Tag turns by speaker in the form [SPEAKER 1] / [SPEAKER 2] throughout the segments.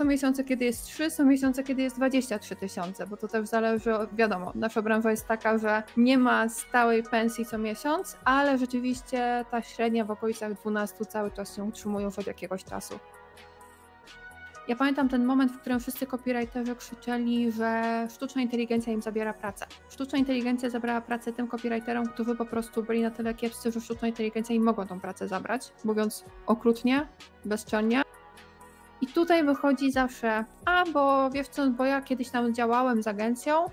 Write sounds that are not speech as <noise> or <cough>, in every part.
[SPEAKER 1] Są miesiące, kiedy jest 3, są miesiące, kiedy jest 23 tysiące, bo to też zależy, wiadomo, nasza branża jest taka, że nie ma stałej pensji co miesiąc, ale rzeczywiście ta średnia w okolicach 12 cały czas się utrzymuje już od jakiegoś czasu. Ja pamiętam ten moment, w którym wszyscy copywriterzy krzyczeli, że sztuczna inteligencja im zabiera pracę. Sztuczna inteligencja zabrała pracę tym copywriterom, którzy po prostu byli na tyle kiepscy, że sztuczna inteligencja im mogła tą pracę zabrać, mówiąc okrutnie, bezczelnie. I tutaj wychodzi zawsze, a bo wiesz co, bo ja kiedyś tam działałem z agencją,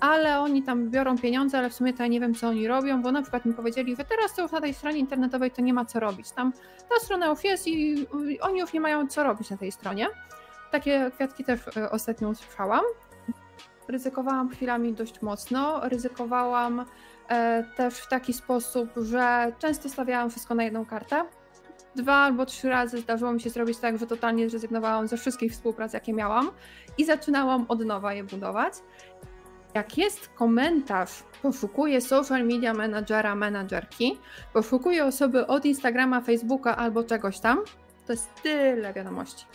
[SPEAKER 1] ale oni tam biorą pieniądze, ale w sumie to ja nie wiem, co oni robią, bo na przykład mi powiedzieli, że teraz to już na tej stronie internetowej to nie ma co robić. Tam ta strona już jest i oni już nie mają co robić na tej stronie. Takie kwiatki też e, ostatnio usłyszałam. Ryzykowałam chwilami dość mocno, ryzykowałam e, też w taki sposób, że często stawiałam wszystko na jedną kartę, dwa albo trzy razy zdarzyło mi się zrobić tak, że totalnie zrezygnowałam ze wszystkich współprac, jakie miałam i zaczynałam od nowa je budować. Jak jest komentarz, poszukuję social media managera, menadżerki, poszukuję osoby od Instagrama, Facebooka albo czegoś tam, to jest tyle wiadomości.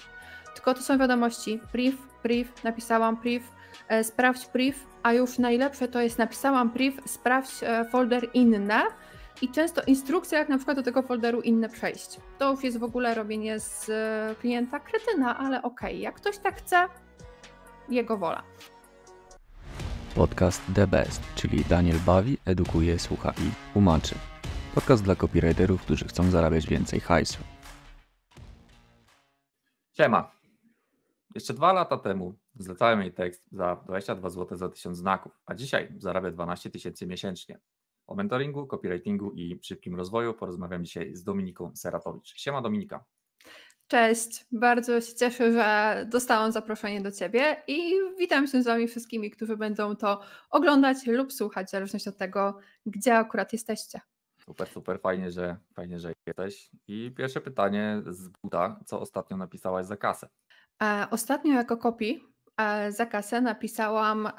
[SPEAKER 1] Tylko to są wiadomości priv, priv, napisałam priv, e, sprawdź priv, a już najlepsze to jest napisałam priv, sprawdź e, folder inne, i często instrukcja, jak na przykład do tego folderu inne przejść. To już jest w ogóle robienie z e, klienta kretyna, ale okej, okay, jak ktoś tak chce, jego wola.
[SPEAKER 2] Podcast The Best, czyli Daniel bawi, edukuje, słucha i tłumaczy. Podcast dla copywriterów, którzy chcą zarabiać więcej hajsu. Siema. Jeszcze dwa lata temu zlecałem jej tekst za 22 zł za 1000 znaków, a dzisiaj zarabia 12 tysięcy miesięcznie. O mentoringu, copywritingu i szybkim rozwoju porozmawiam dzisiaj z Dominiką Seratowicz. Siema Dominika.
[SPEAKER 1] Cześć, bardzo się cieszę, że dostałam zaproszenie do Ciebie i witam się z Wami wszystkimi, którzy będą to oglądać lub słuchać, w zależności od tego, gdzie akurat jesteście.
[SPEAKER 2] Super, super, fajnie, że, fajnie, że jesteś. I pierwsze pytanie z buta, co ostatnio napisałaś za kasę?
[SPEAKER 1] E, ostatnio jako kopi e, za kasę napisałam e,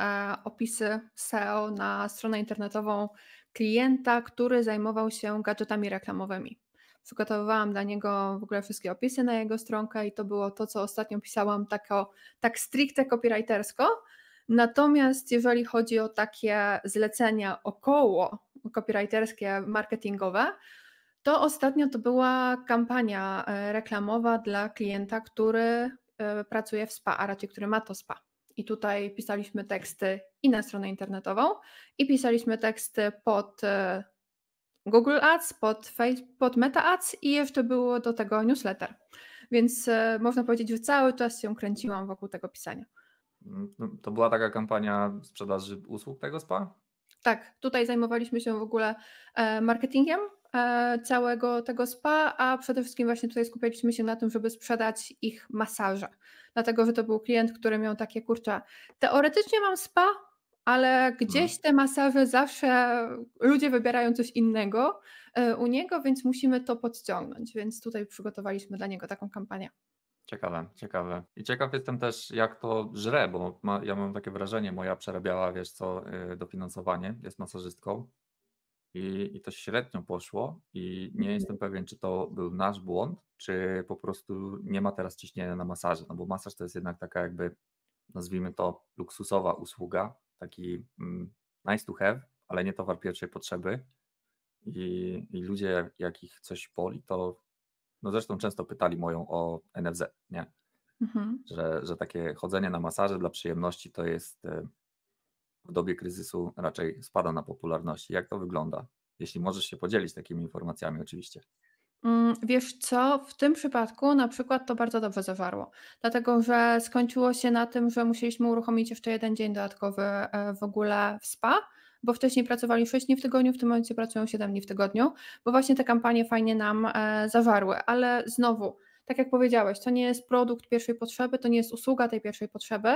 [SPEAKER 1] opisy SEO na stronę internetową klienta, który zajmował się gadżetami reklamowymi. Przygotowywałam dla niego w ogóle wszystkie opisy na jego stronkę i to było to, co ostatnio pisałam tako, tak stricte copywritersko. Natomiast jeżeli chodzi o takie zlecenia około copywriterskie, marketingowe, to ostatnio to była kampania e, reklamowa dla klienta, który e, pracuje w spa, a raczej który ma to spa. I tutaj pisaliśmy teksty i na stronę internetową, i pisaliśmy teksty pod e, Google Ads, pod, Facebook, pod Meta Ads i jeszcze było do tego newsletter. Więc e, można powiedzieć, że cały czas się kręciłam wokół tego pisania.
[SPEAKER 2] Mm, no, to była taka kampania sprzedaży usług tego spa?
[SPEAKER 1] Tak, tutaj zajmowaliśmy się w ogóle e, marketingiem całego tego spa, a przede wszystkim właśnie tutaj skupialiśmy się na tym, żeby sprzedać ich masaże, dlatego że to był klient, który miał takie kurcze. Teoretycznie mam spa, ale mhm. gdzieś te masaże zawsze ludzie wybierają coś innego e, u niego, więc musimy to podciągnąć. Więc tutaj przygotowaliśmy dla niego taką kampanię.
[SPEAKER 2] Ciekawe, ciekawe. I ciekaw jestem też, jak to żre, bo ma, ja mam takie wrażenie, moja przerabiała, wiesz co, y, dofinansowanie, jest masażystką i, i to średnio poszło i nie mhm. jestem pewien, czy to był nasz błąd, czy po prostu nie ma teraz ciśnienia na masaże, no bo masaż to jest jednak taka jakby, nazwijmy to luksusowa usługa, taki mm, nice to have, ale nie towar pierwszej potrzeby i, i ludzie, jak ich coś boli, to no zresztą często pytali moją o NFZ, nie? Mhm. Że, że takie chodzenie na masaże dla przyjemności to jest e, w dobie kryzysu raczej spada na popularności. Jak to wygląda? Jeśli możesz się podzielić takimi informacjami, oczywiście.
[SPEAKER 1] Mm, wiesz co, w tym przypadku na przykład to bardzo dobrze zawarło, dlatego że skończyło się na tym, że musieliśmy uruchomić jeszcze jeden dzień dodatkowy e, w ogóle w SPA, bo wcześniej pracowali 6 dni w tygodniu, w tym momencie pracują 7 dni w tygodniu, bo właśnie te kampanie fajnie nam e, zawarły, ale znowu tak jak powiedziałeś, to nie jest produkt pierwszej potrzeby, to nie jest usługa tej pierwszej potrzeby,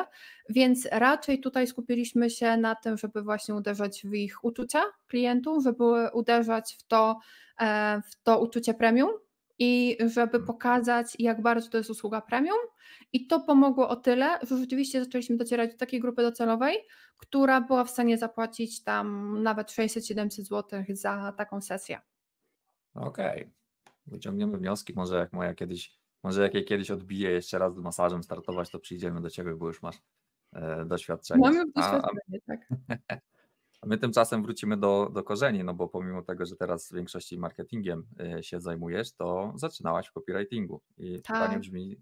[SPEAKER 1] więc raczej tutaj skupiliśmy się na tym, żeby właśnie uderzać w ich uczucia klientów, żeby uderzać w to, e, w to uczucie premium, i żeby mhm. pokazać, jak bardzo to jest usługa premium. I to pomogło o tyle, że rzeczywiście zaczęliśmy docierać do takiej grupy docelowej, która była w stanie zapłacić tam nawet 600-700 zł za taką sesję.
[SPEAKER 2] Okej, okay. Wyciągniemy wnioski, może jak moja kiedyś, może jak jej kiedyś odbije jeszcze raz z masażem startować, to przyjdziemy do ciebie, bo już masz e, doświadczenie. Mamy doświadczenie, tak. <laughs> A my tymczasem wrócimy do, do korzeni, no bo pomimo tego, że teraz w większości marketingiem e, się zajmujesz, to zaczynałaś w copywritingu. I tak. pytanie brzmi,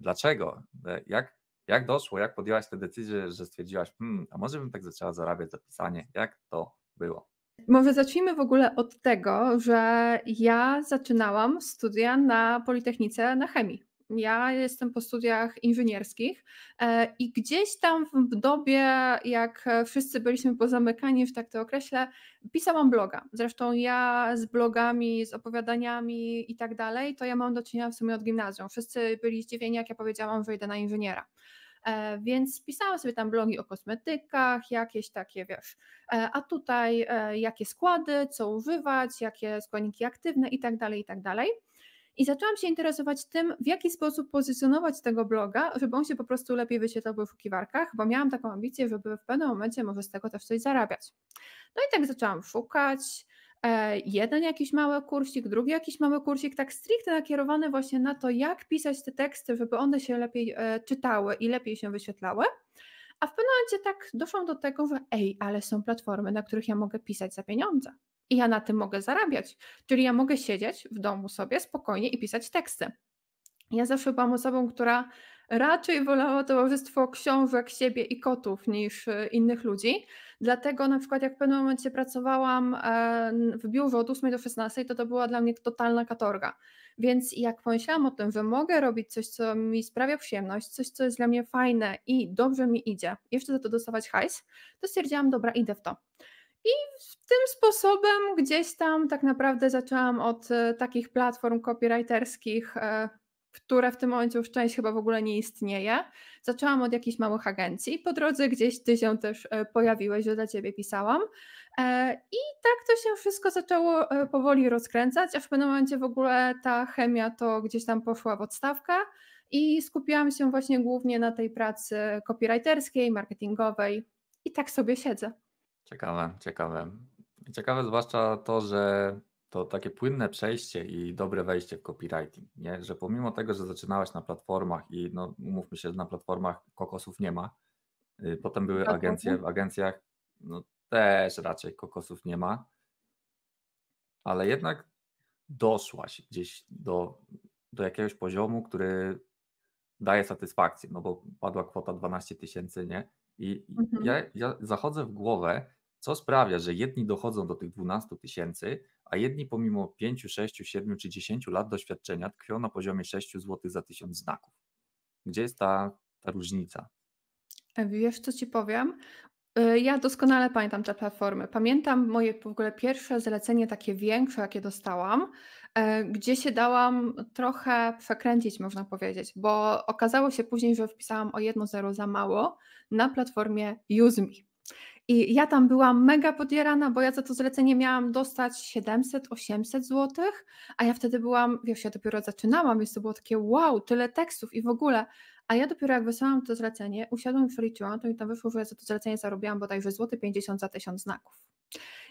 [SPEAKER 2] dlaczego? E, jak, jak doszło, jak podjęłaś tę decyzję, że stwierdziłaś, hmm, a może bym tak zaczęła zarabiać za pisanie? Jak to było?
[SPEAKER 1] Może zacznijmy w ogóle od tego, że ja zaczynałam studia na Politechnice na chemii. Ja jestem po studiach inżynierskich e, i gdzieś tam w dobie, jak wszyscy byliśmy pozamykani, że tak to określę, pisałam bloga. Zresztą ja z blogami, z opowiadaniami i tak dalej, to ja mam do czynienia w sumie od gimnazjum. Wszyscy byli zdziwieni, jak ja powiedziałam, że idę na inżyniera. E, więc pisałam sobie tam blogi o kosmetykach, jakieś takie, wiesz, e, a tutaj e, jakie składy, co używać, jakie składniki aktywne i tak dalej, i tak dalej. I zaczęłam się interesować tym, w jaki sposób pozycjonować tego bloga, żeby on się po prostu lepiej wyświetlał w wyszukiwarkach, bo miałam taką ambicję, żeby w pewnym momencie może z tego też coś zarabiać. No i tak zaczęłam szukać, E, jeden jakiś mały kursik, drugi jakiś mały kursik, tak stricte nakierowany właśnie na to, jak pisać te teksty, żeby one się lepiej e, czytały i lepiej się wyświetlały. A w pewnym momencie tak doszłam do tego, że ej, ale są platformy, na których ja mogę pisać za pieniądze. I ja na tym mogę zarabiać. Czyli ja mogę siedzieć w domu sobie spokojnie i pisać teksty. Ja zawsze byłam osobą, która raczej wolała towarzystwo książek, siebie i kotów niż e, innych ludzi. Dlatego na przykład jak w pewnym momencie pracowałam e, w biurze od 8 do 16, to to była dla mnie totalna katorga. Więc jak pomyślałam o tym, że mogę robić coś, co mi sprawia przyjemność, coś, co jest dla mnie fajne i dobrze mi idzie, jeszcze za to dostawać hajs, to stwierdziłam, dobra, idę w to. I tym sposobem gdzieś tam tak naprawdę zaczęłam od e, takich platform copywriterskich, które w tym momencie już część chyba w ogóle nie istnieje. Zaczęłam od jakichś małych agencji. Po drodze gdzieś ty się też e, pojawiłeś, że dla ciebie pisałam. E, I tak to się wszystko zaczęło e, powoli rozkręcać, a w pewnym momencie w ogóle ta chemia to gdzieś tam poszła w odstawkę i skupiłam się właśnie głównie na tej pracy copywriterskiej, marketingowej i tak sobie siedzę.
[SPEAKER 2] Ciekawe, ciekawe. Ciekawe zwłaszcza to, że to takie płynne przejście i dobre wejście w copywriting, nie? że pomimo tego, że zaczynałaś na platformach i no, umówmy się, że na platformach kokosów nie ma, y, potem były tak, tak, agencje, tak. w agencjach no, też raczej kokosów nie ma, ale jednak doszłaś gdzieś do, do jakiegoś poziomu, który daje satysfakcję, no bo padła kwota 12 tysięcy, nie? I mhm. ja, ja zachodzę w głowę, co sprawia, że jedni dochodzą do tych 12 tysięcy, a jedni pomimo 5, 6, 7 czy 10 lat doświadczenia tkwią na poziomie 6 zł za 1000 znaków. Gdzie jest ta, ta różnica?
[SPEAKER 1] E, wiesz, co ci powiem? E, ja doskonale pamiętam te platformy. Pamiętam moje w ogóle pierwsze zlecenie takie większe, jakie dostałam, e, gdzie się dałam trochę przekręcić, można powiedzieć, bo okazało się później, że wpisałam o jedno zero za mało na platformie UseMe. I ja tam byłam mega podierana, bo ja za to zlecenie miałam dostać 700, 800 zł, a ja wtedy byłam, wiesz, ja dopiero zaczynałam, więc to było takie wow, tyle tekstów i w ogóle. A ja dopiero jak wysłałam to zlecenie, usiadłam i przeliczyłam, to mi tam wyszło, że ja za to zlecenie zarobiłam bodajże złoty 50 za 1000 znaków.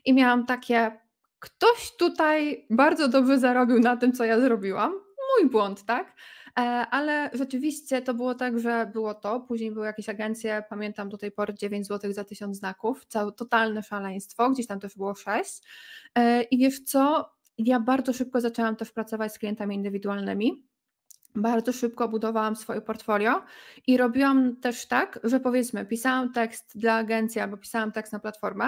[SPEAKER 1] I miałam takie, ktoś tutaj bardzo dobrze zarobił na tym, co ja zrobiłam, mój błąd, tak? E, ale rzeczywiście to było tak, że było to, później były jakieś agencje, pamiętam do tej pory 9 zł za 1000 znaków, całe, totalne szaleństwo, gdzieś tam też było 6 e, i wiesz co, ja bardzo szybko zaczęłam też pracować z klientami indywidualnymi, bardzo szybko budowałam swoje portfolio i robiłam też tak, że powiedzmy, pisałam tekst dla agencji albo pisałam tekst na platformę,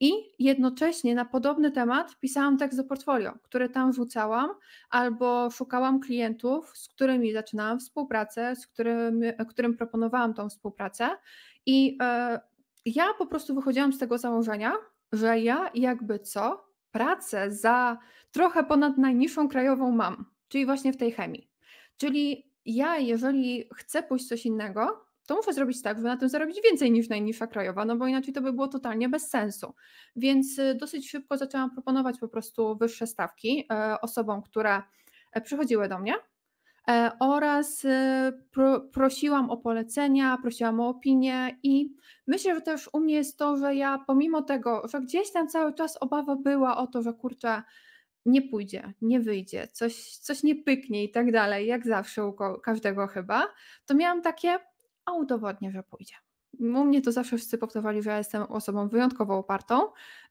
[SPEAKER 1] i jednocześnie na podobny temat pisałam tekst do portfolio, które tam wrzucałam, albo szukałam klientów, z którymi zaczynałam współpracę, z którym, e, którym proponowałam tą współpracę. I e, ja po prostu wychodziłam z tego założenia, że ja jakby co pracę za trochę ponad najniższą krajową mam, czyli właśnie w tej chemii. Czyli ja, jeżeli chcę pójść coś innego, to muszę zrobić tak, żeby na tym zarobić więcej niż najniższa krajowa, no bo inaczej to by było totalnie bez sensu. Więc y, dosyć szybko zaczęłam proponować po prostu wyższe stawki e, osobom, które e, przychodziły do mnie e, oraz y, pro, prosiłam o polecenia, prosiłam o opinie i myślę, że też u mnie jest to, że ja pomimo tego, że gdzieś tam cały czas obawa była o to, że kurczę, nie pójdzie, nie wyjdzie, coś, coś nie pyknie i tak dalej, jak zawsze u każdego chyba, to miałam takie, a udowodnię, że pójdzie. U mnie to zawsze wszyscy powtarzali, że ja jestem osobą wyjątkowo opartą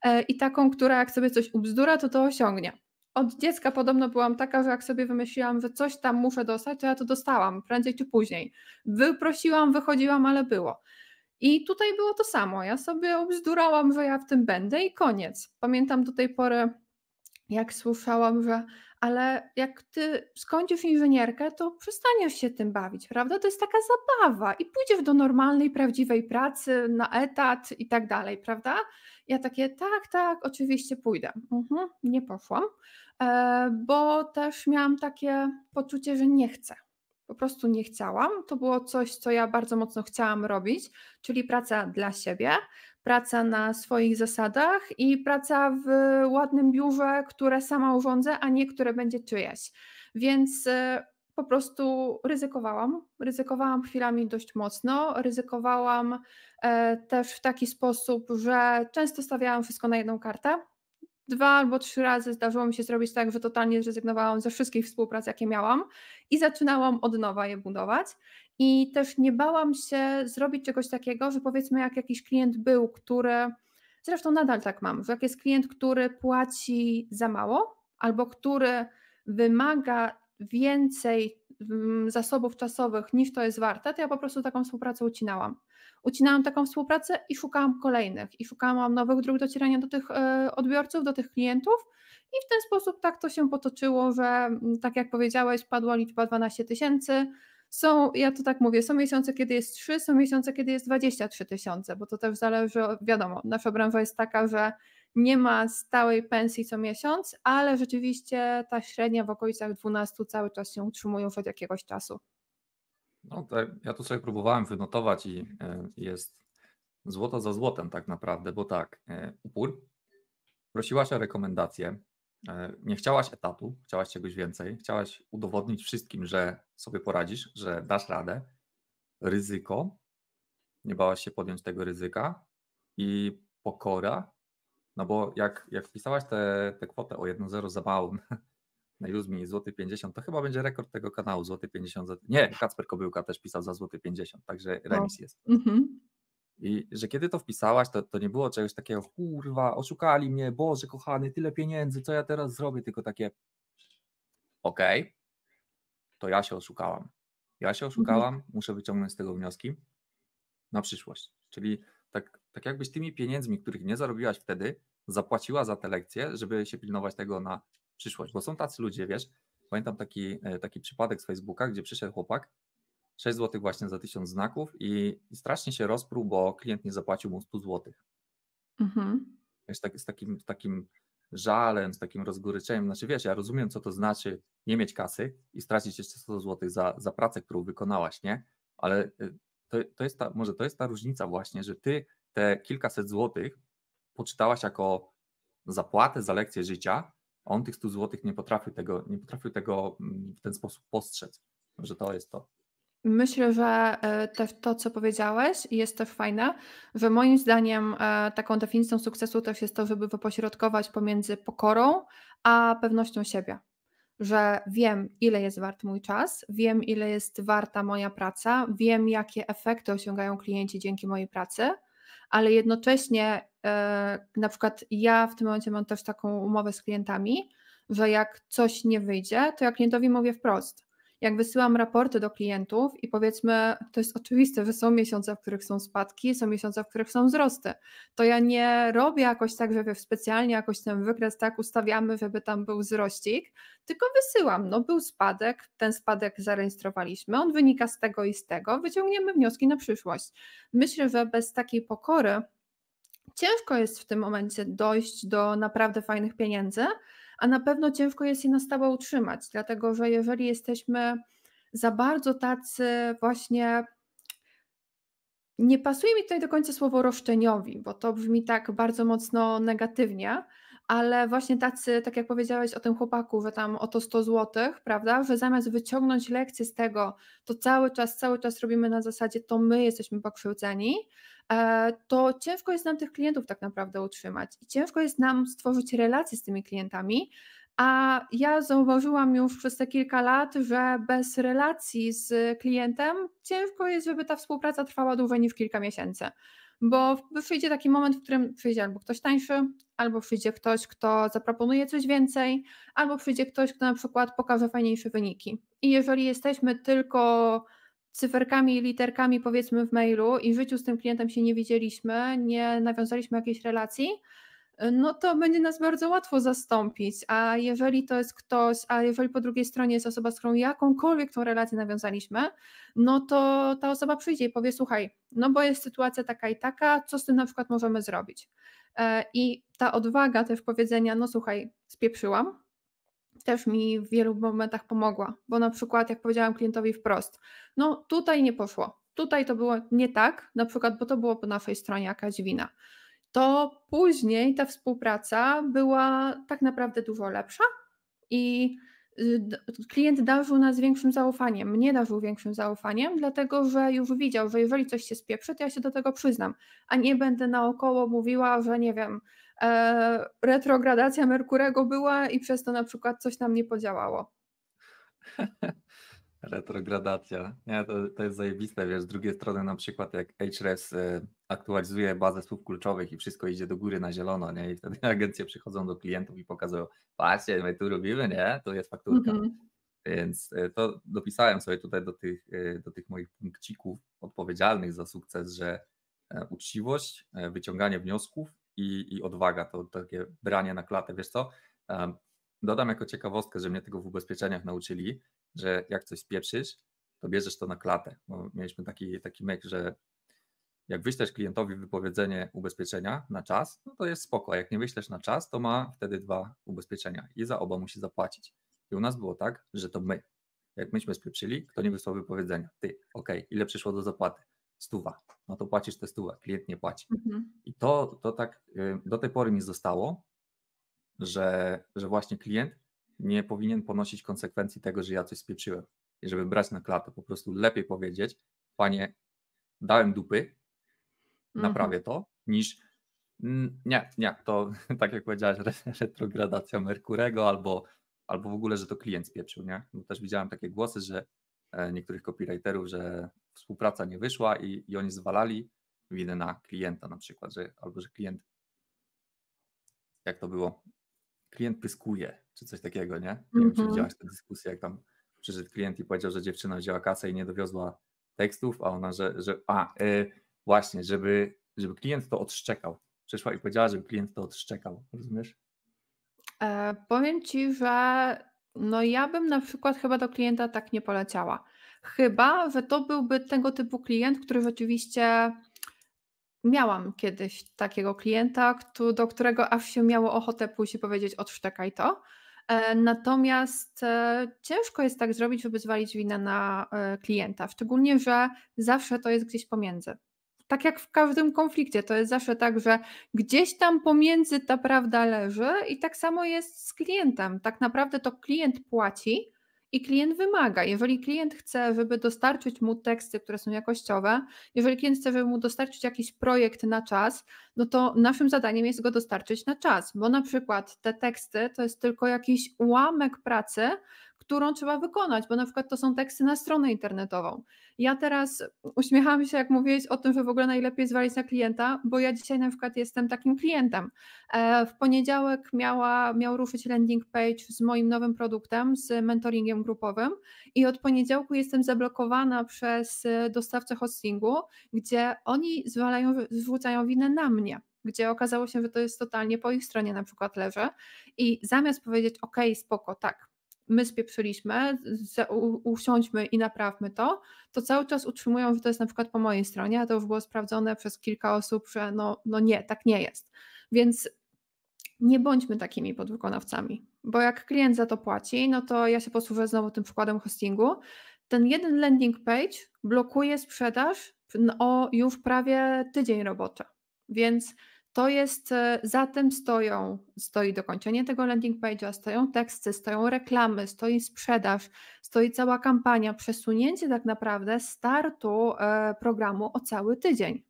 [SPEAKER 1] e, i taką, która jak sobie coś ubzdura, to to osiągnie. Od dziecka podobno byłam taka, że jak sobie wymyśliłam, że coś tam muszę dostać, to ja to dostałam prędzej czy później. Wyprosiłam, wychodziłam, ale było. I tutaj było to samo. Ja sobie ubzdurałam, że ja w tym będę i koniec. Pamiętam do tej pory, jak słyszałam, że ale jak ty skończysz inżynierkę, to przestaniesz się tym bawić, prawda? To jest taka zabawa i pójdziesz do normalnej, prawdziwej pracy, na etat i tak dalej, prawda? Ja takie, tak, tak, oczywiście pójdę. Mhm, nie poszłam, e, bo też miałam takie poczucie, że nie chcę. Po prostu nie chciałam. To było coś, co ja bardzo mocno chciałam robić, czyli praca dla siebie, praca na swoich zasadach i praca w ładnym biurze, które sama urządzę, a nie które będzie czyjeś. Więc e, po prostu ryzykowałam. Ryzykowałam chwilami dość mocno, ryzykowałam e, też w taki sposób, że często stawiałam wszystko na jedną kartę. Dwa albo trzy razy zdarzyło mi się zrobić tak, że totalnie zrezygnowałam ze wszystkich współprac, jakie miałam i zaczynałam od nowa je budować. I też nie bałam się zrobić czegoś takiego, że powiedzmy, jak jakiś klient był, który, zresztą nadal tak mam, że jak jest klient, który płaci za mało albo który wymaga więcej mm, zasobów czasowych niż to jest warte, to ja po prostu taką współpracę ucinałam. Ucinałam taką współpracę i szukałam kolejnych, i szukałam nowych dróg docierania do tych e, odbiorców, do tych klientów. I w ten sposób tak to się potoczyło, że mm, tak jak powiedziałeś, padła liczba 12 tysięcy są, ja to tak mówię, są miesiące, kiedy jest 3, są miesiące, kiedy jest 23 tysiące, bo to też zależy, wiadomo, nasza branża jest taka, że nie ma stałej pensji co miesiąc, ale rzeczywiście ta średnia w okolicach 12 cały czas się utrzymuje od jakiegoś czasu.
[SPEAKER 2] No tak, ja tu sobie próbowałem wynotować i e, jest złoto za złotem tak naprawdę, bo tak, e, upór, prosiłaś o rekomendację, E, nie chciałaś etatu, chciałaś czegoś więcej, chciałaś udowodnić wszystkim, że sobie poradzisz, że dasz radę, ryzyko, nie bałaś się podjąć tego ryzyka i pokora, no bo jak, jak wpisałaś tę kwotę o 1,0 za małą <laughs> na Juzmi złoty 50, to chyba będzie rekord tego kanału, złoty 50. Nie, Kacper Kobyłka też pisał za złoty 50, także no. remis jest. Mm -hmm. I że kiedy to wpisałaś, to, to nie było czegoś takiego, kurwa, oszukali mnie, Boże kochany, tyle pieniędzy, co ja teraz zrobię, tylko takie okej, okay, to ja się oszukałam. Ja się mhm. oszukałam, muszę wyciągnąć z tego wnioski na przyszłość. Czyli tak, tak jakbyś tymi pieniędzmi, których nie zarobiłaś wtedy, zapłaciła za te lekcje, żeby się pilnować tego na przyszłość. Bo są tacy ludzie, wiesz, pamiętam taki, e, taki przypadek z Facebooka, gdzie przyszedł chłopak 6 zł właśnie za 1000 znaków i, i strasznie się rozpruł, bo klient nie zapłacił mu 100 zł. Mhm. Wiesz, tak, z takim, takim żalem, z takim rozgoryczeniem, znaczy wiesz, ja rozumiem, co to znaczy nie mieć kasy i stracić jeszcze 100 zł za, za pracę, którą wykonałaś, nie? Ale y, to, to jest ta, może to jest ta różnica właśnie, że ty te kilkaset złotych poczytałaś jako zapłatę za lekcję życia, a on tych 100 złotych nie potrafił tego, nie potrafił tego mm, w ten sposób postrzec, że to jest to.
[SPEAKER 1] Myślę, że e, te, to, co powiedziałeś, jest też fajne, że moim zdaniem e, taką definicją sukcesu też jest to, żeby wypośrodkować pomiędzy pokorą a pewnością siebie. Że wiem, ile jest wart mój czas, wiem, ile jest warta moja praca, wiem, jakie efekty osiągają klienci dzięki mojej pracy, ale jednocześnie e, na przykład ja w tym momencie mam też taką umowę z klientami, że jak coś nie wyjdzie, to ja klientowi mówię wprost jak wysyłam raporty do klientów i powiedzmy, to jest oczywiste, że są miesiące, w których są spadki, są miesiące, w których są wzrosty, to ja nie robię jakoś tak, że specjalnie jakoś ten wykres tak ustawiamy, żeby tam był wzrościk, tylko wysyłam, no był spadek, ten spadek zarejestrowaliśmy, on wynika z tego i z tego, wyciągniemy wnioski na przyszłość. Myślę, że bez takiej pokory ciężko jest w tym momencie dojść do naprawdę fajnych pieniędzy, a na pewno ciężko jest je na stałe utrzymać, dlatego że jeżeli jesteśmy za bardzo tacy właśnie nie pasuje mi tutaj do końca słowo roszczeniowi, bo to brzmi tak bardzo mocno negatywnie, ale właśnie tacy, tak jak powiedziałeś o tym chłopaku, że tam oto 100 zł, prawda, że zamiast wyciągnąć lekcję z tego, to cały czas, cały czas robimy na zasadzie, to my jesteśmy pokrzywdzeni, E, to ciężko jest nam tych klientów tak naprawdę utrzymać i ciężko jest nam stworzyć relacje z tymi klientami, a ja zauważyłam już przez te kilka lat, że bez relacji z klientem ciężko jest, żeby ta współpraca trwała dłużej niż kilka miesięcy. Bo przyjdzie taki moment, w którym przyjdzie albo ktoś tańszy, albo przyjdzie ktoś, kto zaproponuje coś więcej, albo przyjdzie ktoś, kto na przykład pokaże fajniejsze wyniki. I jeżeli jesteśmy tylko cyferkami i literkami powiedzmy w mailu i w życiu z tym klientem się nie widzieliśmy, nie nawiązaliśmy jakiejś relacji, no to będzie nas bardzo łatwo zastąpić. A jeżeli to jest ktoś, a jeżeli po drugiej stronie jest osoba, z którą jakąkolwiek tą relację nawiązaliśmy, no to ta osoba przyjdzie i powie: Słuchaj, no bo jest sytuacja taka i taka, co z tym na przykład możemy zrobić? E, I ta odwaga też powiedzenia: No słuchaj, spieprzyłam, też mi w wielu momentach pomogła, bo na przykład jak powiedziałam klientowi wprost, no tutaj nie poszło, tutaj to było nie tak, na przykład, bo to było po naszej stronie jakaś wina, to później ta współpraca była tak naprawdę dużo lepsza i y, klient darzył nas większym zaufaniem, mnie darzył większym zaufaniem, dlatego że już widział, że jeżeli coś się spieprzy, to ja się do tego przyznam, a nie będę naokoło mówiła, że nie wiem, E, retrogradacja Merkurego była i przez to na przykład coś nam nie podziałało.
[SPEAKER 2] <laughs> Retrogradacja. Nie, to, to jest zajebiste, wiesz, z drugiej strony na przykład jak Ahrefs e, aktualizuje bazę słów kluczowych i wszystko idzie do góry na zielono, nie, i wtedy <laughs> agencje przychodzą do klientów i pokazują, patrzcie, my tu robimy, nie, to jest fakturka. Mm -hmm. Więc e, to dopisałem sobie tutaj do tych, do tych moich punkcików odpowiedzialnych za sukces, że uczciwość, wyciąganie wniosków i, i odwaga, to takie branie na klatę, wiesz co? Dodam jako ciekawostkę, że mnie tego w ubezpieczeniach nauczyli, że jak coś spieprzysz, to bierzesz to na klatę. Bo mieliśmy taki, taki myk, że jak wyślesz klientowi wypowiedzenie ubezpieczenia na czas, no to jest spoko, a jak nie wyślesz na czas, to ma wtedy dwa ubezpieczenia i za oba musi zapłacić. I u nas było tak, że to my. Jak myśmy spieprzyli, kto nie wysłał wypowiedzenia? Ty, okej, ile przyszło do zapłaty? stuwa, no to płacisz te stuwa, klient nie płaci. Mhm. I to, to tak y, do tej pory mi zostało, że, że właśnie klient nie powinien ponosić konsekwencji tego, że ja coś spieczyłem. I żeby brać na klatę, po prostu lepiej powiedzieć, panie, dałem dupy, naprawię mhm. to, niż nie, nie, to <laughs> tak jak powiedziałeś, retrogradacja Merkurego albo, albo w ogóle, że to klient spieczył, nie? Bo też widziałem takie głosy, że e, niektórych copywriterów, że współpraca nie wyszła i, i oni zwalali winę na klienta na przykład, że, albo że klient, jak to było, klient pyskuje, czy coś takiego, nie? Nie mm -hmm. wiem, czy mhm. widziałaś tę dyskusję, jak tam przyszedł klient i powiedział, że dziewczyna wzięła kasę i nie dowiozła tekstów, a ona, że, że a, y, właśnie, żeby, żeby klient to odszczekał. Przyszła i powiedziała, żeby klient to odszczekał, rozumiesz?
[SPEAKER 1] E, powiem Ci, że no ja bym na przykład chyba do klienta tak nie poleciała. Chyba, że to byłby tego typu klient, który rzeczywiście miałam kiedyś takiego klienta, do którego aż się miało ochotę pójść i powiedzieć odszczekaj to. E, natomiast e, ciężko jest tak zrobić, żeby zwalić winę na e, klienta, szczególnie, że zawsze to jest gdzieś pomiędzy. Tak jak w każdym konflikcie, to jest zawsze tak, że gdzieś tam pomiędzy ta prawda leży i tak samo jest z klientem. Tak naprawdę to klient płaci, i klient wymaga. Jeżeli klient chce, żeby dostarczyć mu teksty, które są jakościowe, jeżeli klient chce, żeby mu dostarczyć jakiś projekt na czas, no to naszym zadaniem jest go dostarczyć na czas, bo na przykład te teksty to jest tylko jakiś ułamek pracy, którą trzeba wykonać, bo na przykład to są teksty na stronę internetową. Ja teraz uśmiechałam się, jak mówiłeś o tym, że w ogóle najlepiej zwalić na klienta, bo ja dzisiaj na przykład jestem takim klientem. E, w poniedziałek miała, miał ruszyć landing page z moim nowym produktem, z mentoringiem grupowym i od poniedziałku jestem zablokowana przez e, dostawcę hostingu, gdzie oni zwalają, zwrócają winę na mnie gdzie okazało się, że to jest totalnie po ich stronie na przykład leży i zamiast powiedzieć ok, spoko, tak, my spieprzyliśmy, usiądźmy i naprawmy to, to cały czas utrzymują, że to jest na przykład po mojej stronie, a to już było sprawdzone przez kilka osób, że no, no nie, tak nie jest. Więc nie bądźmy takimi podwykonawcami, bo jak klient za to płaci, no to ja się posłużę znowu tym przykładem hostingu. Ten jeden landing page blokuje sprzedaż o już prawie tydzień roboczy, więc to jest, e, za tym stoją, stoi dokończenie tego landing page'a, stoją teksty, stoją reklamy, stoi sprzedaż, stoi cała kampania, przesunięcie tak naprawdę startu e, programu o cały tydzień.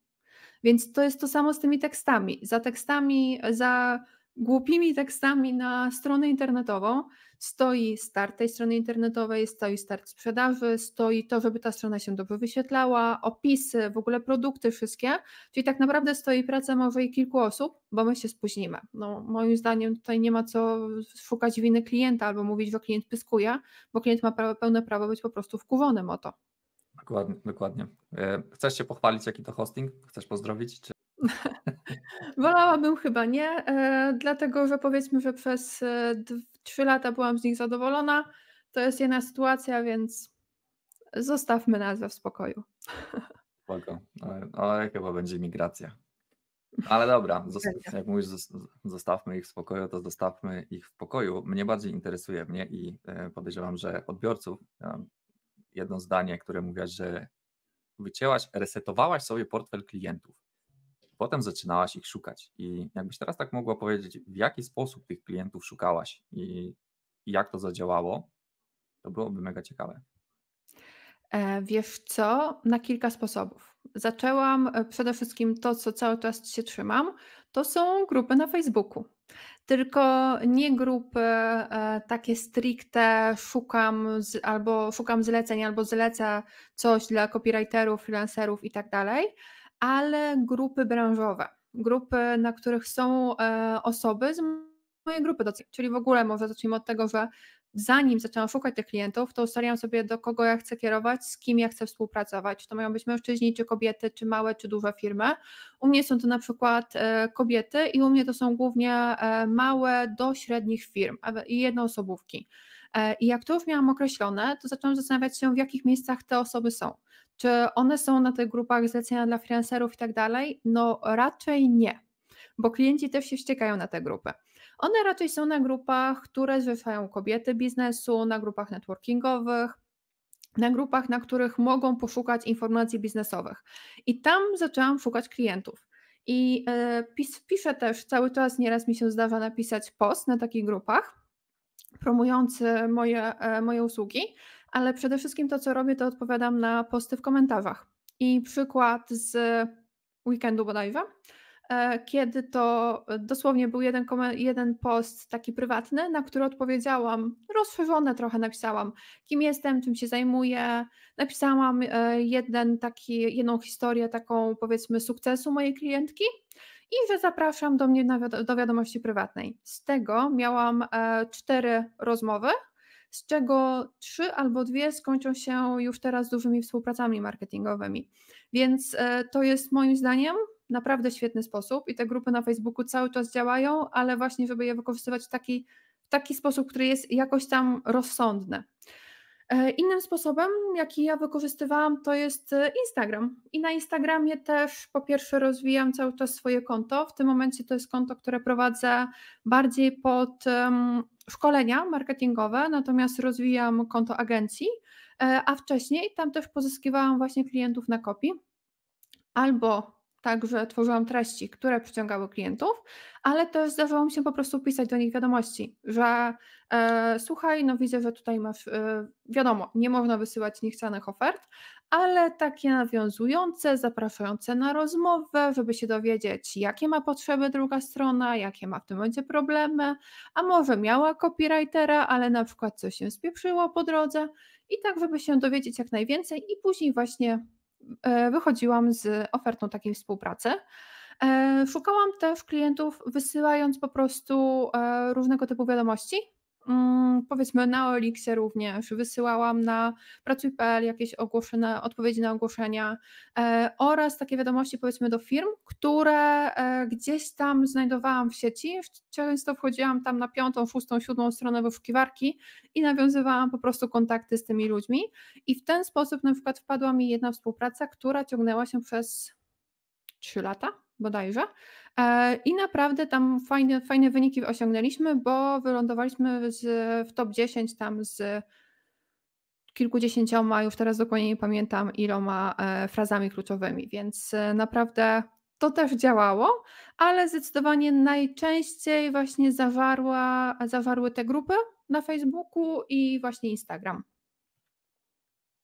[SPEAKER 1] Więc to jest to samo z tymi tekstami. Za tekstami, za głupimi tekstami na stronę internetową. Stoi start tej strony internetowej, stoi start sprzedaży, stoi to, żeby ta strona się dobrze wyświetlała, opisy, w ogóle produkty wszystkie. Czyli tak naprawdę stoi praca może i kilku osób, bo my się spóźnimy. No, moim zdaniem tutaj nie ma co szukać winy klienta albo mówić, że klient pyskuje, bo klient ma prawo, pełne prawo być po prostu wkurzonym o to.
[SPEAKER 2] Dokładnie, dokładnie. E, chcesz się pochwalić, jaki to hosting? Chcesz pozdrowić? Czy... <laughs>
[SPEAKER 1] Wolałabym chyba nie, e, dlatego że powiedzmy, że przez 3 e, lata byłam z nich zadowolona. To jest jedna sytuacja, więc zostawmy nazwę w spokoju.
[SPEAKER 2] Spoko, no, ale, chyba będzie migracja. <laughs> Ale dobra, jak mówisz, zostawmy ich w spokoju, to zostawmy ich w pokoju. Mnie bardziej interesuje mnie i e, podejrzewam, że odbiorców jedno zdanie, które mówiłaś, że wycięłaś, resetowałaś sobie portfel klientów. Potem zaczynałaś ich szukać. I jakbyś teraz tak mogła powiedzieć, w jaki sposób tych klientów szukałaś i, jak to zadziałało, to byłoby mega ciekawe.
[SPEAKER 1] E, wiesz co? Na kilka sposobów. Zaczęłam e, przede wszystkim to, co cały czas się trzymam, to są grupy na Facebooku. Tylko nie grupy e, takie stricte szukam z, albo szukam zleceń, albo zlecę coś dla copywriterów, freelancerów i tak dalej, ale grupy branżowe, grupy, na których są e, osoby z mojej grupy docelowej. Czyli w ogóle może zacznijmy od tego, że zanim zaczęłam szukać tych klientów, to ustaliłam sobie, do kogo ja chcę kierować, z kim ja chcę współpracować. Czy to mają być mężczyźni, czy kobiety, czy małe, czy duże firmy. U mnie są to na przykład e, kobiety i u mnie to są głównie e, małe do średnich firm i jednoosobówki. osobówki. E, I jak to już miałam określone, to zaczęłam zastanawiać się, w jakich miejscach te osoby są. Czy one są na tych grupach zlecenia dla freelancerów i tak dalej? No raczej nie, bo klienci też się ściekają na te grupy. One raczej są na grupach, które zrzeszają kobiety biznesu, na grupach networkingowych, na grupach, na których mogą poszukać informacji biznesowych. I tam zaczęłam szukać klientów. I e, pis, piszę też cały czas, nieraz mi się zdarza napisać post na takich grupach promujący moje, e, moje usługi, ale przede wszystkim to, co robię, to odpowiadam na posty w komentarzach. I przykład z weekendu bodajże, e, kiedy to e, dosłownie był jeden, jeden post taki prywatny, na który odpowiedziałam, rozszerzone trochę napisałam, kim jestem, czym się zajmuję. Napisałam jeden taki, jedną historię taką powiedzmy sukcesu mojej klientki i że zapraszam do mnie na do wiadomości prywatnej. Z tego miałam e, cztery rozmowy, z czego trzy albo dwie skończą się już teraz dużymi współpracami marketingowymi. Więc e, to jest moim zdaniem naprawdę świetny sposób i te grupy na Facebooku cały czas działają, ale właśnie, żeby je wykorzystywać w taki, w taki sposób, który jest jakoś tam rozsądny. E, innym sposobem, jaki ja wykorzystywałam, to jest e, Instagram. I na Instagramie też po pierwsze rozwijam cały czas swoje konto. W tym momencie to jest konto, które prowadzę bardziej pod um, szkolenia marketingowe, natomiast rozwijam konto agencji, e, a wcześniej tam też pozyskiwałam właśnie klientów na kopii albo także tworzyłam treści, które przyciągały klientów, ale też zdarzało mi się po prostu pisać do nich wiadomości, że e, słuchaj, no widzę, że tutaj masz, e, wiadomo, nie można wysyłać niechcianych ofert, ale takie nawiązujące, zapraszające na rozmowę, żeby się dowiedzieć, jakie ma potrzeby druga strona, jakie ma w tym momencie problemy, a może miała copywritera, ale na przykład coś się spieprzyło po drodze i tak, żeby się dowiedzieć jak najwięcej i później właśnie E, wychodziłam z ofertą takiej współpracy. E, szukałam też klientów, wysyłając po prostu e, różnego typu wiadomości Mm, powiedzmy na Olixie również, wysyłałam na pracuj.pl jakieś ogłoszone, odpowiedzi na ogłoszenia e, oraz takie wiadomości powiedzmy do firm, które e, gdzieś tam znajdowałam w sieci, często wchodziłam tam na piątą, szóstą, siódmą stronę wyszukiwarki i nawiązywałam po prostu kontakty z tymi ludźmi i w ten sposób na przykład wpadła mi jedna współpraca, która ciągnęła się przez 3 lata bodajże, E, I naprawdę tam fajne, fajne wyniki osiągnęliśmy, bo wylądowaliśmy z, w top 10 tam z kilkudziesięcioma, już teraz dokładnie nie pamiętam iloma e, frazami kluczowymi, więc e, naprawdę to też działało, ale zdecydowanie najczęściej właśnie zawarła, zawarły te grupy na Facebooku i właśnie Instagram.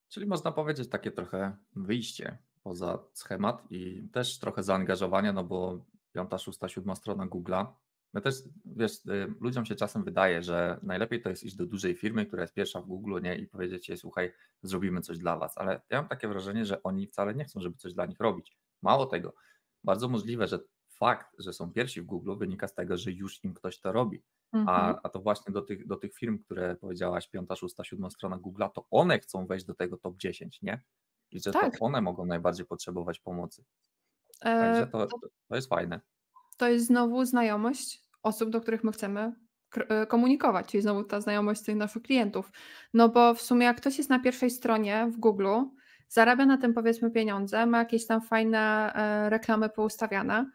[SPEAKER 2] Czyli można powiedzieć takie trochę wyjście poza schemat i też trochę zaangażowania, no bo piąta, szósta, siódma strona Google'a. No też, wiesz, y, ludziom się czasem wydaje, że najlepiej to jest iść do dużej firmy, która jest pierwsza w Google nie? i powiedzieć jej, słuchaj, zrobimy coś dla was. Ale ja mam takie wrażenie, że oni wcale nie chcą, żeby coś dla nich robić. Mało tego, bardzo możliwe, że fakt, że są pierwsi w Google wynika z tego, że już im ktoś to robi. Mhm. A, a to właśnie do tych, do tych firm, które powiedziałaś, piąta, szósta, siódma strona Google'a, to one chcą wejść do tego top 10, nie? I że tak. to one mogą najbardziej potrzebować pomocy.
[SPEAKER 1] Także e, to, to jest fajne. To jest znowu znajomość osób, do których my chcemy e, komunikować, czyli znowu ta znajomość tych naszych klientów. No bo w sumie jak ktoś jest na pierwszej stronie w Google, zarabia na tym powiedzmy pieniądze, ma jakieś tam fajne e, reklamy poustawiane,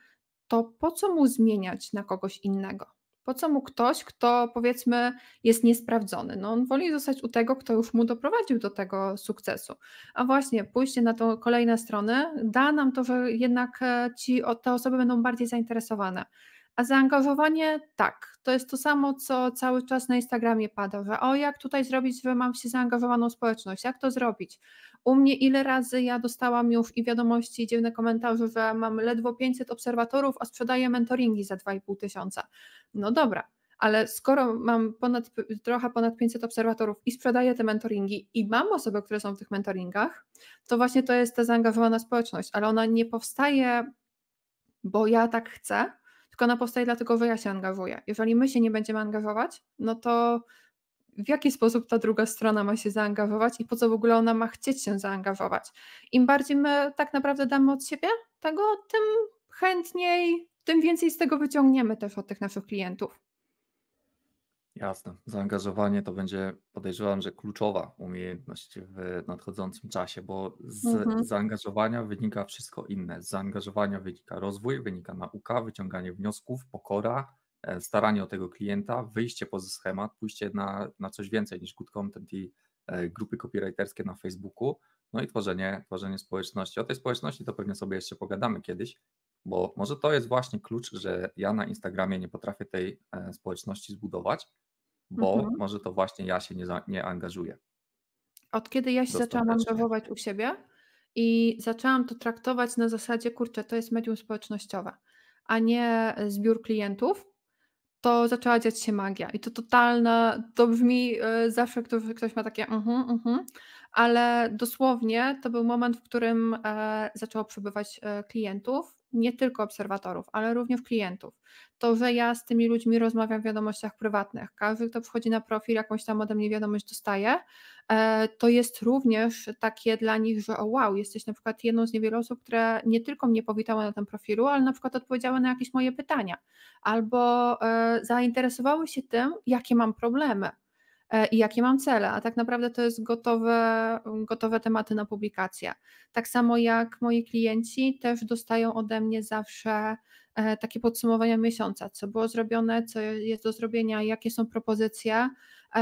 [SPEAKER 1] to po co mu zmieniać na kogoś innego? Po co mu ktoś, kto powiedzmy jest niesprawdzony? No on woli zostać u tego, kto już mu doprowadził do tego sukcesu. A właśnie pójście na tą kolejne strony da nam to, że jednak e, ci, te osoby będą bardziej zainteresowane. A zaangażowanie tak, to jest to samo, co cały czas na Instagramie pada, że o jak tutaj zrobić, że mam się zaangażowaną społeczność, jak to zrobić. U mnie ile razy ja dostałam już i wiadomości, i dziwne komentarze, że mam ledwo 500 obserwatorów, a sprzedaję mentoringi za 2,5 tysiąca. No dobra, ale skoro mam ponad, trochę ponad 500 obserwatorów i sprzedaję te mentoringi i mam osoby, które są w tych mentoringach, to właśnie to jest ta zaangażowana społeczność, ale ona nie powstaje, bo ja tak chcę, tylko ona powstaje dlatego, że ja się angażuję. Jeżeli my się nie będziemy angażować, no to w jaki sposób ta druga strona ma się zaangażować i po co w ogóle ona ma chcieć się zaangażować. Im bardziej my tak naprawdę damy od siebie tego, tym chętniej tym więcej z tego wyciągniemy też od tych naszych klientów.
[SPEAKER 2] Jasne. Zaangażowanie to będzie, podejrzewam, że kluczowa umiejętność w nadchodzącym czasie, bo z mhm. zaangażowania wynika wszystko inne. Z zaangażowania wynika rozwój, wynika nauka, wyciąganie wniosków, pokora, e, staranie o tego klienta, wyjście poza schemat, pójście na, na coś więcej niż good content i e, grupy copywriterskie na Facebooku, no i tworzenie, tworzenie społeczności. O tej społeczności to pewnie sobie jeszcze pogadamy kiedyś, bo może to jest właśnie klucz, że ja na Instagramie nie potrafię tej e, społeczności zbudować, bo mhm. może to właśnie ja się nie, za, nie angażuję.
[SPEAKER 1] Od kiedy ja się zaczęłam angażować u siebie i zaczęłam to traktować na zasadzie, kurczę, to jest medium społecznościowe, a nie e, zbiór klientów, to zaczęła dziać się magia. I to totalna, to brzmi yy, zawsze, ktoś, ktoś ma takie mhm, uh -huh, uh -huh, ale dosłownie to był moment, w którym zaczęło przybywać klientów, nie tylko obserwatorów, ale również klientów. To, że ja z tymi ludźmi rozmawiam w wiadomościach prywatnych, każdy, kto wchodzi na profil, jakąś tam ode mnie wiadomość dostaje, e, to jest również takie dla nich, że o wow, jesteś na przykład jedną z niewielu osób, które nie tylko mnie powitały na tym profilu, ale na przykład odpowiedziały na jakieś moje pytania albo e, zainteresowały się tym, jakie mam problemy. E, i jakie mam cele, a tak naprawdę to jest gotowe, gotowe tematy na publikację. Tak samo jak moi klienci też dostają ode mnie zawsze e, takie podsumowania miesiąca, co było zrobione, co jest do zrobienia, jakie są propozycje, e,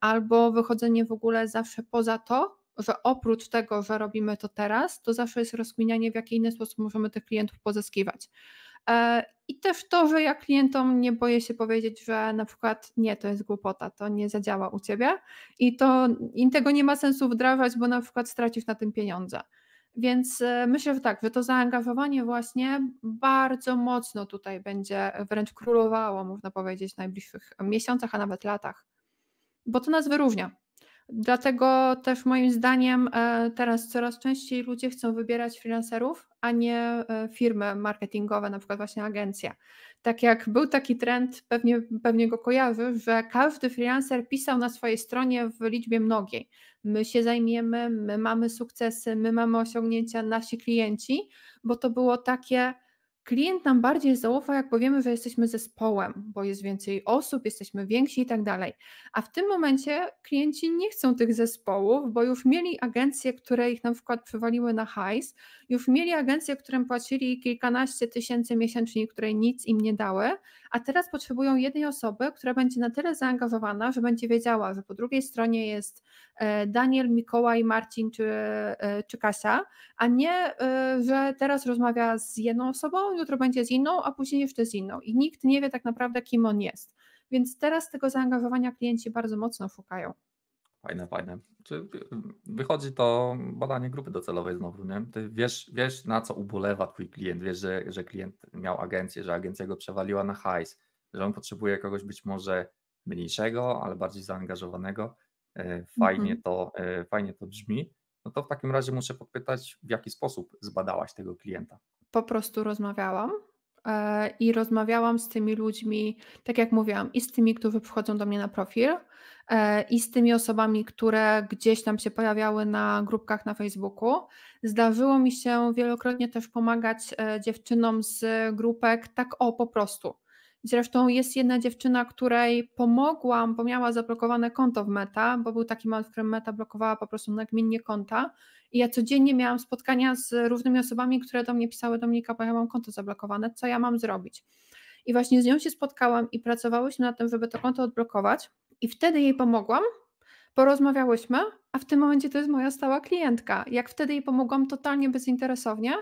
[SPEAKER 1] albo wychodzenie w ogóle zawsze poza to, że oprócz tego, że robimy to teraz, to zawsze jest rozkminianie, w jaki inny sposób możemy tych klientów pozyskiwać. E, I też to, że ja klientom nie boję się powiedzieć, że na przykład nie, to jest głupota, to nie zadziała u ciebie i to im tego nie ma sensu wdrażać, bo na przykład stracisz na tym pieniądze. Więc e, myślę, że tak, że to zaangażowanie właśnie bardzo mocno tutaj będzie wręcz królowało, można powiedzieć, w najbliższych miesiącach, a nawet latach, bo to nas wyróżnia. Dlatego też moim zdaniem e, teraz coraz częściej ludzie chcą wybierać freelancerów, a nie e, firmy marketingowe, na przykład właśnie agencja. Tak jak był taki trend, pewnie, pewnie go kojarzy, że każdy freelancer pisał na swojej stronie w liczbie mnogiej. My się zajmiemy, my mamy sukcesy, my mamy osiągnięcia, nasi klienci, bo to było takie Klient nam bardziej zaufa, jak powiemy, że jesteśmy zespołem, bo jest więcej osób, jesteśmy więksi i tak dalej. A w tym momencie klienci nie chcą tych zespołów, bo już mieli agencje, które ich na przykład przywaliły na hajs już mieli agencje, którym płacili kilkanaście tysięcy miesięcznie, które nic im nie dały, a teraz potrzebują jednej osoby, która będzie na tyle zaangażowana, że będzie wiedziała, że po drugiej stronie jest e, Daniel, Mikołaj, Marcin czy, e, czy Kasia, a nie, e, że teraz rozmawia z jedną osobą, jutro będzie z inną, a później jeszcze z inną. I nikt nie wie tak naprawdę, kim on jest. Więc teraz tego zaangażowania klienci bardzo mocno szukają.
[SPEAKER 2] Fajne, fajne. Czy wychodzi to badanie grupy docelowej znowu, nie? Ty wiesz, wiesz na co ubolewa twój klient, wiesz, że, że klient miał agencję, że agencja go przewaliła na hajs, że on potrzebuje kogoś być może mniejszego, ale bardziej zaangażowanego. E, fajnie, mhm. to, e, fajnie to brzmi. No to w takim razie muszę podpytać, w jaki sposób zbadałaś tego klienta?
[SPEAKER 1] Po prostu rozmawiałam e, i rozmawiałam z tymi ludźmi, tak jak mówiłam, i z tymi, którzy wchodzą do mnie na profil, E, i z tymi osobami, które gdzieś tam się pojawiały na grupkach na Facebooku. Zdarzyło mi się wielokrotnie też pomagać e, dziewczynom z grupek tak o po prostu. Zresztą jest jedna dziewczyna, której pomogłam, bo miała zablokowane konto w Meta, bo był taki moment, w którym Meta blokowała po prostu nagminnie konta. I ja codziennie miałam spotkania z różnymi osobami, które do mnie pisały, Dominika, bo ja mam konto zablokowane, co ja mam zrobić? I właśnie z nią się spotkałam i pracowałyśmy nad tym, żeby to konto odblokować. I wtedy jej pomogłam, porozmawiałyśmy, a w tym momencie to jest moja stała klientka. Jak wtedy jej pomogłam totalnie bezinteresownie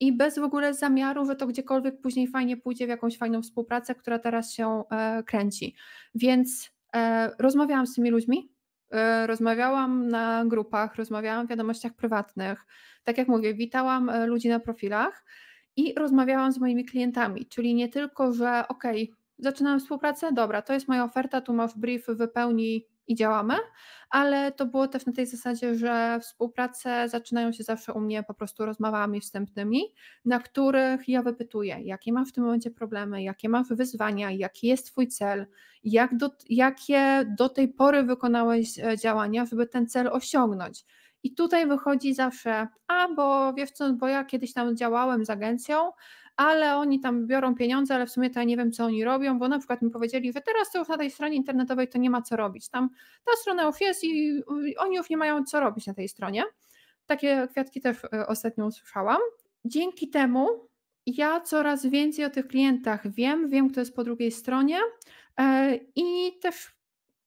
[SPEAKER 1] i bez w ogóle zamiaru, że to gdziekolwiek później fajnie pójdzie w jakąś fajną współpracę, która teraz się e, kręci. Więc e, rozmawiałam z tymi ludźmi, e, rozmawiałam na grupach, rozmawiałam w wiadomościach prywatnych. Tak jak mówię, witałam e, ludzi na profilach i rozmawiałam z moimi klientami, czyli nie tylko, że okej, okay, zaczynam współpracę, dobra, to jest moja oferta, tu masz brief, wypełnij i działamy, ale to było też na tej zasadzie, że współprace zaczynają się zawsze u mnie po prostu rozmowami wstępnymi, na których ja wypytuję, jakie ma w tym momencie problemy, jakie masz wyzwania, jaki jest Twój cel, jak do, jakie do tej pory wykonałeś e, działania, żeby ten cel osiągnąć. I tutaj wychodzi zawsze, a bo wiesz co, bo ja kiedyś tam działałem z agencją, ale oni tam biorą pieniądze, ale w sumie to ja nie wiem, co oni robią, bo na przykład mi powiedzieli, że teraz to już na tej stronie internetowej to nie ma co robić. Tam ta strona już jest i oni już nie mają co robić na tej stronie. Takie kwiatki też e, ostatnio usłyszałam. Dzięki temu ja coraz więcej o tych klientach wiem, wiem, kto jest po drugiej stronie e, i też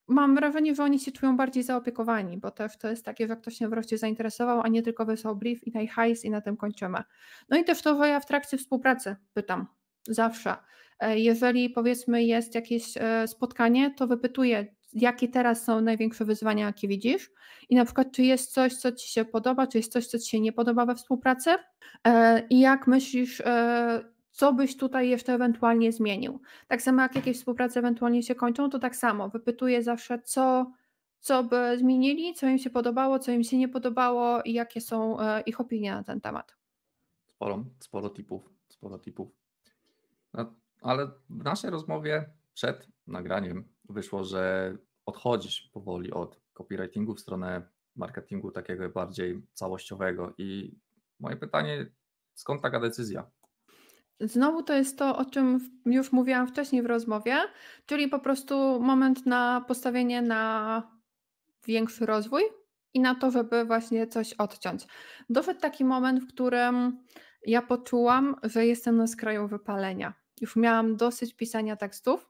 [SPEAKER 1] mam wrażenie, że oni się czują bardziej zaopiekowani, bo też to jest takie, że ktoś się wreszcie zainteresował, a nie tylko wysłał brief i najhajs i na tym kończymy. No i też to, że ja w trakcie współpracy pytam, zawsze. E, jeżeli powiedzmy jest jakieś e, spotkanie, to wypytuję, jakie teraz są największe wyzwania, jakie widzisz i na przykład, czy jest coś, co Ci się podoba, czy jest coś, co Ci się nie podoba we współpracy e, i jak myślisz co byś tutaj jeszcze ewentualnie zmienił. Tak samo jak jakieś współprace ewentualnie się kończą, to tak samo. Wypytuję zawsze, co, co by zmienili, co im się podobało, co im się nie podobało i jakie są e, ich opinie na ten temat.
[SPEAKER 2] Sporo, sporo tipów, sporo tipów. No, ale w naszej rozmowie przed nagraniem wyszło, że odchodzisz powoli od copywritingu w stronę marketingu takiego bardziej całościowego i moje pytanie, skąd taka decyzja?
[SPEAKER 1] Znowu to jest to, o czym już mówiłam wcześniej w rozmowie, czyli po prostu moment na postawienie na większy rozwój i na to, żeby właśnie coś odciąć. Doszedł taki moment, w którym ja poczułam, że jestem na skraju wypalenia. Już miałam dosyć pisania tekstów.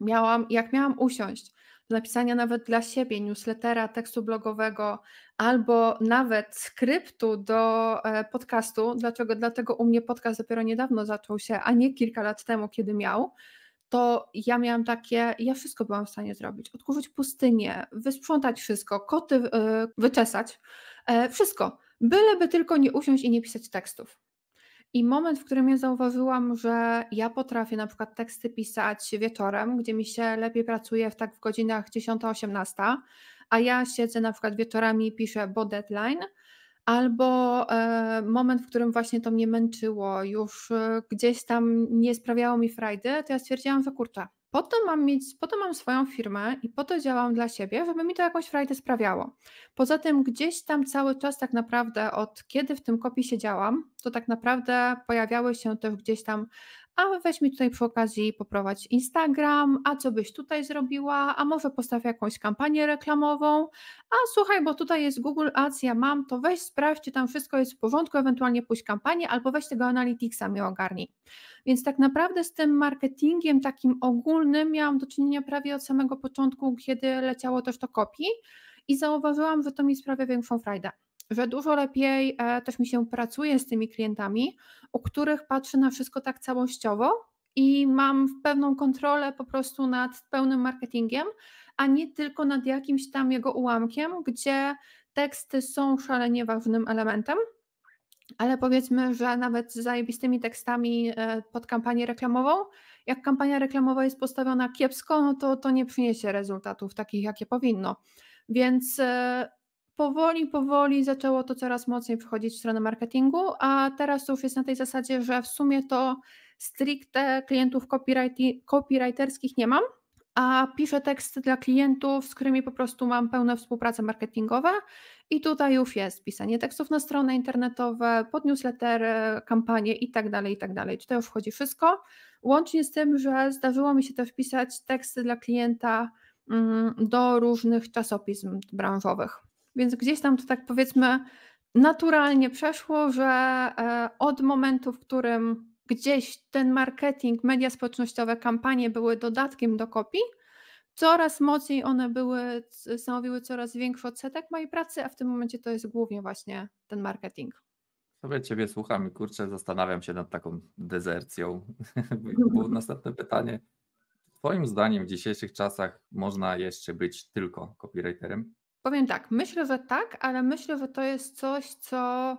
[SPEAKER 1] Miałam, jak miałam usiąść do napisania nawet dla siebie newslettera, tekstu blogowego, albo nawet skryptu do e, podcastu. Dlaczego? Dlatego u mnie podcast dopiero niedawno zaczął się, a nie kilka lat temu, kiedy miał. To ja miałam takie, ja wszystko byłam w stanie zrobić: odkurzyć pustynię, wysprzątać wszystko, koty e, wyczesać, e, wszystko, byleby tylko nie usiąść i nie pisać tekstów. I moment, w którym ja zauważyłam, że ja potrafię na przykład teksty pisać wieczorem, gdzie mi się lepiej pracuje w tak w godzinach 10-18, a ja siedzę na przykład wieczorami i piszę, bo deadline, albo e, moment, w którym właśnie to mnie męczyło, już e, gdzieś tam nie sprawiało mi frajdy, to ja stwierdziłam, że kurczę, po to mam mieć, po to mam swoją firmę i po to działam dla siebie, żeby mi to jakąś frajdę sprawiało. Poza tym gdzieś tam cały czas tak naprawdę od kiedy w tym kopii siedziałam, to tak naprawdę pojawiały się też gdzieś tam a weź mi tutaj przy okazji poprowadź Instagram, a co byś tutaj zrobiła, a może postaw jakąś kampanię reklamową, a słuchaj, bo tutaj jest Google Ads, ja mam, to weź sprawdź, czy tam wszystko jest w porządku, ewentualnie pójść kampanię, albo weź tego Analyticsa mi ogarnij. Więc tak naprawdę z tym marketingiem takim ogólnym miałam do czynienia prawie od samego początku, kiedy leciało też to kopii i zauważyłam, że to mi sprawia większą frajdę że dużo lepiej e, też mi się pracuje z tymi klientami, u których patrzę na wszystko tak całościowo i mam pewną kontrolę po prostu nad pełnym marketingiem, a nie tylko nad jakimś tam jego ułamkiem, gdzie teksty są szalenie ważnym elementem. Ale powiedzmy, że nawet z zajebistymi tekstami e, pod kampanię reklamową, jak kampania reklamowa jest postawiona kiepsko, no to to nie przyniesie rezultatów takich, jakie powinno. Więc e, powoli, powoli zaczęło to coraz mocniej wchodzić w stronę marketingu, a teraz już jest na tej zasadzie, że w sumie to stricte klientów copywriterskich nie mam, a piszę teksty dla klientów, z którymi po prostu mam pełne współprace marketingowe i tutaj już jest pisanie tekstów na strony internetowe, pod newslettery, kampanie itd., itd. Czy już wchodzi wszystko? Łącznie z tym, że zdarzyło mi się też pisać teksty dla klienta mm, do różnych czasopism branżowych. Więc gdzieś tam to tak powiedzmy naturalnie przeszło, że e, od momentu, w którym gdzieś ten marketing, media społecznościowe, kampanie były dodatkiem do kopii, coraz mocniej one były, stanowiły coraz większy odsetek mojej pracy, a w tym momencie to jest głównie właśnie ten marketing.
[SPEAKER 2] Sobie Ciebie słucham i kurczę, zastanawiam się nad taką dezercją. <laughs> Mhm. Było następne pytanie. Twoim zdaniem w dzisiejszych czasach można jeszcze być tylko copywriterem?
[SPEAKER 1] Powiem tak, myślę, że tak, ale myślę, że to jest coś, co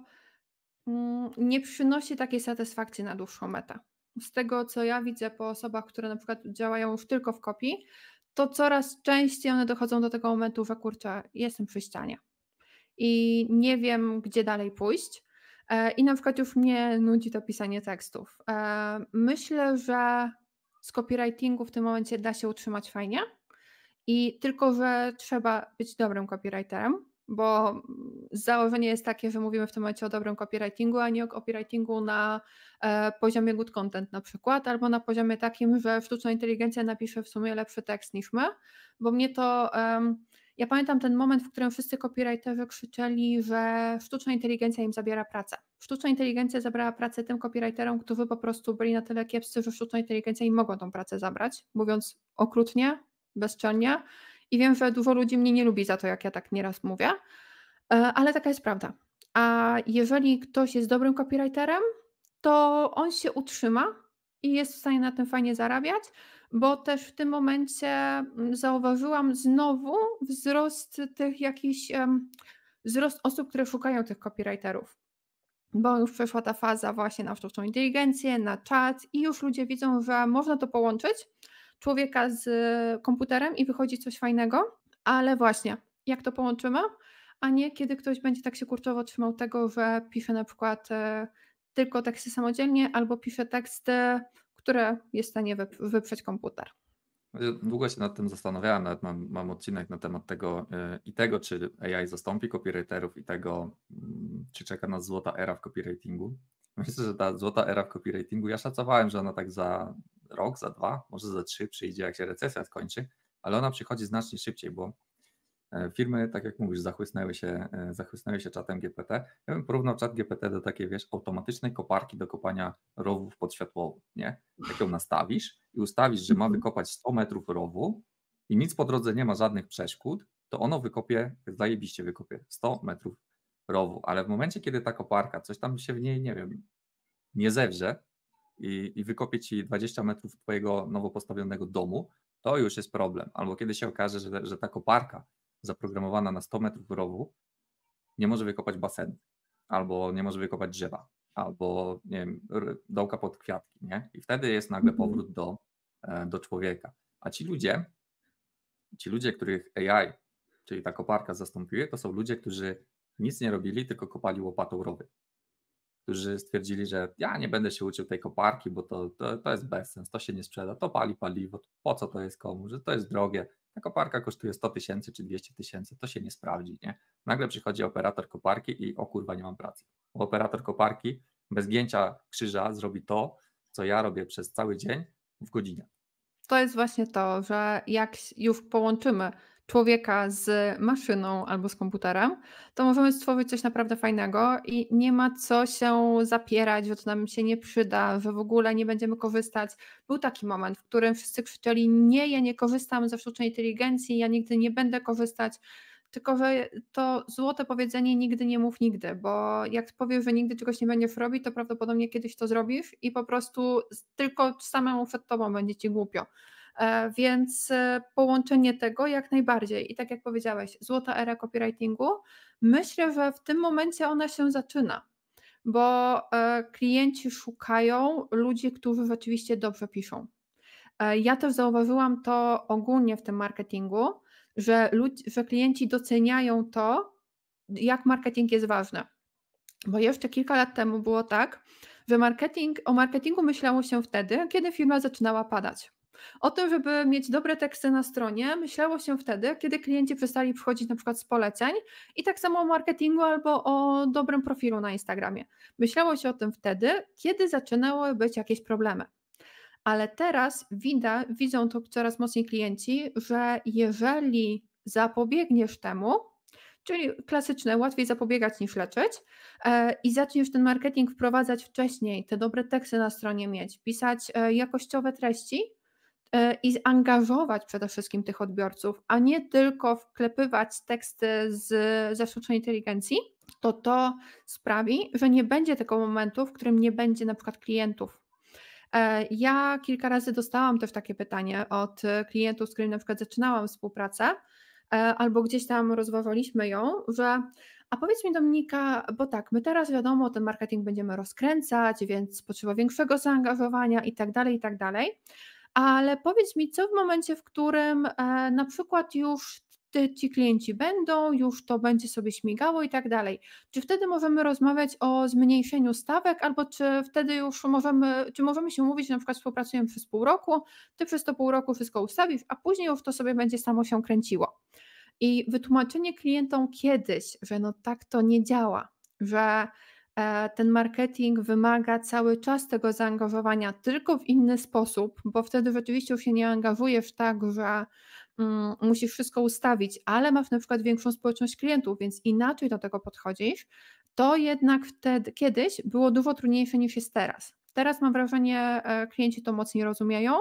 [SPEAKER 1] mm, nie przynosi takiej satysfakcji na dłuższą metę. Z tego, co ja widzę po osobach, które na przykład działają już tylko w kopii, to coraz częściej one dochodzą do tego momentu, że kurczę, jestem przy ścianie i nie wiem, gdzie dalej pójść. E, I na przykład już mnie nudzi to pisanie tekstów. E, myślę, że z copywritingu w tym momencie da się utrzymać fajnie, i tylko, że trzeba być dobrym copywriterem, bo założenie jest takie, że mówimy w tym momencie o dobrym copywritingu, a nie o copywritingu na e, poziomie good content na przykład, albo na poziomie takim, że sztuczna inteligencja napisze w sumie lepszy tekst niż my, bo mnie to... Um, ja pamiętam ten moment, w którym wszyscy copywriterzy krzyczeli, że sztuczna inteligencja im zabiera pracę. Sztuczna inteligencja zabrała pracę tym copywriterom, którzy po prostu byli na tyle kiepscy, że sztuczna inteligencja im mogła tą pracę zabrać, mówiąc okrutnie, bezczelnie. I wiem, że dużo ludzi mnie nie lubi za to, jak ja tak nieraz mówię, e, ale taka jest prawda. A jeżeli ktoś jest dobrym copywriterem, to on się utrzyma i jest w stanie na tym fajnie zarabiać, bo też w tym momencie mm, zauważyłam znowu wzrost tych jakichś, wzrost osób, które szukają tych copywriterów. Bo już przeszła ta faza właśnie na sztuczną inteligencję, na czat i już ludzie widzą, że można to połączyć człowieka z e, komputerem i wychodzi coś fajnego, ale właśnie, jak to połączymy, a nie kiedy ktoś będzie tak się kurczowo trzymał tego, że pisze na przykład e, tylko teksty samodzielnie albo pisze teksty, które jest w stanie wyprzeć komputer.
[SPEAKER 2] Długo się nad tym zastanawiałem, nawet mam, mam odcinek na temat tego yy, i tego, czy AI zastąpi copywriterów i tego, yy, czy czeka nas złota era w copywritingu. <laughs> Myślę, że ta złota era w copywritingu, ja szacowałem, że ona tak za rok, za dwa, może za trzy przyjdzie, jak się recesja skończy, ale ona przychodzi znacznie szybciej, bo e, firmy, tak jak mówisz, zachłysnęły się, e, zachłysnęły się czatem GPT. Ja bym porównał czat GPT do takiej, wiesz, automatycznej koparki do kopania rowów podświatłowych, nie? Jak ją nastawisz i ustawisz, że ma mhm. wykopać 100 metrów rowu i nic po drodze nie ma żadnych przeszkód, to ono wykopie, zajebiście wykopie 100 metrów rowu, ale w momencie, kiedy ta koparka, coś tam się w niej, nie wiem, nie zewrze, i, i wykopie ci 20 metrów twojego nowo postawionego domu, to już jest problem. Albo kiedy się okaże, że, że ta koparka zaprogramowana na 100 metrów rowu nie może wykopać basenu, albo nie może wykopać drzewa, albo nie wiem, dołka pod kwiatki, nie? I wtedy jest nagle mhm. powrót do, e, do człowieka. A ci ludzie, ci ludzie, których AI, czyli ta koparka zastąpiły, to są ludzie, którzy nic nie robili, tylko kopali łopatą rowy którzy stwierdzili, że ja nie będę się uczył tej koparki, bo to, to, to jest bezsens, to się nie sprzeda, to pali paliwo, po co to jest komu, że to jest drogie, ta koparka kosztuje 100 tysięcy czy 200 tysięcy, to się nie sprawdzi, nie? Nagle przychodzi operator koparki i o kurwa nie mam pracy. Operator koparki bez zdjęcia krzyża zrobi to, co ja robię przez cały dzień w godzinie.
[SPEAKER 1] To jest właśnie to, że jak już połączymy człowieka z maszyną albo z komputerem, to możemy stworzyć coś naprawdę fajnego i nie ma co się zapierać, że to nam się nie przyda, że w ogóle nie będziemy korzystać. Był taki moment, w którym wszyscy krzyczeli: Nie, ja nie korzystam ze sztucznej inteligencji, ja nigdy nie będę korzystać. Tylko, że to złote powiedzenie nigdy nie mów nigdy, bo jak powiesz, że nigdy czegoś nie będziesz robić, to prawdopodobnie kiedyś to zrobisz i po prostu tylko samemu przed tobą będzie ci głupio. E, więc e, połączenie tego jak najbardziej. I tak jak powiedziałeś, złota era copywritingu, myślę, że w tym momencie ona się zaczyna, bo e, klienci szukają ludzi, którzy rzeczywiście dobrze piszą. Ja też zauważyłam to ogólnie w tym marketingu, że, ludzi, że klienci doceniają to, jak marketing jest ważny. Bo jeszcze kilka lat temu było tak, że marketing, o marketingu myślało się wtedy, kiedy firma zaczynała padać. O tym, żeby mieć dobre teksty na stronie, myślało się wtedy, kiedy klienci przestali przychodzić na przykład z poleceń i tak samo o marketingu albo o dobrym profilu na Instagramie. Myślało się o tym wtedy, kiedy zaczynały być jakieś problemy. Ale teraz widać, widzą to coraz mocniej klienci, że jeżeli zapobiegniesz temu, czyli klasyczne, łatwiej zapobiegać niż leczyć, e, i zaczniesz ten marketing wprowadzać wcześniej, te dobre teksty na stronie mieć, pisać e, jakościowe treści, E, i zaangażować przede wszystkim tych odbiorców, a nie tylko wklepywać teksty z sztucznej inteligencji, to to sprawi, że nie będzie tego momentu, w którym nie będzie na przykład klientów. E, ja kilka razy dostałam też takie pytanie od klientów, z którymi na przykład zaczynałam współpracę, e, albo gdzieś tam rozważaliśmy ją, że a powiedz mi Dominika, bo tak, my teraz wiadomo, ten marketing będziemy rozkręcać, więc potrzeba większego zaangażowania i tak dalej, i tak dalej ale powiedz mi, co w momencie, w którym e, na przykład już ci klienci będą, już to będzie sobie śmigało i tak dalej. Czy wtedy możemy rozmawiać o zmniejszeniu stawek, albo czy wtedy już możemy, czy możemy się mówić, na przykład współpracujemy przez pół roku, ty przez to pół roku wszystko ustawisz, a później już to sobie będzie samo się kręciło. I wytłumaczenie klientom kiedyś, że no tak to nie działa, że E, ten marketing wymaga cały czas tego zaangażowania, tylko w inny sposób, bo wtedy rzeczywiście już się nie angażujesz tak, że mm, musisz wszystko ustawić, ale masz na przykład większą społeczność klientów, więc inaczej do tego podchodzisz. To jednak wtedy, kiedyś było dużo trudniejsze niż jest teraz. Teraz mam wrażenie, e, klienci to mocniej rozumieją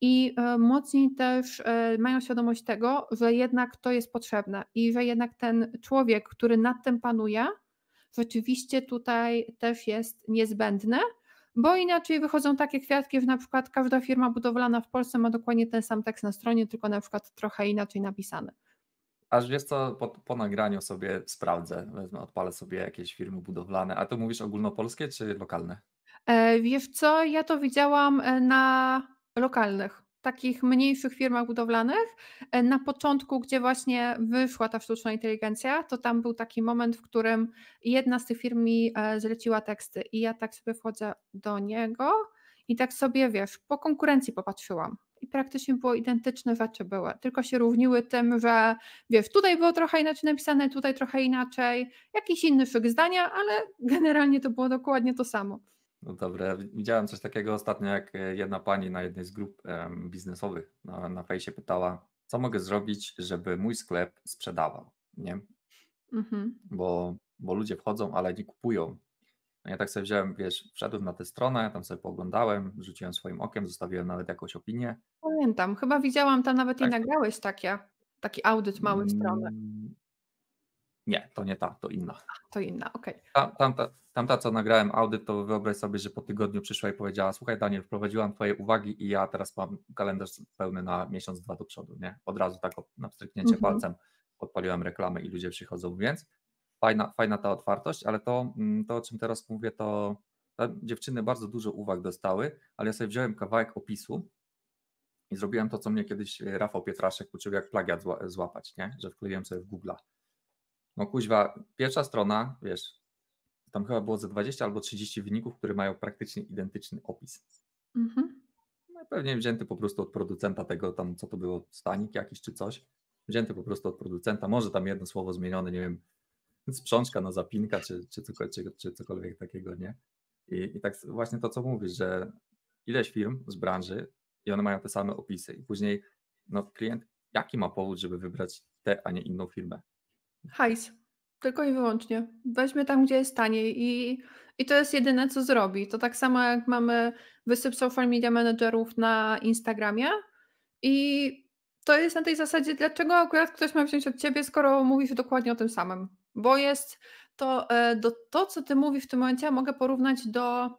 [SPEAKER 1] i e, mocniej też mają świadomość tego, że jednak to jest potrzebne i że jednak ten człowiek, który nad tym panuje, rzeczywiście tutaj też jest niezbędne, bo inaczej wychodzą takie kwiatki, że na przykład każda firma budowlana w Polsce ma dokładnie ten sam tekst na stronie, tylko na przykład trochę inaczej napisany.
[SPEAKER 2] Aż wiesz co, po, po nagraniu sobie sprawdzę, wezmę, odpalę sobie jakieś firmy budowlane. A to mówisz ogólnopolskie czy lokalne?
[SPEAKER 1] E, wiesz co, ja to widziałam e, na lokalnych takich mniejszych firmach budowlanych. E, na początku, gdzie właśnie wyszła ta sztuczna inteligencja, to tam był taki moment, w którym jedna z tych firm mi e, zleciła teksty i ja tak sobie wchodzę do niego i tak sobie, wiesz, po konkurencji popatrzyłam. I praktycznie było identyczne rzeczy były, tylko się równiły tym, że wiesz, tutaj było trochę inaczej napisane, tutaj trochę inaczej, jakiś inny szyk zdania, ale generalnie to było dokładnie to samo.
[SPEAKER 2] No dobre, widziałem coś takiego ostatnio, jak e, jedna pani na jednej z grup biznesowych na, na fejsie pytała, co mogę zrobić, żeby mój sklep sprzedawał, nie? Mhm. Bo, bo ludzie wchodzą, ale nie kupują. No ja tak sobie wziąłem, wiesz, wszedłem na tę stronę, tam sobie pooglądałem, rzuciłem swoim okiem, zostawiłem nawet jakąś opinię.
[SPEAKER 1] Pamiętam, chyba widziałam, tam nawet tak. i nagrałeś takie, taki audyt małej strony. Mm,
[SPEAKER 2] nie, to nie ta, to inna.
[SPEAKER 1] To inna, okej. Okay.
[SPEAKER 2] Tam, tamta, tamta, co nagrałem audyt, to wyobraź sobie, że po tygodniu przyszła i powiedziała: Słuchaj, Daniel, wprowadziłam Twoje uwagi i ja teraz mam kalendarz pełny na miesiąc, dwa do przodu, nie? Od razu tak na wstrzyknięcie mm-hmm. palcem odpaliłem reklamę i ludzie przychodzą, więc fajna, fajna ta otwartość, ale to, mm, to, o czym teraz mówię, to dziewczyny bardzo dużo uwag dostały, ale ja sobie wziąłem kawałek opisu i zrobiłem to, co mnie kiedyś e, Rafał Pietraszek uczył, jak plagiat złapać, nie? Że wkleiłem sobie w Google'a no kuźwa, pierwsza strona, wiesz, tam chyba było ze 20 albo 30 wyników, które mają praktycznie identyczny opis. Mhm. No, pewnie wzięty po prostu od producenta tego, tam co to było, stanik jakiś czy coś. Wzięty po prostu od producenta, może tam jedno słowo zmienione, nie wiem, sprzączka na zapinka czy, czy, cokolwiek, czy, czy cokolwiek takiego, nie? I, I tak właśnie to, co mówisz, że ileś firm z branży i one mają te same opisy i później no, klient jaki ma powód, żeby wybrać tę, a nie inną firmę?
[SPEAKER 1] Hajs. Tylko i wyłącznie. Weźmy tam, gdzie jest taniej i, i to jest jedyne, co zrobi. To tak samo jak mamy wysyp social media managerów na Instagramie i to jest na tej zasadzie, dlaczego akurat ktoś ma wziąć od ciebie, skoro mówisz dokładnie o tym samym. Bo jest to, e, do, to co ty mówisz w tym momencie, ja mogę porównać do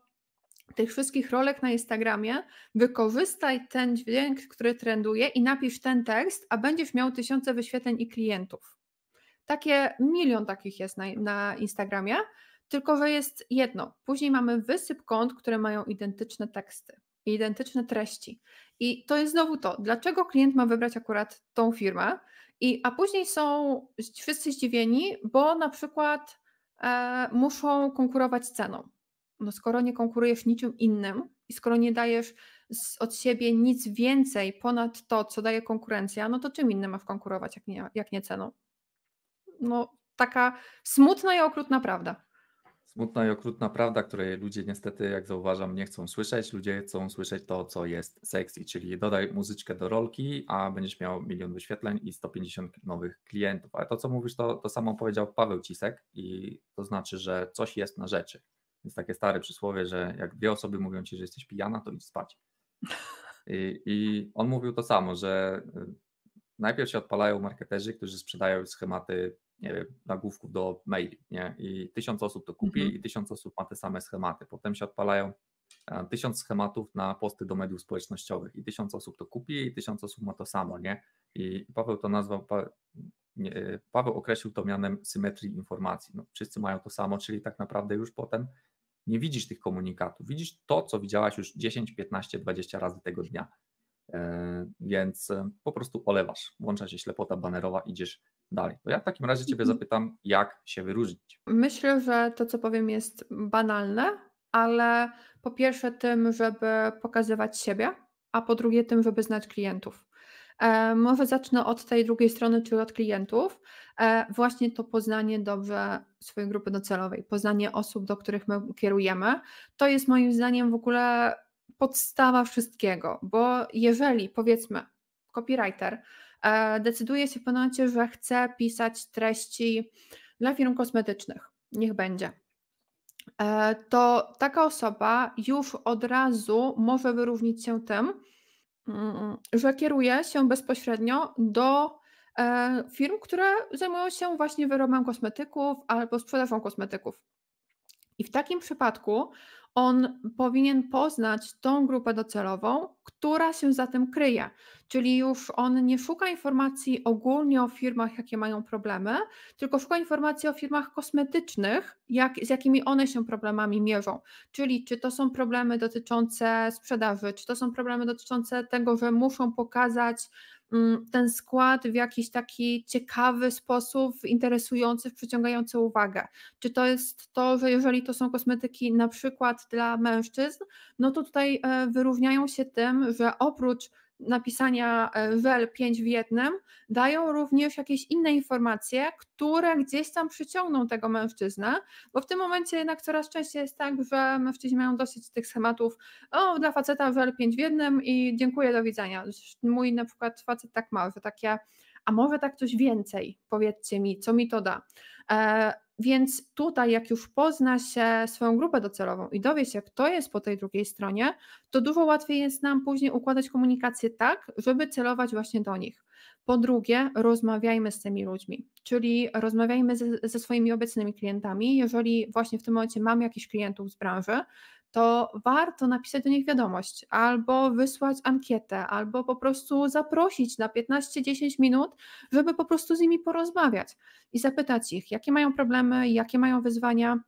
[SPEAKER 1] tych wszystkich rolek na Instagramie, wykorzystaj ten dźwięk, który trenduje i napisz ten tekst, a będziesz miał tysiące wyświetleń i klientów. Takie milion takich jest na, na Instagramie, tylko że jest jedno. Później mamy wysyp kont, które mają identyczne teksty, identyczne treści. I to jest znowu to, dlaczego klient ma wybrać akurat tą firmę, i, a później są wszyscy zdziwieni, bo na przykład e, muszą konkurować ceną. No skoro nie konkurujesz niczym innym i skoro nie dajesz z, od siebie nic więcej ponad to, co daje konkurencja, no to czym innym masz konkurować, jak nie, jak nie ceną? no, taka smutna i okrutna prawda.
[SPEAKER 2] Smutna i okrutna prawda, której ludzie niestety, jak zauważam, nie chcą słyszeć. Ludzie chcą słyszeć to, co jest sexy, czyli dodaj muzyczkę do rolki, a będziesz miał milion wyświetleń i 150 nowych klientów. Ale to, co mówisz, to, to samo powiedział Paweł Cisek i to znaczy, że coś jest na rzeczy. Jest takie stare przysłowie, że jak dwie osoby mówią ci, że jesteś pijana, to idź spać. I, i on mówił to samo, że y, najpierw się odpalają marketerzy, którzy sprzedają schematy nie wiem, nagłówków do maili, nie? I tysiąc osób to kupi mhm. i tysiąc osób ma te same schematy. Potem się odpalają e, tysiąc schematów na posty do mediów społecznościowych i tysiąc osób to kupi i tysiąc osób ma to samo, nie? I Paweł to nazwał, pa, nie, e, Paweł określił to mianem symetrii informacji. No, wszyscy mają to samo, czyli tak naprawdę już potem nie widzisz tych komunikatów. Widzisz to, co widziałaś już 10, 15, 20 razy tego dnia. E, więc po prostu olewasz, włącza się ślepota banerowa, idziesz dalej. To ja w takim razie Ciebie mhm. zapytam, jak się wyróżnić.
[SPEAKER 1] Myślę, że to, co powiem, jest banalne, ale po pierwsze tym, żeby pokazywać siebie, a po drugie tym, żeby znać klientów. E, może zacznę od tej drugiej strony, czyli od klientów. E, właśnie to poznanie dobrze swojej grupy docelowej, poznanie osób, do których my kierujemy, to jest moim zdaniem w ogóle podstawa wszystkiego, bo jeżeli powiedzmy, copywriter E, decyduje się ponadto, że chce pisać treści dla firm kosmetycznych. Niech będzie. E, to taka osoba już od razu może wyróżnić się tym, mm, że kieruje się bezpośrednio do e, firm, które zajmują się właśnie wyrobem kosmetyków albo sprzedażą kosmetyków. I w takim przypadku on powinien poznać tą grupę docelową, która się za tym kryje. Czyli już on nie szuka informacji ogólnie o firmach, jakie mają problemy, tylko szuka informacji o firmach kosmetycznych, jak, z jakimi one się problemami mierzą. Czyli czy to są problemy dotyczące sprzedaży, czy to są problemy dotyczące tego, że muszą pokazać Mm, ten skład w jakiś taki ciekawy sposób, interesujący, przyciągający uwagę. Czy to jest to, że jeżeli to są kosmetyki na przykład dla mężczyzn, no to tutaj e, wyróżniają się tym, że oprócz napisania e, WEL5 w jednym, dają również jakieś inne informacje, które gdzieś tam przyciągną tego mężczyznę, bo w tym momencie jednak coraz częściej jest tak, że mężczyźni mają dosyć tych schematów, o dla faceta WEL5 w jednym i dziękuję, do widzenia. Mój na przykład facet tak ma, że takie a może tak coś więcej, powiedzcie mi, co mi to da. E, więc tutaj, jak już pozna się swoją grupę docelową i dowie się, kto jest po tej drugiej stronie, to dużo łatwiej jest nam później układać komunikację tak, żeby celować właśnie do nich. Po drugie, rozmawiajmy z tymi ludźmi, czyli rozmawiajmy ze, ze swoimi obecnymi klientami. Jeżeli właśnie w tym momencie mam jakichś klientów z branży, to warto napisać do nich wiadomość, albo wysłać ankietę, albo po prostu zaprosić na 15-10 minut, żeby po prostu z nimi porozmawiać i zapytać ich, jakie mają problemy, jakie mają wyzwania,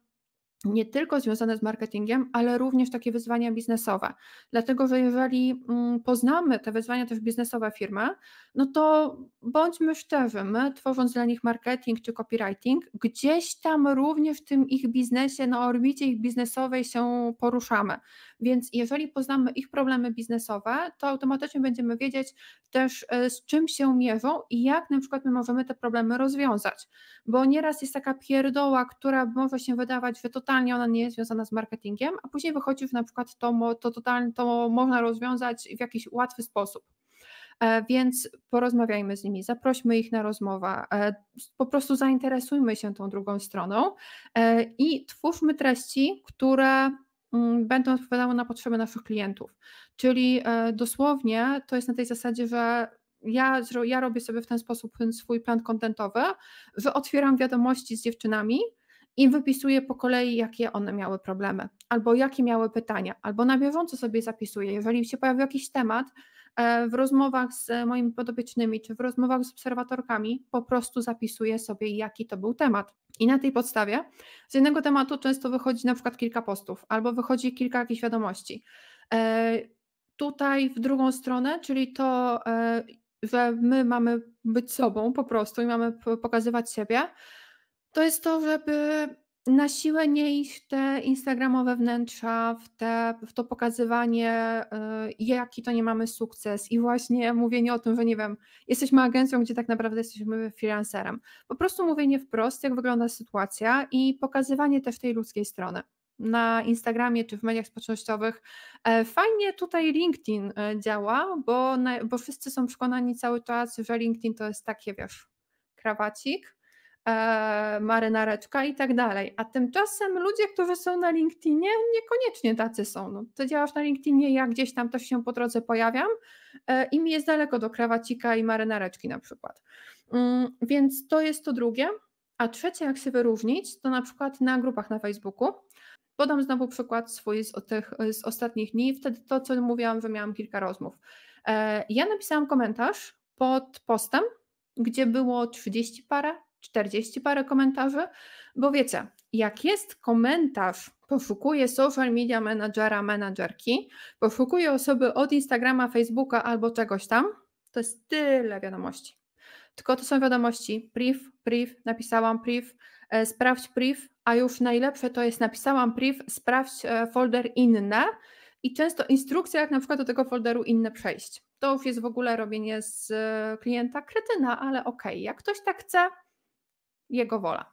[SPEAKER 1] nie tylko związane z marketingiem, ale również takie wyzwania biznesowe. Dlatego, że jeżeli mm, poznamy te wyzwania też biznesowe firmy, no to bądźmy szczerzy, my tworząc dla nich marketing czy copywriting, gdzieś tam również w tym ich biznesie, na orbicie ich biznesowej się poruszamy. Więc jeżeli poznamy ich problemy biznesowe, to automatycznie będziemy wiedzieć też e, z czym się mierzą i jak na przykład my możemy te problemy rozwiązać. Bo nieraz jest taka pierdoła, która może się wydawać, że totalnie totalnie ona nie jest związana z marketingiem, a później wychodzi, że na przykład to, to, totalnie, to można rozwiązać w jakiś łatwy sposób. E, więc porozmawiajmy z nimi, zaprośmy ich na rozmowę, e, po prostu zainteresujmy się tą drugą stroną e, i twórzmy treści, które mm, będą odpowiadały na potrzeby naszych klientów. Czyli dosłownie to jest na tej zasadzie, że ja, ja robię sobie w ten sposób swój plan kontentowy, że otwieram wiadomości z dziewczynami, i wypisuję po kolei, jakie one miały problemy, albo jakie miały pytania, albo na bieżąco sobie zapisuję. Jeżeli się pojawił jakiś temat e, w rozmowach z moimi podopiecznymi, czy w rozmowach z obserwatorkami, po prostu zapisuję sobie, jaki to był temat. I na tej podstawie z jednego tematu często wychodzi na przykład kilka postów, albo wychodzi kilka jakichś wiadomości. E, tutaj w drugą stronę, czyli to, e, że my mamy być sobą po prostu i mamy pokazywać siebie, to jest to, żeby na siłę nie iść w te instagramowe wnętrza, w, te, w to pokazywanie, yy, jaki to nie mamy sukces i właśnie mówienie o tym, że nie wiem, jesteśmy agencją, gdzie tak naprawdę jesteśmy freelancerem. Po prostu mówienie wprost, jak wygląda sytuacja i pokazywanie też tej ludzkiej strony na Instagramie czy w mediach społecznościowych. E, fajnie tutaj LinkedIn e, działa, bo, bo wszyscy są przekonani cały czas, że LinkedIn to jest takie, wiesz, krawacik, E, marynareczka i tak dalej. A tymczasem ludzie, którzy są na LinkedInie, niekoniecznie tacy są. No, ty działasz na LinkedInie, ja gdzieś tam też się po drodze pojawiam e, i mi jest daleko do krawacika i marynareczki na przykład. Mm, więc to jest to drugie. A trzecie, jak się wyróżnić, to na przykład na grupach na Facebooku. Podam znowu przykład swój z, tych, z ostatnich dni, wtedy to, co mówiłam, że kilka rozmów. E, ja napisałam komentarz pod postem, gdzie było 30 parę 40 parę komentarzy, bo wiecie, jak jest komentarz, poszukuję social media managera, managerki, poszukuję osoby od Instagrama, Facebooka albo czegoś tam, to jest tyle wiadomości. Tylko to są wiadomości priv, priv, napisałam priv, e, sprawdź priv, a już najlepsze to jest napisałam priv, sprawdź e, folder inne i często instrukcja, jak na przykład do tego folderu inne przejść. To już jest w ogóle robienie z e, klienta kretyna, ale okej, okay, jak ktoś tak chce, jego wola.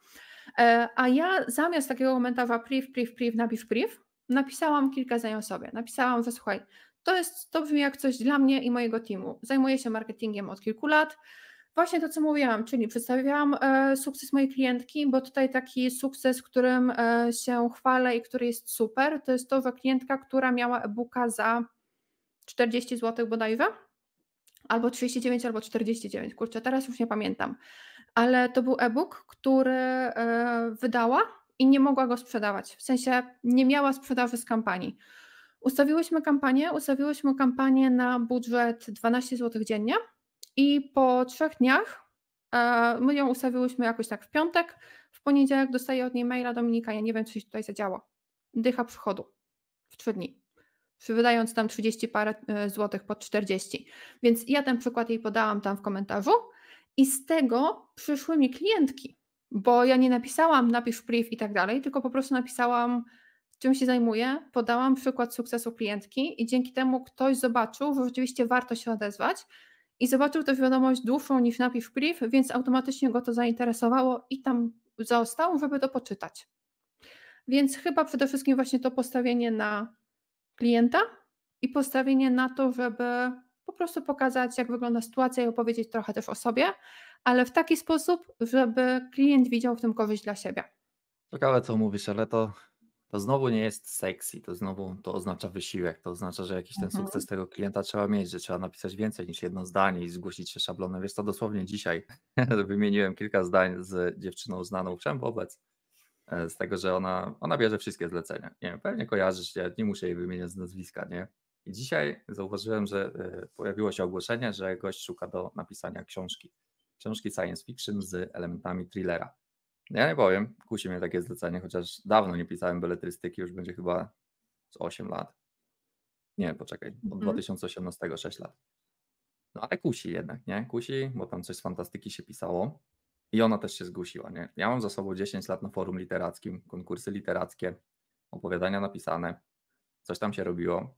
[SPEAKER 1] E, a ja zamiast takiego komentarza priv, priv, priv, napisz priv, napisałam kilka zdań o sobie. Napisałam, że słuchaj, to, jest, to brzmi jak coś dla mnie i mojego teamu. Zajmuję się marketingiem od kilku lat. Właśnie to, co mówiłam, czyli przedstawiałam e, sukces mojej klientki, bo tutaj taki sukces, którym e, się chwalę i który jest super, to jest to, że klientka, która miała e-booka za 40 zł bodajże, albo 39, albo 49, kurczę, teraz już nie pamiętam ale to był e-book, który e, wydała i nie mogła go sprzedawać. W sensie nie miała sprzedaży z kampanii. Ustawiłyśmy kampanię, ustawiłyśmy kampanię na budżet 12 zł dziennie i po trzech dniach e, my ją ustawiłyśmy jakoś tak w piątek, w poniedziałek dostaję od niej maila Dominika, ja nie wiem, co się tutaj zadziało. Dycha przychodu w trzy dni, wydając tam 30 parę e, złotych pod 40. Więc ja ten przykład jej podałam tam w komentarzu i z tego przyszły mi klientki, bo ja nie napisałam napisz brief i tak dalej, tylko po prostu napisałam czym się zajmuję, podałam przykład sukcesu klientki i dzięki temu ktoś zobaczył, że rzeczywiście warto się odezwać i zobaczył tę wiadomość dłuższą niż napisz brief, więc automatycznie go to zainteresowało i tam został, żeby to poczytać. Więc chyba przede wszystkim właśnie to postawienie na klienta i postawienie na to, żeby po prostu pokazać, jak wygląda sytuacja i opowiedzieć trochę też o sobie, ale w taki sposób, żeby klient widział w tym korzyść dla siebie.
[SPEAKER 2] Ciekawe, co mówisz, ale to, to znowu nie jest sexy, to znowu to oznacza wysiłek, to oznacza, że jakiś ten mhm. sukces tego klienta trzeba mieć, że trzeba napisać więcej niż jedno zdanie i zgłosić się szablonem. Wiesz, to dosłownie dzisiaj <laughs> wymieniłem kilka zdań z dziewczyną znaną wszem wobec, e, z tego, że ona, ona bierze wszystkie zlecenia. Nie wiem, pewnie kojarzysz, ja nie muszę jej wymieniać z nazwiska, nie? I dzisiaj zauważyłem, że e, pojawiło się ogłoszenie, że gość szuka do napisania książki. Książki science fiction z elementami thrillera. Ja nie powiem, kusi mnie takie zlecenie, chociaż dawno nie pisałem beletrystyki, już będzie chyba z 8 lat. Nie, poczekaj, od mm. 2018 6 lat. No ale kusi jednak, nie? Kusi, bo tam coś z fantastyki się pisało i ona też się zgłosiła, nie? Ja mam za sobą 10 lat na forum literackim, konkursy literackie, opowiadania napisane, coś tam się robiło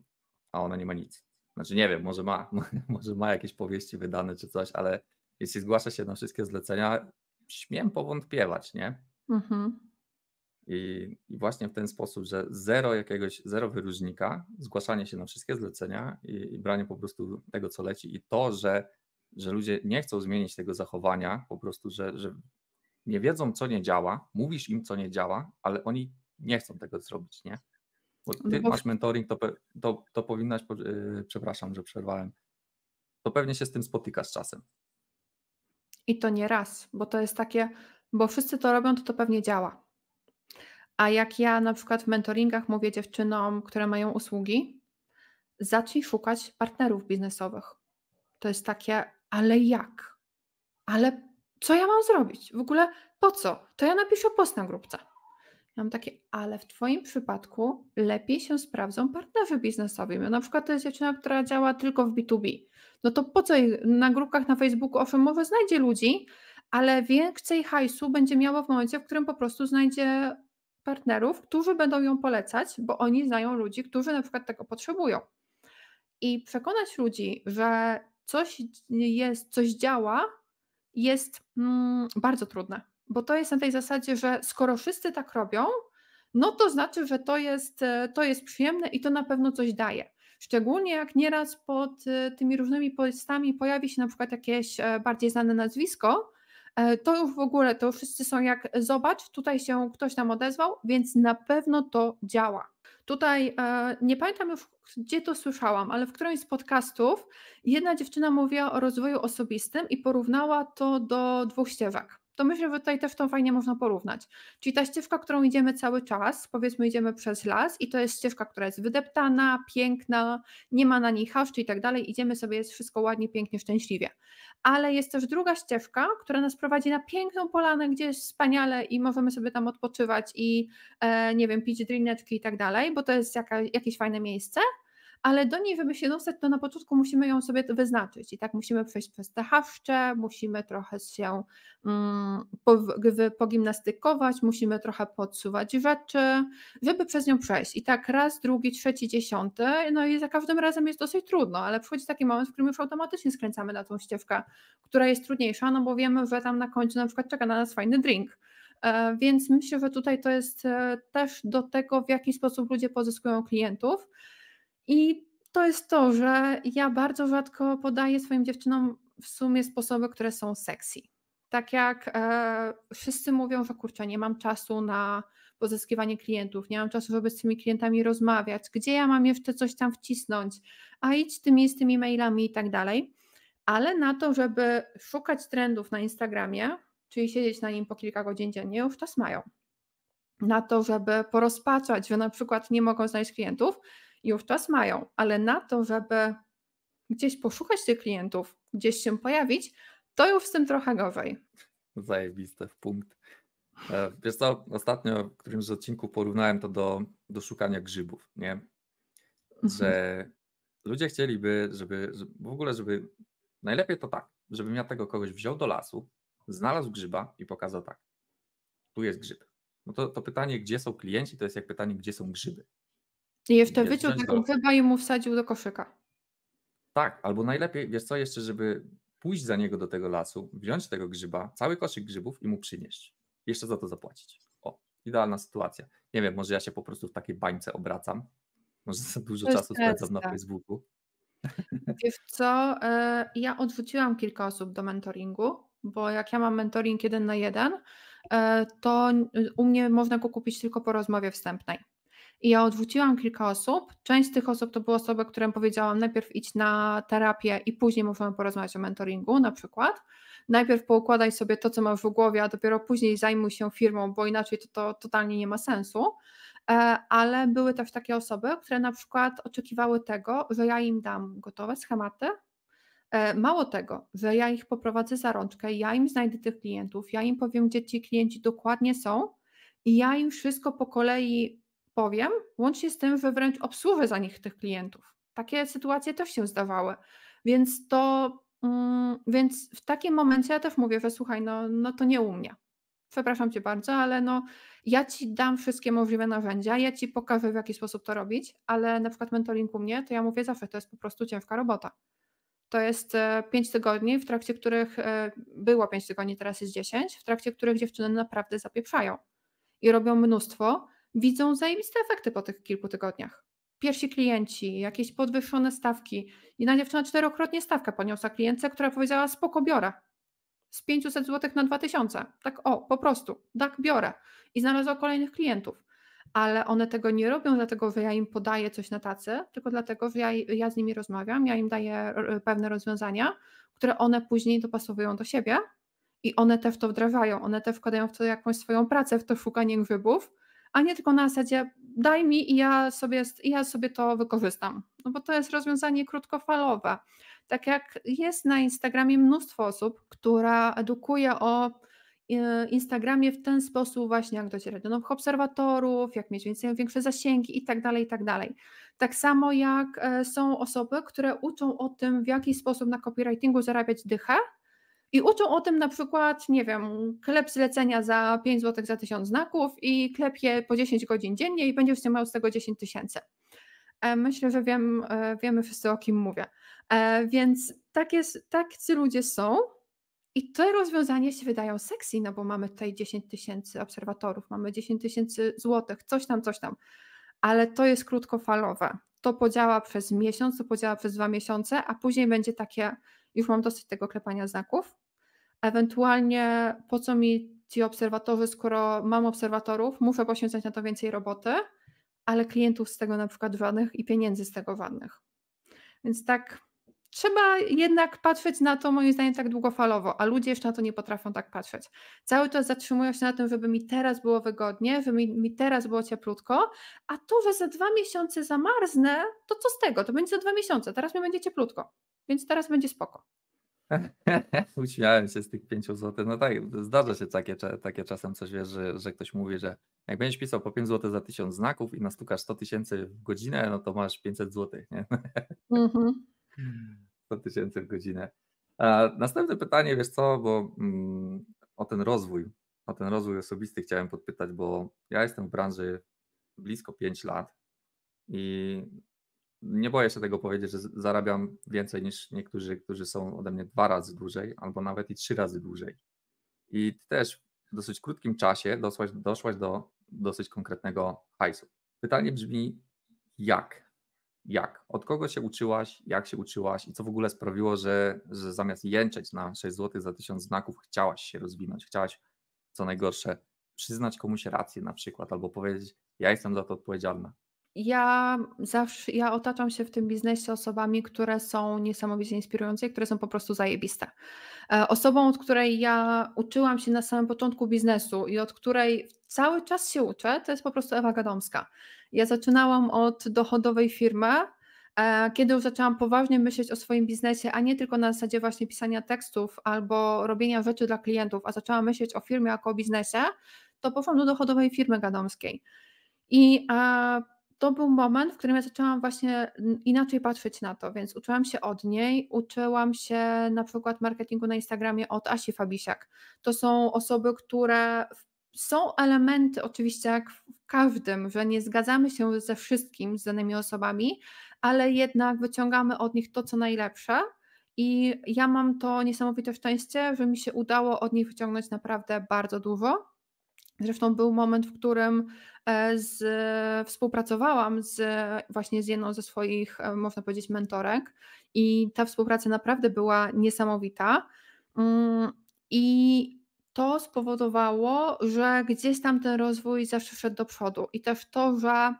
[SPEAKER 2] a ona nie ma nic. Znaczy nie wiem, może ma, <laughs> może ma jakieś powieści wydane czy coś, ale jeśli zgłasza się na wszystkie zlecenia, śmiem powątpiewać, nie? Mhm. I, I, właśnie w ten sposób, że zero jakiegoś, zero wyróżnika, zgłaszanie się na wszystkie zlecenia i, i branie po prostu tego, co leci, i to, że, że ludzie nie chcą zmienić tego zachowania, po prostu, że, że nie wiedzą, co nie działa, mówisz im, co nie działa, ale oni nie chcą tego zrobić, nie? Bo no ty no bo... masz mentoring, to, to, to powinnaś, yy, przepraszam, że przerwałem, to pewnie się z tym spotyka z czasem.
[SPEAKER 1] I to nie raz, bo to jest takie, bo wszyscy to robią, to to pewnie działa. A jak ja na przykład w mentoringach mówię dziewczynom, które mają usługi, zacznij szukać partnerów biznesowych. To jest takie, ale jak? Ale co ja mam zrobić? W ogóle po co? To ja napiszę post na grupce. Ja mam takie, ale w Twoim przypadku lepiej się sprawdzą partnerzy biznesowi. No na przykład to jest dziewczyna, która działa tylko w B2B. No to po co na grupkach na Facebooku, owszem, może znajdzie ludzi, ale więcej hajsu będzie miała w momencie, w którym po prostu znajdzie partnerów, którzy będą ją polecać, bo oni znają ludzi, którzy na przykład tego potrzebują. I przekonać ludzi, że coś jest, coś działa, jest mm, bardzo trudne bo to jest na tej zasadzie, że skoro wszyscy tak robią, no to znaczy, że to jest, e, to jest przyjemne i to na pewno coś daje. Szczególnie jak nieraz pod e, tymi różnymi postami pojawi się na przykład jakieś e, bardziej znane nazwisko, to już w ogóle, to wszyscy są jak zobacz, tutaj się ktoś nam odezwał, więc na pewno to działa. Tutaj nie pamiętam już, gdzie to słyszałam, ale w którymś z podcastów jedna dziewczyna mówiła o rozwoju osobistym i porównała to do dwóch ścieżek to myślę, że tutaj też tą fajnie można porównać. Czyli ta ścieżka, którą idziemy cały czas, powiedzmy idziemy przez las i to jest ścieżka, która jest wydeptana, piękna, nie ma na niej haszczy i tak dalej, idziemy sobie, jest wszystko ładnie, pięknie, szczęśliwie. Ale jest też druga ścieżka, która nas prowadzi na piękną polanę, gdzie jest wspaniale i możemy sobie tam odpoczywać i, e, nie wiem, pić drineczki i tak dalej, bo to jest jaka, jakieś fajne miejsce, ale do niej, żeby się dostać, to na początku musimy ją sobie wyznaczyć. I tak musimy przejść przez te haszcze, musimy trochę się um, pogimnastykować, musimy trochę podsuwać rzeczy, żeby przez nią przejść. I tak raz, drugi, trzeci, dziesiąty, no i za każdym razem jest dosyć trudno, ale przychodzi taki moment, w którym już automatycznie skręcamy na tą ścieżkę, która jest trudniejsza, no bo wiemy, że tam na końcu na przykład czeka na nas fajny drink. E, więc myślę, że tutaj to jest e, też do tego, w jaki sposób ludzie pozyskują klientów, i to jest to, że ja bardzo rzadko podaję swoim dziewczynom w sumie sposoby, które są sexy. Tak jak e, wszyscy mówią, że kurczę, nie mam czasu na pozyskiwanie klientów, nie mam czasu, żeby z tymi klientami rozmawiać, gdzie ja mam jeszcze coś tam wcisnąć, a idź tymi z tymi mailami i tak dalej. Ale na to, żeby szukać trendów na Instagramie, czyli siedzieć na nim po kilka godzin dziennie, już czas mają. Na to, żeby porozpaczać, że na przykład nie mogą znaleźć klientów, już czas mają, ale na to, żeby gdzieś poszukać tych klientów, gdzieś się pojawić, to już z tym trochę gorzej.
[SPEAKER 2] Zajebiste w punkt. E, wiesz co, ostatnio w którymś odcinku porównałem to do, do szukania grzybów, nie? Mhm. Że mhm. ludzie chcieliby, żeby, żeby w ogóle, żeby najlepiej to tak, żebym ja tego kogoś wziął do lasu, znalazł grzyba i pokazał tak, tu jest grzyb. No to, to pytanie, gdzie są klienci, to jest jak pytanie, gdzie są grzyby.
[SPEAKER 1] I jeszcze wyciął taką do... chyba i mu wsadził do koszyka.
[SPEAKER 2] Tak, albo najlepiej, wiesz co, jeszcze żeby pójść za niego do tego lasu, wziąć tego grzyba, cały koszyk grzybów i mu przynieść. Jeszcze za to zapłacić. O, idealna sytuacja. Nie wiem, może ja się po prostu w takiej bańce obracam. Może za dużo czasu spędzam na Facebooku.
[SPEAKER 1] Wiesz co, e, ja odwróciłam kilka osób do mentoringu, bo jak ja mam mentoring jeden na jeden, e, to u mnie można go kupić tylko po rozmowie wstępnej. I ja odwróciłam kilka osób. Część z tych osób to były osoby, którym powiedziałam najpierw idź na terapię i później możemy porozmawiać o mentoringu na przykład. Najpierw poukładaj sobie to, co masz w głowie, a dopiero później zajmuj się firmą, bo inaczej to, to totalnie nie ma sensu. E, ale były też takie osoby, które na przykład oczekiwały tego, że ja im dam gotowe schematy, e, Mało tego, że ja ich poprowadzę za rączkę, ja im znajdę tych klientów, ja im powiem, gdzie ci klienci dokładnie są i ja im wszystko po kolei powiem, łącznie z tym, że wręcz obsługę za nich tych klientów. Takie sytuacje też się zdawały. Więc to, mm, więc w takim momencie ja też mówię, że słuchaj, no, no to nie u mnie. Przepraszam cię bardzo, ale no ja ci dam wszystkie możliwe narzędzia, ja ci pokażę w jaki sposób to robić, ale na przykład mentoring u mnie, to ja mówię zawsze, to jest po prostu ciężka robota. To jest e, pięć tygodni, w trakcie których e, było pięć tygodni, teraz jest 10, w trakcie których dziewczyny naprawdę zapieprzają i robią mnóstwo widzą zajebiste efekty po tych kilku tygodniach. Pierwsi klienci, jakieś podwyższone stawki. Jedna dziewczyna czterokrotnie stawkę poniosła klientce, która powiedziała spoko biorę. Z 500 zł na 2000. Tak o, po prostu, tak biorę. I znalazła kolejnych klientów. Ale one tego nie robią, dlatego że ja im podaję coś na tacy, tylko dlatego, że ja, ja z nimi rozmawiam, ja im daję e, pewne rozwiązania, które one później dopasowują do siebie i one te w to wdrażają, one te wkładają w to jakąś swoją pracę, w to szukanie grzybów, a nie tylko na zasadzie daj mi i ja sobie, ja sobie to wykorzystam. No bo to jest rozwiązanie krótkofalowe. Tak jak jest na Instagramie mnóstwo osób, która edukuje o e, Instagramie w ten sposób właśnie, jak dojść do nowych obserwatorów, jak mieć więcej, większe zasięgi i tak dalej, i tak dalej. Tak samo jak e, są osoby, które uczą o tym, w jaki sposób na copywritingu zarabiać dychę, i uczą o tym na przykład, nie wiem, klep zlecenia za 5 zł za 1000 znaków i klep je po 10 godzin dziennie i będziesz miał z tego 10 tysięcy. E, myślę, że wiem, e, wiemy wszyscy o kim mówię. E, więc tak jest, tacy ludzie są i te rozwiązania się wydają sexy, no bo mamy tutaj 10 tysięcy obserwatorów, mamy 10 tysięcy złotych, coś tam, coś tam. Ale to jest krótkofalowe. To podziała przez miesiąc, to podziała przez dwa miesiące, a później będzie takie, już mam dosyć tego klepania znaków, Ewentualnie po co mi ci obserwatorzy, skoro mam obserwatorów, muszę poświęcać na to więcej roboty, ale klientów z tego na przykład żadnych i pieniędzy z tego żadnych. Więc tak, trzeba jednak patrzeć na to, moim zdaniem, tak długofalowo, a ludzie jeszcze na to nie potrafią tak patrzeć. Cały czas zatrzymują się na tym, żeby mi teraz było wygodnie, żeby mi, teraz było cieplutko, a to, że za dwa miesiące zamarznę, to co z tego? To będzie za dwa miesiące, teraz mi będzie cieplutko, więc teraz będzie spoko.
[SPEAKER 2] <laughs> Uśmiałem się z tych 5 zł. No tak, zdarza się takie, takie czasem coś, wiesz, że, że ktoś mówi, że jak będziesz pisał po 5 zł za 1000 znaków i nastukasz 100 tysięcy w godzinę, no to masz 500 zł. Nie? Mhm. 100 <laughs> tysięcy w godzinę. A następne pytanie, wiesz co, bo mm, o ten rozwój, o ten rozwój osobisty chciałem podpytać, bo ja jestem w branży blisko 5 lat i nie boję się tego powiedzieć, że zarabiam więcej niż niektórzy, którzy są ode mnie dwa razy dłużej, albo nawet i trzy razy dłużej. I też w dosyć krótkim czasie doszłaś, doszłaś do dosyć konkretnego hajsu. Pytanie brzmi, jak? Jak? Od kogo się uczyłaś? Jak się uczyłaś? I co w ogóle sprawiło, że, że zamiast jęczeć na 6 zł za 1000 znaków, chciałaś się rozwinąć, chciałaś co najgorsze przyznać komuś rację na przykład, albo powiedzieć, ja jestem za to odpowiedzialna
[SPEAKER 1] ja zawsze, ja otaczam się w tym biznesie osobami, które są niesamowicie inspirujące, które są po prostu zajebiste. E, osobą, od której ja uczyłam się na samym początku biznesu i od której cały czas się uczę, to jest po prostu Ewa Gadomska. Ja zaczynałam od dochodowej firmy, e, kiedy już zaczęłam poważnie myśleć o swoim biznesie, a nie tylko na zasadzie właśnie pisania tekstów albo robienia rzeczy dla klientów, a zaczęłam myśleć o firmie jako o biznesie, to poszłam do dochodowej firmy gadomskiej. I e, to był moment, w którym ja zaczęłam właśnie inaczej patrzeć na to, więc uczyłam się od niej, uczyłam się na przykład marketingu na Instagramie od Asi Fabisiak. To są osoby, które są elementy, oczywiście jak w każdym, że nie zgadzamy się ze wszystkim, z danymi osobami, ale jednak wyciągamy od nich to, co najlepsze. I ja mam to niesamowite szczęście, że mi się udało od nich wyciągnąć naprawdę bardzo dużo. Zresztą był moment, w którym e, z, e, współpracowałam z, e, właśnie z jedną ze swoich, można powiedzieć, mentorek, i ta współpraca naprawdę była niesamowita. Mm, I to spowodowało, że gdzieś tam ten rozwój zawsze szedł do przodu. I też to, że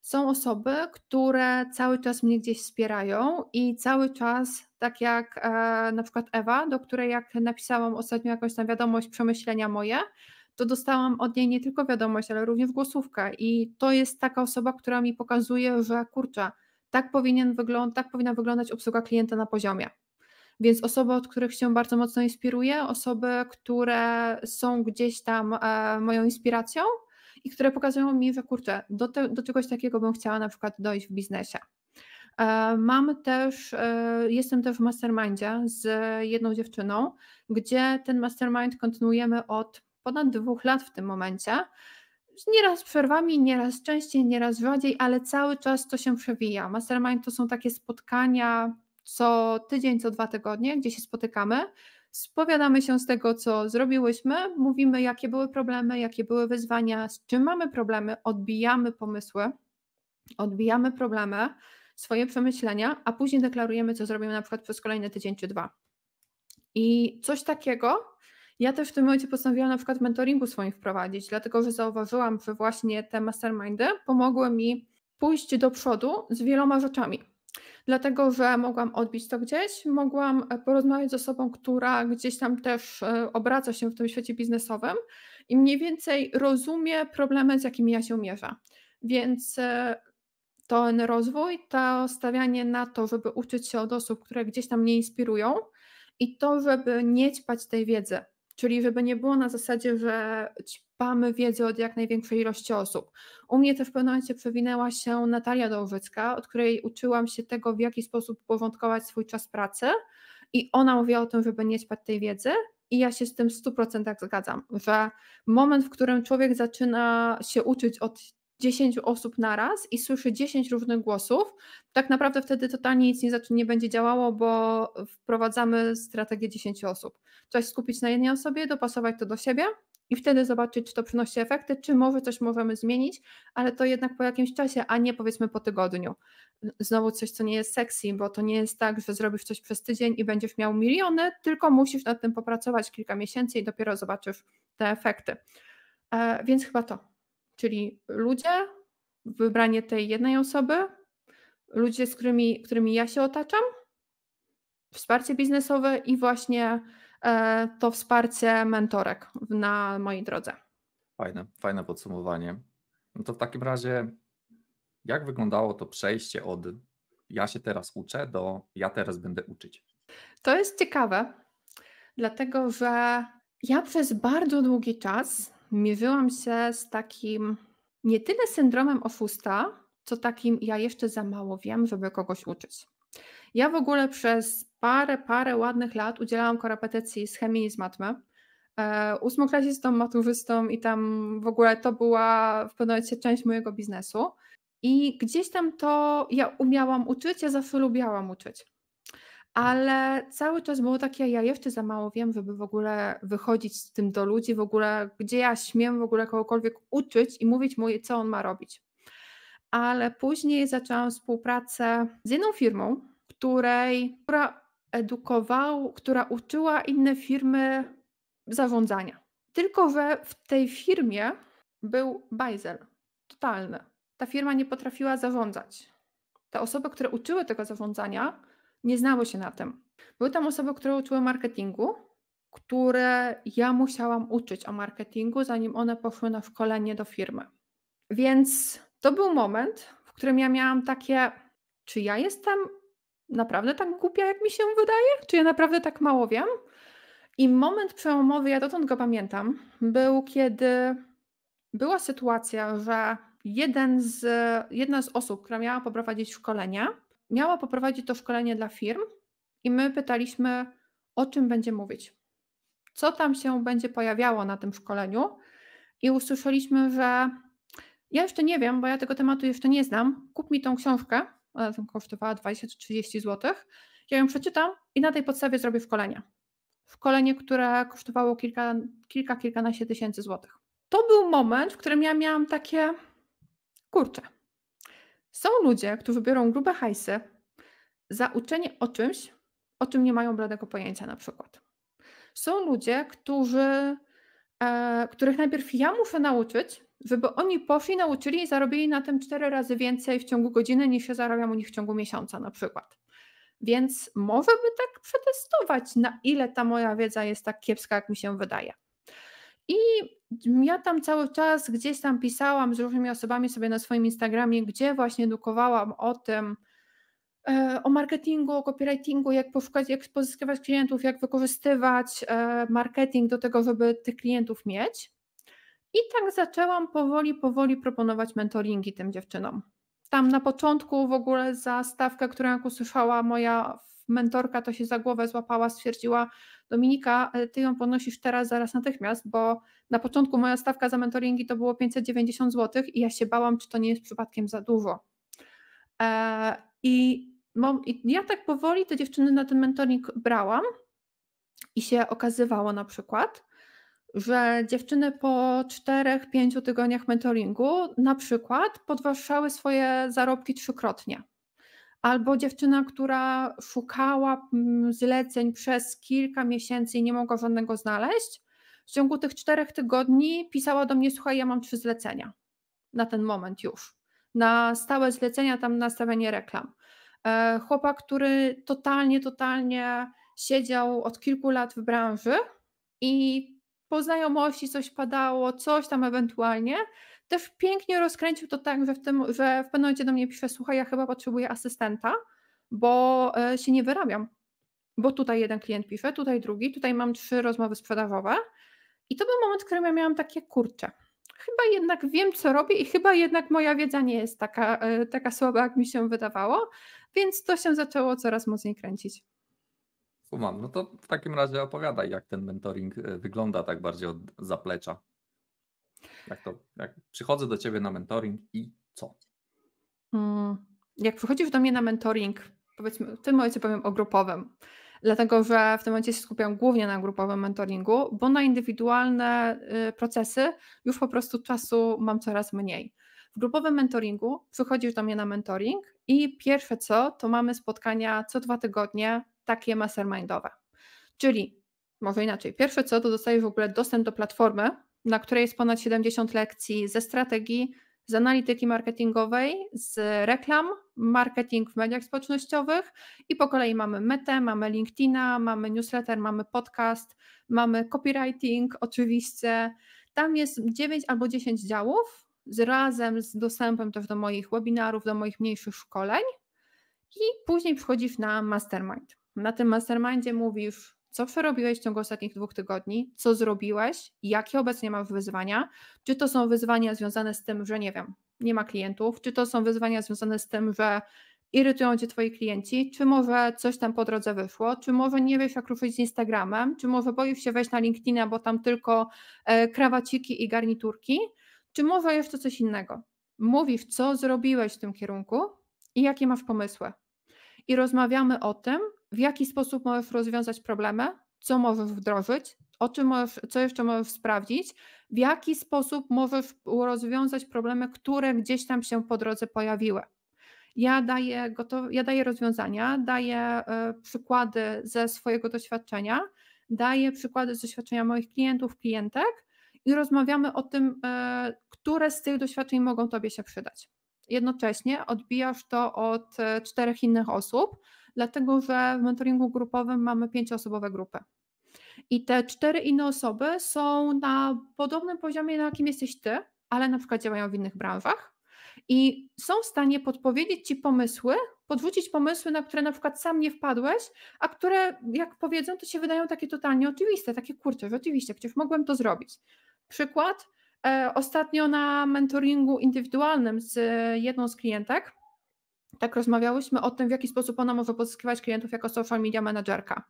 [SPEAKER 1] są osoby, które cały czas mnie gdzieś wspierają i cały czas, tak jak e, na przykład Ewa, do której jak napisałam ostatnio jakąś tam wiadomość, przemyślenia moje, to dostałam od niej nie tylko wiadomość, ale również głosówkę. I to jest taka osoba, która mi pokazuje, że kurczę, tak, powinien wygląd- tak powinna wyglądać obsługa klienta na poziomie. Więc osoby, od których się bardzo mocno inspiruję, osoby, które są gdzieś tam e, moją inspiracją i które pokazują mi, że kurczę, do, te, do czegoś takiego bym chciała na przykład dojść w biznesie. E, mam też, e, jestem też w mastermindzie z jedną dziewczyną, gdzie ten mastermind kontynuujemy od ponad dwóch lat w tym momencie. Nieraz z przerwami, nieraz częściej, nieraz rzadziej, ale cały czas to się przewija. Mastermind to są takie spotkania co tydzień, co dwa tygodnie, gdzie się spotykamy. Spowiadamy się z tego, co zrobiłyśmy, mówimy, jakie były problemy, jakie były wyzwania, z czym mamy problemy, odbijamy pomysły, odbijamy problemy, swoje przemyślenia, a później deklarujemy, co zrobimy na przykład przez kolejny tydzień czy dwa. I coś takiego ja też w tym momencie postanowiłam na przykład mentoringu swoim wprowadzić, dlatego że zauważyłam, że właśnie te mastermindy pomogły mi pójść do przodu z wieloma rzeczami. Dlatego, że mogłam odbić to gdzieś, mogłam e, porozmawiać z osobą, która gdzieś tam też e, obraca się w tym świecie biznesowym i mniej więcej rozumie problemy, z jakimi ja się mierzę. Więc e, ten rozwój, to stawianie na to, żeby uczyć się od osób, które gdzieś tam mnie inspirują i to, żeby nie ćpać tej wiedzy, Czyli żeby nie było na zasadzie, że ćpamy wiedzę od jak największej ilości osób. U mnie też w pewnym momencie przewinęła się Natalia Dołżycka, od której uczyłam się tego, w jaki sposób porządkować swój czas pracy i ona mówiła o tym, żeby nie ćpać tej wiedzy, i ja się z tym w 100% zgadzam, że moment, w którym człowiek zaczyna się uczyć od 10 osób naraz i słyszy 10 różnych głosów, tak naprawdę wtedy totalnie nic nie, nie będzie działało, bo wprowadzamy strategię 10 osób. Coś skupić na jednej osobie, dopasować to do siebie i wtedy zobaczyć, czy to przynosi efekty, czy może coś możemy zmienić, ale to jednak po jakimś czasie, a nie powiedzmy po tygodniu. Znowu coś, co nie jest sexy, bo to nie jest tak, że zrobisz coś przez tydzień i będziesz miał miliony, tylko musisz nad tym popracować kilka miesięcy i dopiero zobaczysz te efekty. E, więc chyba to czyli ludzie, wybranie tej jednej osoby, ludzie, z którymi, którymi ja się otaczam, wsparcie biznesowe i właśnie e, to wsparcie mentorek na mojej drodze.
[SPEAKER 2] Fajne, fajne podsumowanie. No to w takim razie, jak wyglądało to przejście od ja się teraz uczę do ja teraz będę uczyć?
[SPEAKER 1] To jest ciekawe, dlatego że ja przez bardzo długi czas mierzyłam się z takim nie tyle syndromem ofusta, co takim ja jeszcze za mało wiem, żeby kogoś uczyć. Ja w ogóle przez parę, parę ładnych lat udzielałam korepetycji z chemii i z matmy. E, ósmoklasistą, maturzystą i tam w ogóle to była w pewnym sensie część mojego biznesu. I gdzieś tam to ja umiałam uczyć, ja zawsze lubiałam uczyć ale cały czas było takie, ja jeszcze za mało wiem, żeby w ogóle wychodzić z tym do ludzi, w ogóle gdzie ja śmiem w ogóle kogokolwiek uczyć i mówić mu, co on ma robić. Ale później zaczęłam współpracę z jedną firmą, której, która edukowała, która uczyła inne firmy zarządzania. Tylko, że w tej firmie był bajzel totalny. Ta firma nie potrafiła zarządzać. Te osoby, które uczyły tego zarządzania, nie znały się na tym. Były tam osoby, które uczyły marketingu, które ja musiałam uczyć o marketingu, zanim one poszły na szkolenie do firmy. Więc to był moment, w którym ja miałam takie, czy ja jestem naprawdę tak głupia, jak mi się wydaje? Czy ja naprawdę tak mało wiem? I moment przełomowy, ja dotąd go pamiętam, był kiedy była sytuacja, że jeden z, jedna z osób, która miała poprowadzić szkolenie, miała poprowadzić to szkolenie dla firm i my pytaliśmy, o czym będzie mówić, co tam się będzie pojawiało na tym szkoleniu, i usłyszeliśmy, że ja jeszcze nie wiem, bo ja tego tematu jeszcze nie znam, kup mi tą książkę, ona tam kosztowała 20 30 zł, ja ją przeczytam i na tej podstawie zrobię szkolenie. Szkolenie, które kosztowało kilka, kilka kilkanaście tysięcy złotych. To był moment, w którym ja miałam takie, kurczę, są ludzie, którzy biorą grube hajsy za uczenie o czymś, o czym nie mają bladego pojęcia na przykład. Są ludzie, którzy, e, których najpierw ja muszę nauczyć, żeby oni poszli, nauczyli i zarobili na tym cztery razy więcej w ciągu godziny niż się zarabiam u nich w ciągu miesiąca na przykład. Więc może by tak przetestować, na ile ta moja wiedza jest tak kiepska, jak mi się wydaje. I ja tam cały czas gdzieś tam pisałam z różnymi osobami sobie na swoim Instagramie, gdzie właśnie edukowałam o tym, e, o marketingu, o copywritingu, jak poszukać, jak pozyskiwać klientów, jak wykorzystywać e, marketing do tego, żeby tych klientów mieć. I tak zaczęłam powoli, powoli proponować mentoringi tym dziewczynom. Tam na początku w ogóle za stawkę, którą jak usłyszała moja mentorka, to się za głowę złapała, stwierdziła, Dominika, e, ty ją ponosisz teraz, zaraz natychmiast, bo na początku moja stawka za mentoringi to było 590 zł i ja się bałam, czy to nie jest przypadkiem za dużo. E, I ja tak powoli te dziewczyny na ten mentoring brałam i się okazywało na przykład, że dziewczyny po 4-5 tygodniach mentoringu na przykład podwyższały swoje zarobki trzykrotnie albo dziewczyna, która szukała mm, zleceń przez kilka miesięcy i nie mogła żadnego znaleźć. W ciągu tych czterech tygodni pisała do mnie: Słuchaj, ja mam trzy zlecenia na ten moment już. Na stałe zlecenia, tam na stawianie reklam. E, chłopak, który totalnie, totalnie siedział od kilku lat w branży i po znajomości coś padało, coś tam ewentualnie, też pięknie rozkręcił to tak, że w, tym, że w pewnym momencie do mnie pisze, słuchaj, ja chyba potrzebuję asystenta, bo e, się nie wyrabiam. Bo tutaj jeden klient pisze, tutaj drugi, tutaj mam trzy rozmowy sprzedażowe. I to był moment, w którym ja miałam takie kurcze. Chyba jednak wiem, co robię, i chyba jednak moja wiedza nie jest taka, e, taka słaba, jak mi się wydawało, więc to się zaczęło coraz mocniej kręcić.
[SPEAKER 2] Mam, no to w takim razie opowiadaj, jak ten mentoring e, wygląda tak bardziej od zaplecza. Jak to, jak przychodzę do ciebie na mentoring i co?
[SPEAKER 1] Mm, jak przychodzisz do mnie na mentoring, powiedzmy, w tym momencie powiem o grupowym, dlatego że w tym momencie się skupiam głównie na grupowym mentoringu, bo na indywidualne y, procesy już po prostu czasu mam coraz mniej. W grupowym mentoringu przychodzisz do mnie na mentoring i pierwsze co, to mamy spotkania co dwa tygodnie, takie mastermindowe. Czyli, może inaczej, pierwsze co, to dostajesz w ogóle dostęp do platformy, na której jest ponad 70 lekcji ze strategii, z analityki marketingowej, z reklam, marketing w mediach społecznościowych i po kolei mamy Metę, mamy LinkedIna, mamy newsletter, mamy podcast, mamy copywriting oczywiście. Tam jest 9 albo 10 działów, z, razem z dostępem też do moich webinarów, do moich mniejszych szkoleń i później przychodzisz na mastermind. Na tym mastermindzie mówisz co przerobiłeś w ciągu ostatnich dwóch tygodni, co zrobiłeś, jakie obecnie masz wyzwania, czy to są wyzwania związane z tym, że nie wiem, nie ma klientów, czy to są wyzwania związane z tym, że irytują Cię Twoi klienci, czy może coś tam po drodze wyszło, czy może nie wiesz jak ruszyć z Instagramem, czy może boisz się wejść na LinkedIna, bo tam tylko e, krawaciki i garniturki, czy może jeszcze coś innego. Mówisz, co zrobiłeś w tym kierunku i jakie masz pomysły. I rozmawiamy o tym, w jaki sposób możesz rozwiązać problemy, co możesz wdrożyć, o czym możesz, co jeszcze możesz sprawdzić, w jaki sposób możesz rozwiązać problemy, które gdzieś tam się po drodze pojawiły. Ja daję, ja daję rozwiązania, daję y, przykłady ze swojego doświadczenia, daję przykłady z doświadczenia moich klientów, klientek i rozmawiamy o tym, y, które z tych doświadczeń mogą Tobie się przydać. Jednocześnie odbijasz to od y, czterech innych osób, dlatego że w mentoringu grupowym mamy pięcioosobowe grupy. I te cztery inne osoby są na podobnym poziomie, na jakim jesteś ty, ale na przykład działają w innych branżach i są w stanie podpowiedzieć ci pomysły, podrzucić pomysły, na które na przykład sam nie wpadłeś, a które jak powiedzą, to się wydają takie totalnie oczywiste, takie kurczę, że oczywiście, przecież mogłem to zrobić. Przykład, e, ostatnio na mentoringu indywidualnym z e, jedną z klientek, tak rozmawiałyśmy o tym, w jaki sposób ona może pozyskiwać klientów jako social media managerka.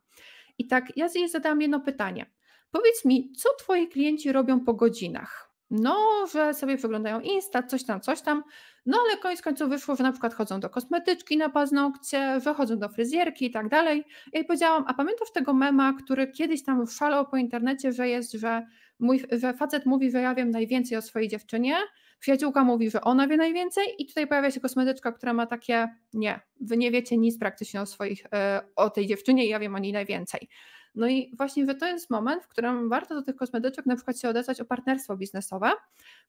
[SPEAKER 1] I tak ja z jej zadałam jedno pytanie. Powiedz mi, co twoi klienci robią po godzinach? No, że sobie przeglądają Insta, coś tam, coś tam. No, ale koniec końców wyszło, że na przykład chodzą do kosmetyczki na paznokcie, że chodzą do fryzjerki i tak dalej. Ja jej powiedziałam, a pamiętasz tego mema, który kiedyś tam szalał po internecie, że jest, że, mój, że facet mówi, że ja wiem najwięcej o swojej dziewczynie, Przyjaciółka mówi, że ona wie najwięcej, i tutaj pojawia się kosmetyczka, która ma takie: Nie, wy nie wiecie nic praktycznie o, swoich, e, o tej dziewczynie, i ja wiem o niej najwięcej. No i właśnie, że to jest moment, w którym warto do tych kosmetyczek na przykład się odezwać o partnerstwo biznesowe,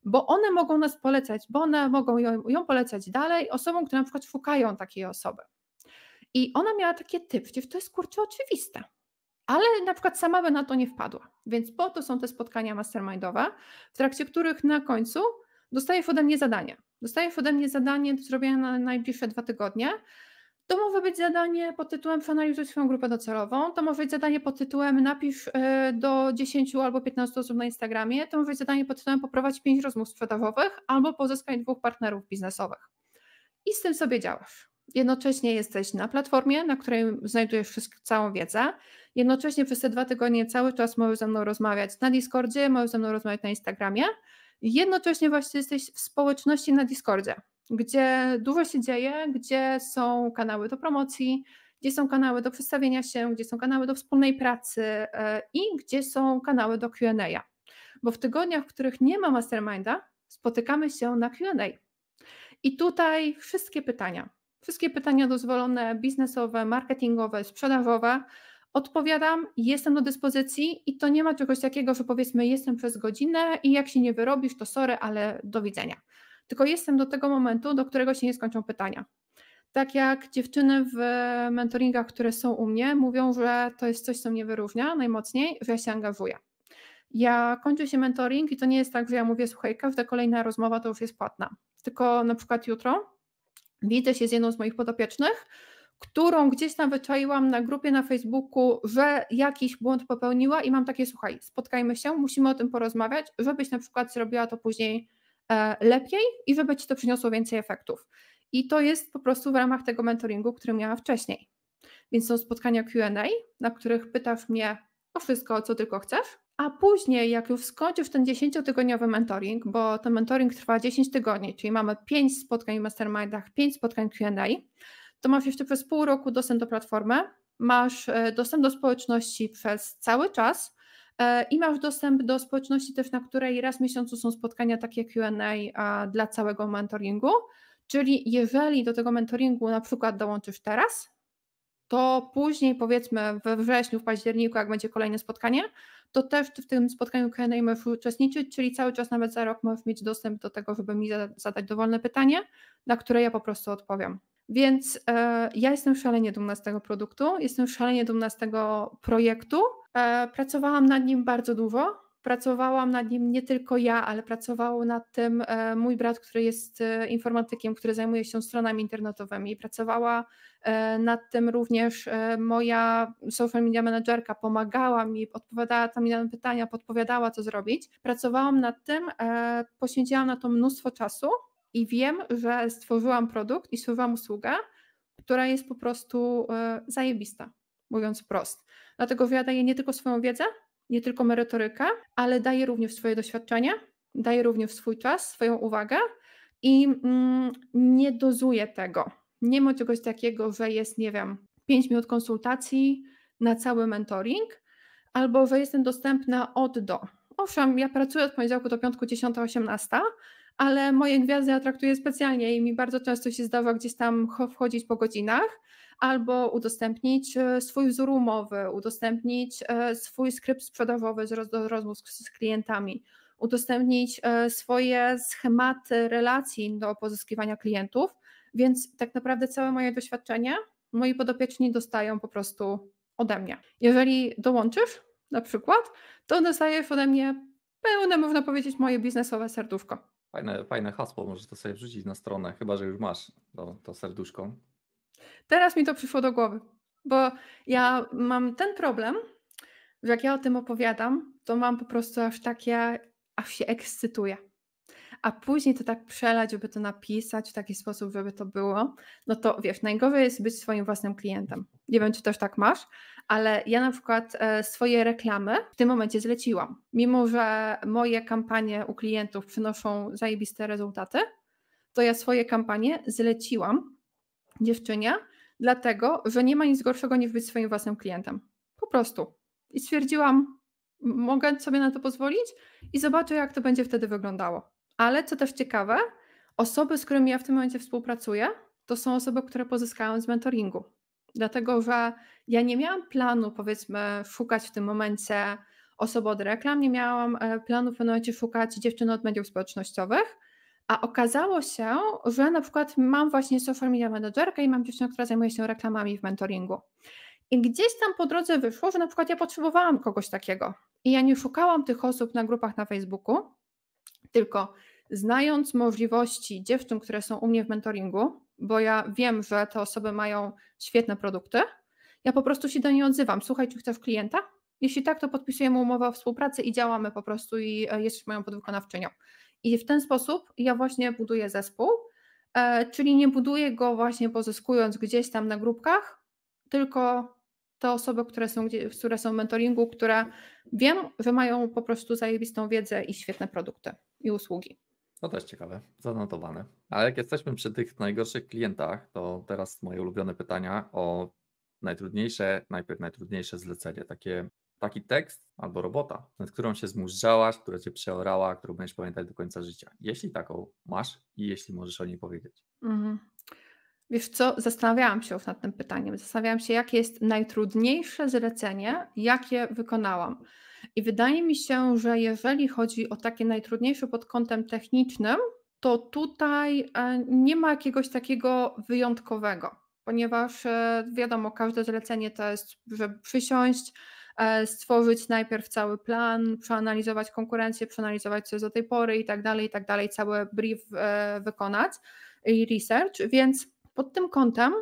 [SPEAKER 1] bo one mogą nas polecać, bo one mogą ją, ją polecać dalej osobom, które na przykład szukają takiej osoby. I ona miała takie typ, gdzie to jest kurczę oczywiste. Ale na przykład sama by na to nie wpadła. Więc po to są te spotkania mastermindowe, w trakcie których na końcu dostajesz ode mnie zadanie. Dostajesz ode mnie zadanie do zrobienia na najbliższe dwa tygodnie. To może być zadanie pod tytułem przeanalizuj swoją grupę docelową, to może być zadanie pod tytułem napisz e, do 10 albo 15 osób na Instagramie, to może być zadanie pod tytułem poprowadź 5 rozmów sprzedażowych albo pozyskać dwóch partnerów biznesowych. I z tym sobie działasz. Jednocześnie jesteś na platformie, na której znajdujesz wszystko, całą wiedzę. Jednocześnie przez te dwa tygodnie cały czas możesz ze mną rozmawiać na Discordzie, możesz ze mną rozmawiać na Instagramie Jednocześnie właśnie jesteś w społeczności na Discordzie, gdzie dużo się dzieje, gdzie są kanały do promocji, gdzie są kanały do przedstawienia się, gdzie są kanały do wspólnej pracy e, i gdzie są kanały do QA. Bo w tygodniach, w których nie ma masterminda, spotykamy się na QA. I tutaj wszystkie pytania, wszystkie pytania dozwolone biznesowe, marketingowe, sprzedażowe, odpowiadam, jestem do dyspozycji i to nie ma czegoś takiego, że powiedzmy jestem przez godzinę i jak się nie wyrobisz, to sorry, ale do widzenia. Tylko jestem do tego momentu, do którego się nie skończą pytania. Tak jak dziewczyny w mentoringach, które są u mnie, mówią, że to jest coś, co mnie wyróżnia najmocniej, że ja się angażuję. Ja kończę się mentoring i to nie jest tak, że ja mówię, słuchaj, każda kolejna rozmowa to już jest płatna. Tylko na przykład jutro widzę się z jedną z moich podopiecznych, którą gdzieś tam wyczaiłam na grupie na Facebooku, że jakiś błąd popełniła i mam takie, słuchaj, spotkajmy się, musimy o tym porozmawiać, żebyś na przykład zrobiła to później e, lepiej i żeby ci to przyniosło więcej efektów. I to jest po prostu w ramach tego mentoringu, który miałam wcześniej. Więc są spotkania QA, na których pytasz mnie o wszystko, co tylko chcesz, a później, jak już skończysz ten 10-tygodniowy mentoring, bo ten mentoring trwa 10 tygodni, czyli mamy 5 spotkań w mastermindach, 5 spotkań QA, to masz jeszcze przez pół roku dostęp do platformy, masz e, dostęp do społeczności przez cały czas e, i masz dostęp do społeczności też, na której raz w miesiącu są spotkania takie QA dla całego mentoringu. Czyli jeżeli do tego mentoringu na przykład dołączysz teraz, to później powiedzmy we wrześniu, w październiku, jak będzie kolejne spotkanie, to też w tym spotkaniu QA możesz uczestniczyć, czyli cały czas nawet za rok możesz mieć dostęp do tego, żeby mi zadać dowolne pytanie, na które ja po prostu odpowiem. Więc e, ja jestem szalenie dumna z tego produktu, jestem szalenie dumna z tego projektu. E, pracowałam nad nim bardzo dużo, pracowałam nad nim nie tylko ja, ale pracował nad tym e, mój brat, który jest e, informatykiem, który zajmuje się stronami internetowymi. Pracowała e, nad tym również e, moja social media managerka, pomagała mi, odpowiadała tam na pytania, podpowiadała co zrobić. Pracowałam nad tym, e, poświęciłam na to mnóstwo czasu i wiem, że stworzyłam produkt i stworzyłam usługę, która jest po prostu e, zajebista, mówiąc prost. Dlatego że ja daję nie tylko swoją wiedzę, nie tylko merytorykę, ale daję również swoje doświadczenie, daję również swój czas, swoją uwagę i mm, nie dozuję tego. Nie ma czegoś takiego, że jest, nie wiem, 5 minut konsultacji na cały mentoring, albo że jestem dostępna od do. Owszem, ja pracuję od poniedziałku do piątku 10-18, ale moje gwiazdy ja traktuję specjalnie i mi bardzo często się zdawa gdzieś tam wchodzić po godzinach, albo udostępnić e, swój wzór umowy, udostępnić e, swój skrypt sprzedawowy z do rozmów z, z klientami, udostępnić e, swoje schematy relacji do pozyskiwania klientów, więc tak naprawdę całe moje doświadczenie moi podopieczni dostają po prostu ode mnie. Jeżeli dołączysz na przykład, to dostajesz ode mnie pełne, można powiedzieć, moje biznesowe serduszko.
[SPEAKER 2] Fajne, fajne hasło, możesz to sobie wrzucić na stronę, chyba że już masz to, to serduszko.
[SPEAKER 1] Teraz mi to przyszło do głowy, bo ja mam ten problem, że jak ja o tym opowiadam, to mam po prostu aż takie, aż się ekscytuję. A później to tak przelać, żeby to napisać w taki sposób, żeby to było, no to wiesz, najgorzej jest być swoim własnym klientem. Nie wiem, czy też tak masz, ale ja na przykład e, swoje reklamy w tym momencie zleciłam. Mimo, że moje kampanie u klientów przynoszą zajebiste rezultaty, to ja swoje kampanie zleciłam dziewczynie, dlatego, że nie ma nic gorszego niż być swoim własnym klientem. Po prostu. I stwierdziłam, mogę sobie na to pozwolić i zobaczę, jak to będzie wtedy wyglądało. Ale co też ciekawe, osoby, z którymi ja w tym momencie współpracuję, to są osoby, które pozyskałam z mentoringu. Dlatego, że ja nie miałam planu, powiedzmy, szukać w tym momencie osoby od reklam, nie miałam e, planu w pewnym momencie szukać dziewczyny od mediów społecznościowych, a okazało się, że na przykład mam właśnie social media managerkę i mam dziewczynę, która zajmuje się reklamami w mentoringu. I gdzieś tam po drodze wyszło, że na przykład ja potrzebowałam kogoś takiego. I ja nie szukałam tych osób na grupach na Facebooku, tylko znając możliwości dziewczyn, które są u mnie w mentoringu, bo ja wiem, że te osoby mają świetne produkty, ja po prostu się do niej odzywam. Słuchaj, czy chcesz klienta? Jeśli tak, to podpisujemy umowę o współpracy i działamy po prostu i e, jesteś moją podwykonawczynią. I w ten sposób ja właśnie buduję zespół, e, czyli nie buduję go właśnie pozyskując gdzieś tam na grupkach, tylko te osoby, które są, które są w mentoringu, które wiem, że mają po prostu zajebistą wiedzę i świetne produkty i usługi.
[SPEAKER 2] To też ciekawe, zanotowane. Ale jak jesteśmy przy tych najgorszych klientach, to teraz moje ulubione pytania o najtrudniejsze, najpierw najtrudniejsze zlecenie, takie, taki tekst albo robota, nad którą się zmurzałaś, która cię przeorała, którą będziesz pamiętać do końca życia, jeśli taką masz i jeśli możesz o niej powiedzieć.
[SPEAKER 1] Mhm. Wiesz co, zastanawiałam się nad tym pytaniem. Zastanawiałam się, jakie jest najtrudniejsze zlecenie, jakie wykonałam. I wydaje mi się, że jeżeli chodzi o takie najtrudniejsze pod kątem technicznym, to tutaj e, nie ma jakiegoś takiego wyjątkowego ponieważ e, wiadomo, każde zlecenie to jest, żeby przysiąść, e, stworzyć najpierw cały plan, przeanalizować konkurencję, przeanalizować co jest do tej pory i tak dalej, i tak dalej, cały brief e, wykonać i research, więc pod tym kątem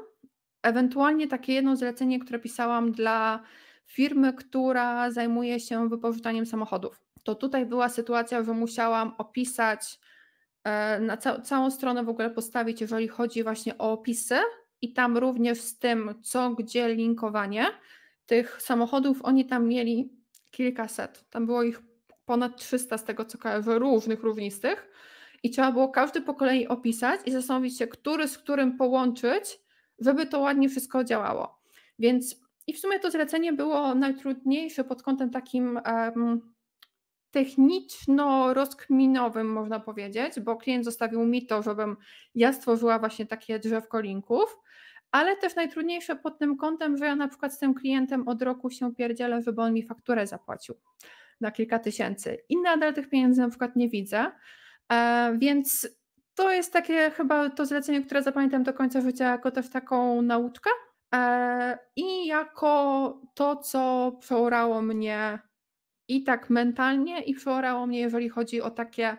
[SPEAKER 1] ewentualnie takie jedno zlecenie, które pisałam dla firmy, która zajmuje się wypożyczaniem samochodów. To tutaj była sytuacja, że musiałam opisać na ca całą stronę w ogóle postawić, jeżeli chodzi właśnie o opisy i tam również z tym, co gdzie linkowanie tych samochodów, oni tam mieli kilkaset. Tam było ich ponad 300 z tego co kojarzę, różnych równistych i trzeba było każdy po kolei opisać i zastanowić się, który z którym połączyć, żeby to ładnie wszystko działało. Więc i w sumie to zlecenie było najtrudniejsze pod kątem takim um, techniczno-rozkminowym, można powiedzieć, bo klient zostawił mi to, żebym ja stworzyła właśnie takie drzewko linków ale też najtrudniejsze pod tym kątem, że ja na przykład z tym klientem od roku się pierdzielę, żeby on mi fakturę zapłacił na kilka tysięcy i nadal tych pieniędzy na przykład nie widzę, e, więc to jest takie chyba to zlecenie, które zapamiętam do końca życia jako też taką nauczkę e, i jako to, co przeorało mnie i tak mentalnie i przeorało mnie, jeżeli chodzi o takie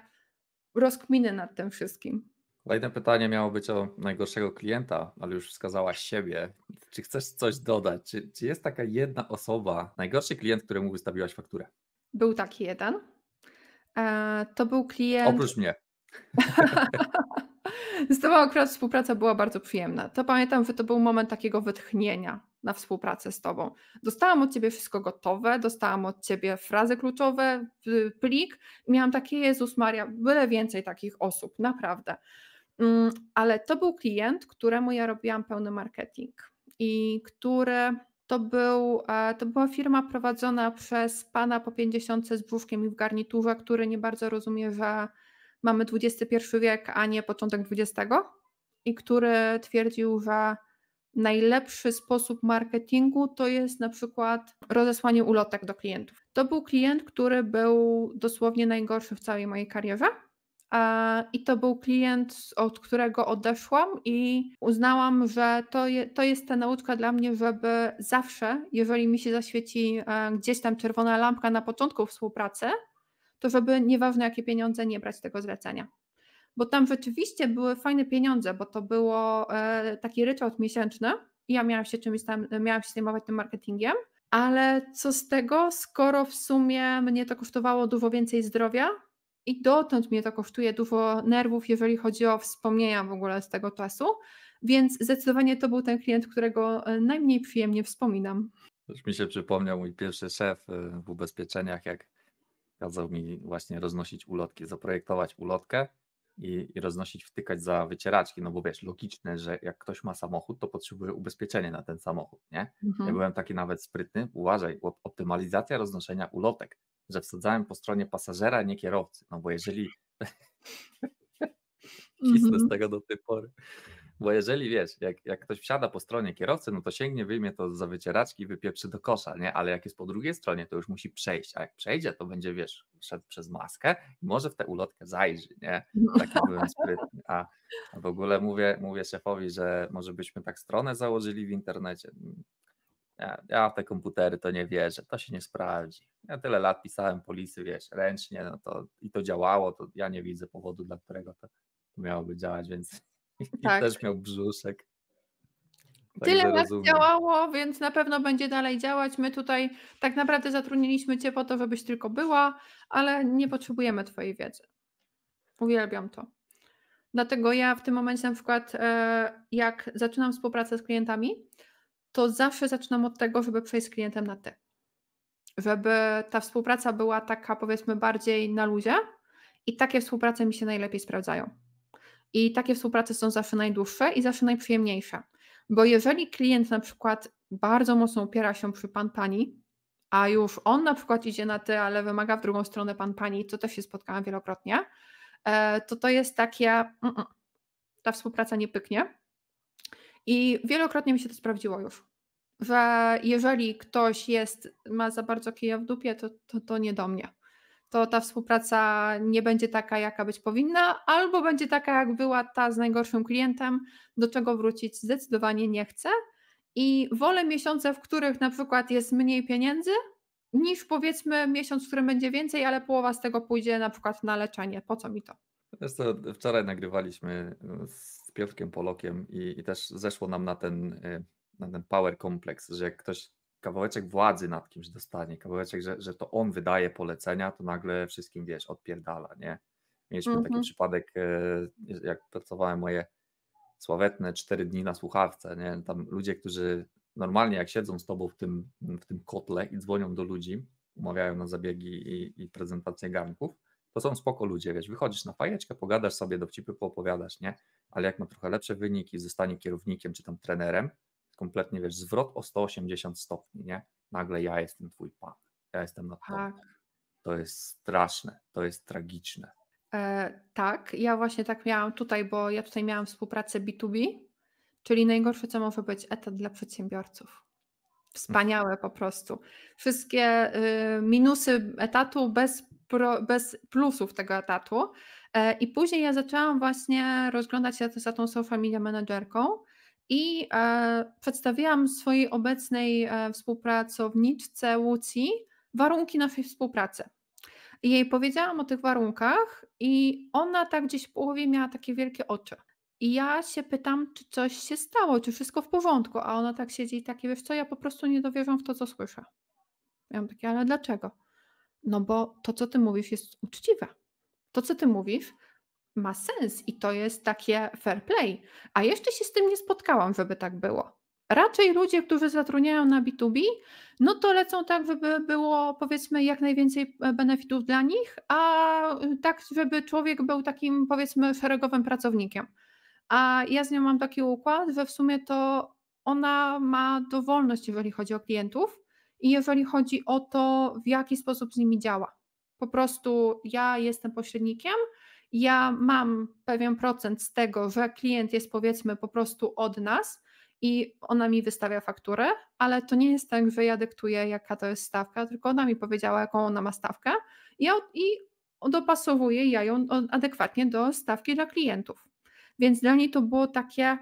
[SPEAKER 1] rozkminy nad tym wszystkim.
[SPEAKER 2] Kolejne pytanie miało być o najgorszego klienta, ale już wskazałaś siebie. Czy chcesz coś dodać? Czy, czy jest taka jedna osoba, najgorszy klient, któremu wystawiłaś fakturę?
[SPEAKER 1] Był taki jeden. E, to był klient. Oprócz mnie. <laughs> Z tobą akurat współpraca była bardzo przyjemna. To pamiętam, że to był moment takiego wytchnienia na współpracę z tobą. Dostałam od ciebie wszystko gotowe, dostałam od ciebie frazy kluczowe, plik. Miałam takie, Jezus Maria, byle więcej takich osób, naprawdę. Mm, ale to był klient, któremu ja robiłam pełny marketing i który to, był, e, to była firma prowadzona przez pana po 50 z brzuszkiem i w garniturze, który nie bardzo rozumie, że mamy XXI wiek, a nie początek XX i który twierdził, że najlepszy sposób marketingu to jest na przykład rozesłanie ulotek do klientów. To był klient, który był dosłownie najgorszy w całej mojej karierze E, I to był klient, od którego odeszłam, i uznałam, że to, je, to jest ta nauczka dla mnie, żeby zawsze, jeżeli mi się zaświeci e, gdzieś tam czerwona lampka na początku współpracy, to żeby nieważne jakie pieniądze, nie brać tego zlecenia. Bo tam rzeczywiście były fajne pieniądze, bo to było e, taki ryczałt miesięczny i ja miałam się czymś tam, miałam się zajmować tym marketingiem, ale co z tego, skoro w sumie mnie to kosztowało dużo więcej zdrowia, i dotąd mnie to kosztuje dużo nerwów, jeżeli chodzi o wspomnienia w ogóle z tego czasu, więc zdecydowanie to był ten klient, którego e, najmniej przyjemnie wspominam.
[SPEAKER 2] Już mi się przypomniał mój pierwszy szef e, w ubezpieczeniach, jak kazał mi właśnie roznosić ulotki, zaprojektować ulotkę i, i roznosić, wtykać za wycieraczki, no bo wiesz, logiczne, że jak ktoś ma samochód, to potrzebuje ubezpieczenia na ten samochód, nie? Mhm. Ja byłem taki nawet sprytny, uważaj, optymalizacja roznoszenia ulotek, że wsadzałem po stronie pasażera, nie kierowcy. No bo jeżeli. Cisnę <laughs> mhm. z tego do tej pory. Bo jeżeli wiesz, jak, jak ktoś wsiada po stronie kierowcy, no to sięgnie, wyjmie to za wycieraczki i wypieprzy do kosza, nie? Ale jak jest po drugiej stronie, to już musi przejść. A jak przejdzie, to będzie, wiesz, szedł przez maskę i może w tę ulotkę zajrzy, nie? No. Taki byłem sprytny. A, a w ogóle mówię, mówię szefowi, że może byśmy tak stronę założyli w internecie. Ja, ja w te komputery to nie wierzę, to się nie sprawdzi. Ja tyle lat pisałem polisy, wiesz, ręcznie, no to i to działało, to ja nie widzę powodu, dla którego to miałoby działać, więc <laughs> tak. I też miał brzuszek. Tak Tyle lat
[SPEAKER 1] działało, więc na pewno będzie dalej działać. My tutaj tak naprawdę zatrudniliśmy Cię po to, żebyś tylko była, ale nie potrzebujemy Twojej wiedzy. Uwielbiam to. Dlatego ja w tym momencie na przykład, e, jak zaczynam współpracę z klientami, to zawsze zaczynam od tego, żeby przejść z klientem na ty. Żeby ta współpraca była taka, powiedzmy, bardziej na luzie i takie współprace mi się najlepiej sprawdzają. I takie współprace są zawsze najdłuższe i zawsze najprzyjemniejsze. Bo jeżeli klient na przykład bardzo mocno upiera się przy pan pani, a już on na przykład idzie na ty, ale wymaga w drugą stronę pan pani, to też się spotkałam wielokrotnie, e, to to jest takie, mm, mm, ta współpraca nie pyknie, i wielokrotnie mi się to sprawdziło już, że jeżeli ktoś jest, ma za bardzo kija w dupie, to, to, to nie do mnie. To ta współpraca nie będzie taka, jaka być powinna, albo będzie taka, jak była ta z najgorszym klientem, do czego wrócić zdecydowanie nie chcę. I wolę miesiące, w których na przykład jest mniej pieniędzy, niż powiedzmy miesiąc, w którym będzie więcej, ale połowa z tego pójdzie na przykład na leczenie. Po co mi to?
[SPEAKER 2] Wiesz co, wczoraj nagrywaliśmy z Piotrkiem Polokiem i, i też zeszło nam na ten, y, na ten power kompleks, że jak ktoś kawałeczek władzy nad kimś dostanie, kawałeczek, że, że to on wydaje polecenia, to nagle wszystkim, wiesz, odpierdala, nie? Mieliśmy mm -hmm. taki mhm. przypadek, y, y, jak pracowałem moje sławetne cztery dni na słuchawce, nie? Tam ludzie, którzy normalnie jak siedzą z tobą w tym, w tym kotle i dzwonią do ludzi, umawiają na zabiegi i, i prezentacje garnków, to są spoko ludzie, wiesz, wychodzisz na fajeczkę, pogadasz sobie, dowcipy poopowiadasz, nie? ale jak ma trochę lepsze wyniki, zostanie kierownikiem czy tam trenerem, kompletnie wiesz, zwrot o 180 stopni, nie? Nagle ja jestem twój pan, ja jestem na to, Tak. To jest straszne, to jest tragiczne.
[SPEAKER 1] E, tak, ja właśnie tak miałam tutaj, bo ja tutaj miałam współpracę B2B, czyli najgorsze, co może być, etat dla przedsiębiorców. Wspaniałe po prostu. Wszystkie y, minusy etatu bez, pro, bez plusów tego etatu. E, I później ja zaczęłam właśnie rozglądać się za tą social media managerką i e, przedstawiłam swojej obecnej e, współpracowniczce Łucji warunki naszej współpracy. I jej powiedziałam o tych warunkach i ona tak gdzieś w połowie miała takie wielkie oczy. I ja się pytam, czy coś się stało, czy wszystko w porządku, a ona tak siedzi i takie, wiesz co, ja po prostu nie dowierzam w to, co słyszę. Ja mam takie, ale dlaczego? No bo to, co ty mówisz, jest uczciwe to, co ty mówisz, ma sens i to jest takie fair play. A jeszcze się z tym nie spotkałam, żeby tak było. Raczej ludzie, którzy zatrudniają na B2B, no to lecą tak, żeby było powiedzmy jak najwięcej e, benefitów dla nich, a y, tak, żeby człowiek był takim powiedzmy szeregowym pracownikiem. A ja z nią mam taki układ, że w sumie to ona ma dowolność, jeżeli chodzi o klientów i jeżeli chodzi o to, w jaki sposób z nimi działa. Po prostu ja jestem pośrednikiem, ja mam pewien procent z tego, że klient jest powiedzmy po prostu od nas i ona mi wystawia fakturę, ale to nie jest tak, że ja dyktuję, jaka to jest stawka, tylko ona mi powiedziała, jaką ona ma stawkę i, ja, i dopasowuję ja ją adekwatnie do stawki dla klientów. Więc dla niej to było takie,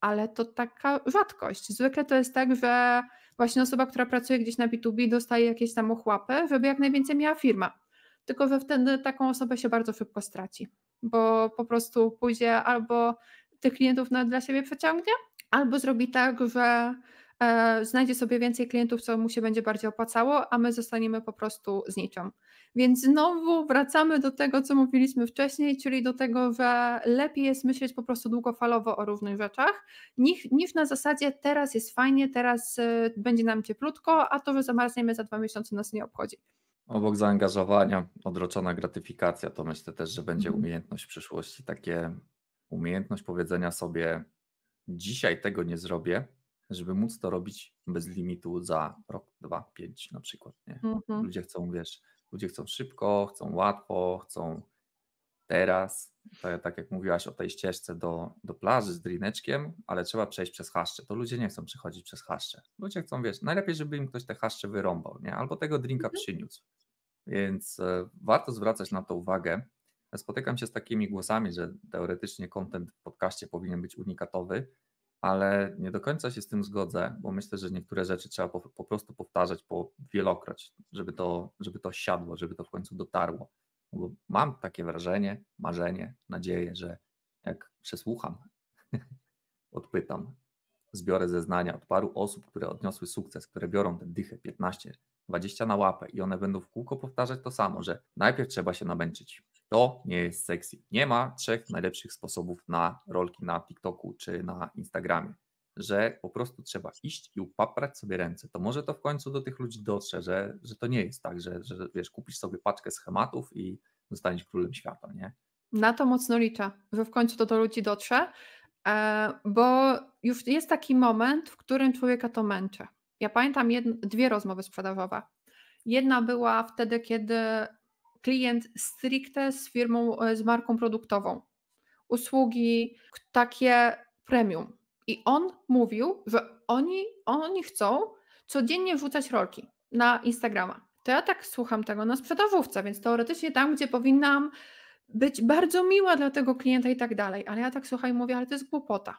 [SPEAKER 1] ale to taka rzadkość. Zwykle to jest tak, że właśnie osoba, która pracuje gdzieś na B2B, dostaje jakieś tam ochłapy, żeby jak najwięcej miała firma tylko że wtedy taką osobę się bardzo szybko straci, bo po prostu pójdzie albo tych klientów na, dla siebie przeciągnie, albo zrobi tak, że e, znajdzie sobie więcej klientów, co mu się będzie bardziej opłacało, a my zostaniemy po prostu z niczą. Więc znowu wracamy do tego, co mówiliśmy wcześniej, czyli do tego, że lepiej jest myśleć po prostu długofalowo o różnych rzeczach, niż, niż na zasadzie teraz jest fajnie, teraz y, będzie nam cieplutko, a to, że zamarzniemy za dwa miesiące nas nie obchodzi.
[SPEAKER 2] Obok zaangażowania, odroczona gratyfikacja, to myślę też, że będzie mhm. umiejętność w przyszłości. Takie umiejętność powiedzenia sobie, dzisiaj tego nie zrobię, żeby móc to robić bez limitu za rok, dwa, pięć na przykład. Nie? Mhm. Ludzie chcą, wiesz, ludzie chcą szybko, chcą łatwo, chcą teraz. To, tak jak mówiłaś o tej ścieżce do, do plaży z drineczkiem, ale trzeba przejść przez haszcze. To ludzie nie chcą przechodzić przez haszcze. Ludzie chcą, wiesz, najlepiej, żeby im ktoś te haszcze wyrąbał, nie? albo tego drinka mhm. przyniósł. Więc e, warto zwracać na to uwagę. Spotykam się z takimi głosami, że teoretycznie kontent w podcaście powinien być unikatowy, ale nie do końca się z tym zgodzę, bo myślę, że niektóre rzeczy trzeba po, po prostu powtarzać po wielokroć, żeby to, żeby to siadło, żeby to w końcu dotarło. Bo mam takie wrażenie, marzenie, nadzieję, że jak przesłucham, <laughs> odpytam, zbiorę zeznania od paru osób, które odniosły sukces, które biorą te dychę 15, 20 na łapę i one będą w kółko powtarzać to samo, że najpierw trzeba się namęczyć. To nie jest sexy. Nie ma trzech najlepszych sposobów na rolki na TikToku czy na Instagramie, że po prostu trzeba iść i upaprać sobie ręce. To może to w końcu do tych ludzi dotrze, że, że to nie jest tak, że, że wiesz, kupisz sobie paczkę schematów i zostaniesz królem świata, nie?
[SPEAKER 1] Na to mocno liczę, że w końcu to do ludzi dotrze, e, bo już jest taki moment, w którym człowieka to męczy. Ja pamiętam dwie rozmowy sprzedażowe. Jedna była wtedy, kiedy klient stricte z firmą, e, z marką produktową. Usługi takie premium. I on mówił, że oni, oni chcą codziennie wrzucać rolki na Instagrama. To ja tak słucham tego na sprzedażówce, więc teoretycznie tam, gdzie powinnam być bardzo miła dla tego klienta i tak dalej. Ale ja tak słuchaj, mówię, ale to jest głupota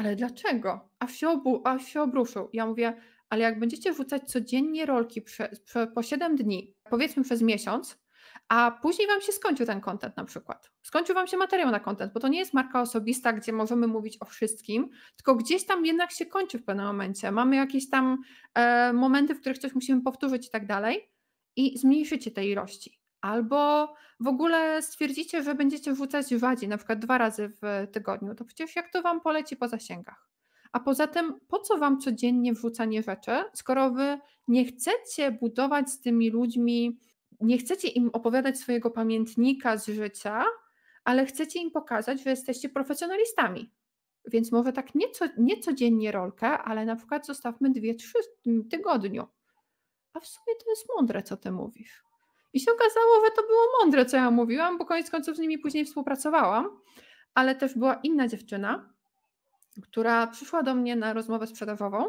[SPEAKER 1] ale dlaczego? A się, obu, a się obruszył. Ja mówię, ale jak będziecie rzucać codziennie rolki prze, prze, po 7 dni, powiedzmy przez miesiąc, a później Wam się skończył ten kontent na przykład. Skończył Wam się materiał na kontent, bo to nie jest marka osobista, gdzie możemy mówić o wszystkim, tylko gdzieś tam jednak się kończy w pewnym momencie. Mamy jakieś tam e, momenty, w których coś musimy powtórzyć i tak dalej i zmniejszycie te ilości. Albo w ogóle stwierdzicie, że będziecie wrzucać wadzi na przykład dwa razy w tygodniu, to przecież jak to wam poleci po zasięgach? A poza tym, po co wam codziennie wrzucanie rzeczy, skoro wy nie chcecie budować z tymi ludźmi, nie chcecie im opowiadać swojego pamiętnika z życia, ale chcecie im pokazać, że jesteście profesjonalistami. Więc może tak nieco, nie codziennie rolkę, ale na przykład zostawmy dwie, trzy w tygodniu. A w sumie to jest mądre, co ty mówisz. I się okazało, że to było mądre, co ja mówiłam, bo koniec końców z nimi później współpracowałam, ale też była inna dziewczyna, która przyszła do mnie na rozmowę sprzedażową,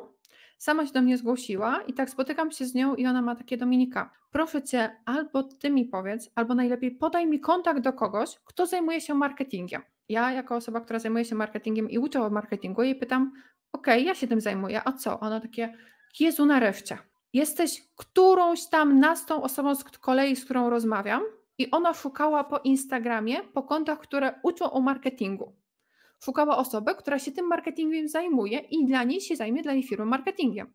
[SPEAKER 1] sama się do mnie zgłosiła i tak spotykam się z nią i ona ma takie Dominika, proszę Cię, albo Ty mi powiedz, albo najlepiej podaj mi kontakt do kogoś, kto zajmuje się marketingiem. Ja jako osoba, która zajmuje się marketingiem i uczę o marketingu jej pytam, okej, okay, ja się tym zajmuję, a co? Ona takie, Jezu nareszcie jesteś którąś tam nastą osobą z kolei, z którą rozmawiam, i ona szukała po Instagramie, po kontach, które uczą o marketingu. Szukała osoby, która się tym marketingiem zajmuje i dla niej się zajmie, dla niej firmy marketingiem.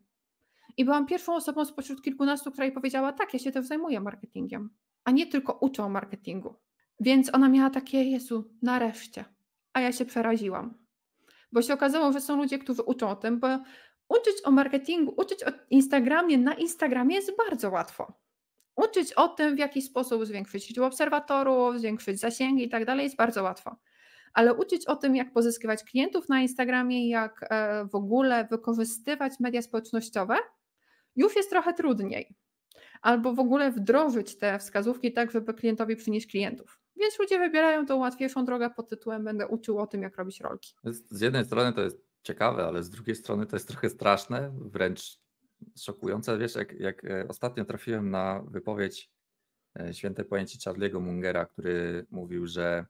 [SPEAKER 1] I byłam pierwszą osobą spośród kilkunastu, która jej powiedziała: Tak, ja się też zajmuję marketingiem, a nie tylko uczę o marketingu. Więc ona miała takie: Jezu, nareszcie. A ja się przeraziłam. Bo się okazało, że są ludzie, którzy uczą o tym, bo Uczyć o marketingu, uczyć o Instagramie na Instagramie jest bardzo łatwo. Uczyć o tym, w jaki sposób zwiększyć liczbę obserwatorów, zwiększyć zasięgi i tak dalej jest bardzo łatwo. Ale uczyć o tym, jak pozyskiwać klientów na Instagramie, jak e, w ogóle wykorzystywać media społecznościowe, już jest trochę trudniej. Albo w ogóle wdrożyć te wskazówki tak, żeby klientowi przynieść klientów. Więc ludzie wybierają tą łatwiejszą drogę pod tytułem będę uczył o tym, jak robić rolki.
[SPEAKER 2] Z jednej strony to jest ciekawe, ale z drugiej strony to jest trochę straszne, wręcz szokujące. Wiesz, jak, jak e, ostatnio trafiłem na wypowiedź e, świętej pojęci Charlie'ego Mungera, który mówił, że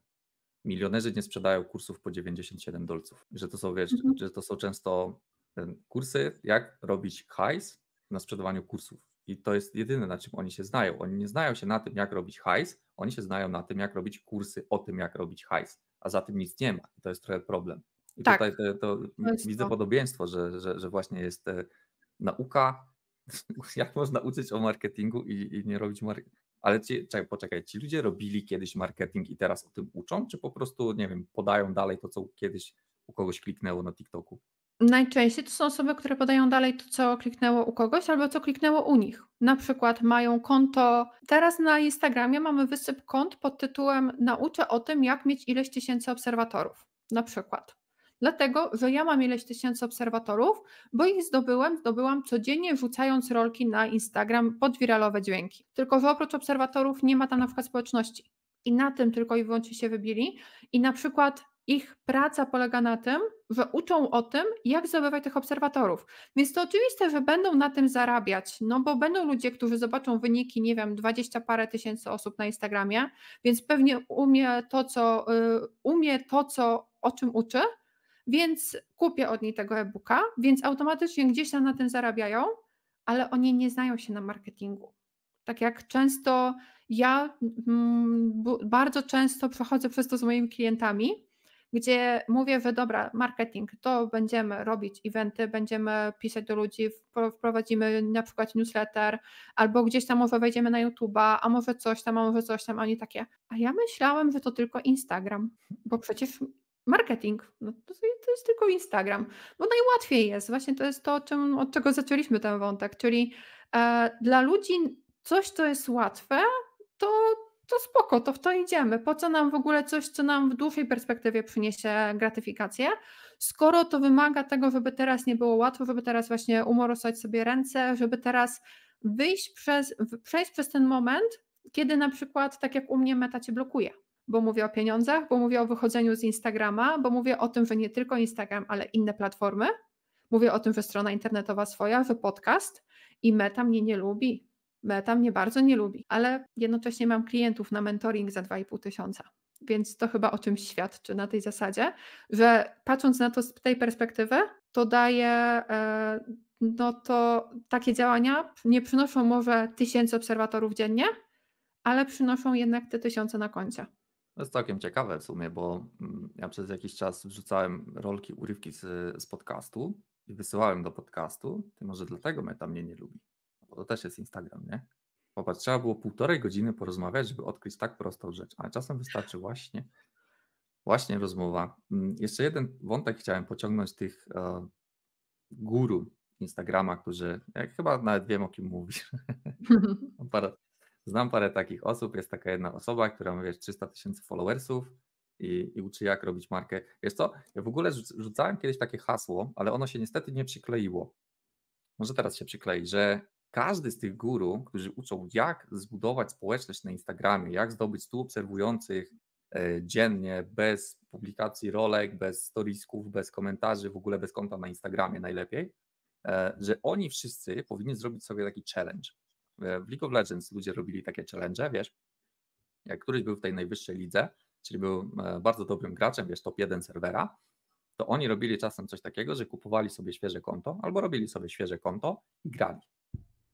[SPEAKER 2] milionerzy nie sprzedają kursów po 97 dolców, że to są, wiesz, mhm. że to są często e, kursy, jak robić hajs na sprzedawaniu kursów. I to jest jedyne, na czym oni się znają. Oni nie znają się na tym, jak robić hajs, oni się znają na tym, jak robić kursy o tym, jak robić hajs, a za tym nic nie ma. I to jest trochę problem. I tak. tutaj to, to widzę to. podobieństwo, że, że, że, właśnie jest e, nauka, <laughs> jak można uczyć o marketingu i, i nie robić marketingu. Ale ci, czekaj, poczekaj, ci ludzie robili kiedyś marketing i teraz o tym uczą, czy po prostu, nie wiem, podają dalej to, co kiedyś u kogoś kliknęło na TikToku?
[SPEAKER 1] Najczęściej to są osoby, które podają dalej to, co kliknęło u kogoś albo co kliknęło u nich. Na przykład mają konto. Teraz na Instagramie mamy wysyp kont pod tytułem Nauczę o tym, jak mieć ileś tysięcy obserwatorów. Na przykład dlatego że ja mam ileś tysięcy obserwatorów, bo ich zdobyłem, zdobyłam codziennie rzucając rolki na Instagram pod wiralowe dźwięki. Tylko, że oprócz obserwatorów nie ma tam na przykład społeczności. I na tym tylko i wyłącznie się wybili. I na przykład ich praca polega na tym, że uczą o tym, jak zdobywać tych obserwatorów. Więc to oczywiste, że będą na tym zarabiać, no bo będą ludzie, którzy zobaczą wyniki, nie wiem, 20 parę tysięcy osób na Instagramie, więc pewnie umie to, co, y, umie to, co o czym uczy, więc kupię od niej tego e-booka, więc automatycznie gdzieś tam na tym zarabiają, ale oni nie znają się na marketingu. Tak jak często ja mm, bardzo często przechodzę przez to z moimi klientami, gdzie mówię, że dobra, marketing, to będziemy robić eventy, będziemy pisać do ludzi, wprowadzimy na przykład newsletter, albo gdzieś tam może wejdziemy na YouTube'a, a może coś tam, a może coś tam, a oni takie, a ja myślałem, że to tylko Instagram, bo przecież marketing. No to, to, jest tylko Instagram, bo najłatwiej jest. Właśnie to jest to, czym, od czego zaczęliśmy ten wątek, czyli e, dla ludzi coś, co jest łatwe, to, to spoko, to w to idziemy. Po co nam w ogóle coś, co nam w dłuższej perspektywie przyniesie gratyfikację, skoro to wymaga tego, żeby teraz nie było łatwo, żeby teraz właśnie umorosać sobie ręce, żeby teraz wyjść przez, przejść przez ten moment, kiedy na przykład, tak jak u mnie, meta cię blokuje bo mówię o pieniądzach, bo mówię o wychodzeniu z Instagrama, bo mówię o tym, że nie tylko Instagram, ale inne platformy. Mówię o tym, że strona internetowa swoja, że podcast i meta mnie nie lubi. Meta mnie bardzo nie lubi, ale jednocześnie mam klientów na mentoring za 2,5 tysiąca. Więc to chyba o czymś świadczy na tej zasadzie, że patrząc na to z tej perspektywy, to daje, e, no to takie działania nie przynoszą może tysięcy obserwatorów dziennie, ale przynoszą jednak te tysiące na koncie.
[SPEAKER 2] To jest całkiem ciekawe w sumie, bo mm, ja przez jakiś czas wrzucałem rolki, urywki z, z podcastu i wysyłałem do podcastu. Ty może dlatego Meta mnie nie lubi, bo to też jest Instagram, nie? Popatrz, trzeba było półtorej godziny porozmawiać, żeby odkryć tak prostą rzecz, ale czasem wystarczy właśnie, właśnie rozmowa. Mm, jeszcze jeden wątek chciałem pociągnąć tych e, guru Instagrama, którzy, jak chyba nawet wiem o kim mówisz, <laughs> Znam parę takich osób, jest taka jedna osoba, która ma wiesz, 300 tysięcy followersów i, i uczy jak robić markę. Wiesz co, ja w ogóle rzucałem kiedyś takie hasło, ale ono się niestety nie przykleiło. Może teraz się przyklei, że każdy z tych guru, którzy uczą jak zbudować społeczność na Instagramie, jak zdobyć 100 obserwujących e, dziennie, bez publikacji rolek, bez storiesków, bez komentarzy, w ogóle bez konta na Instagramie najlepiej, e, że oni wszyscy powinni zrobić sobie taki challenge. E, w League of Legends ludzie robili takie challenge, wiesz, jak któryś był w tej najwyższej lidze, czyli był e, bardzo dobrym graczem, wiesz, top 1 serwera, to oni robili czasem coś takiego, że kupowali sobie świeże konto albo robili sobie świeże konto i grali.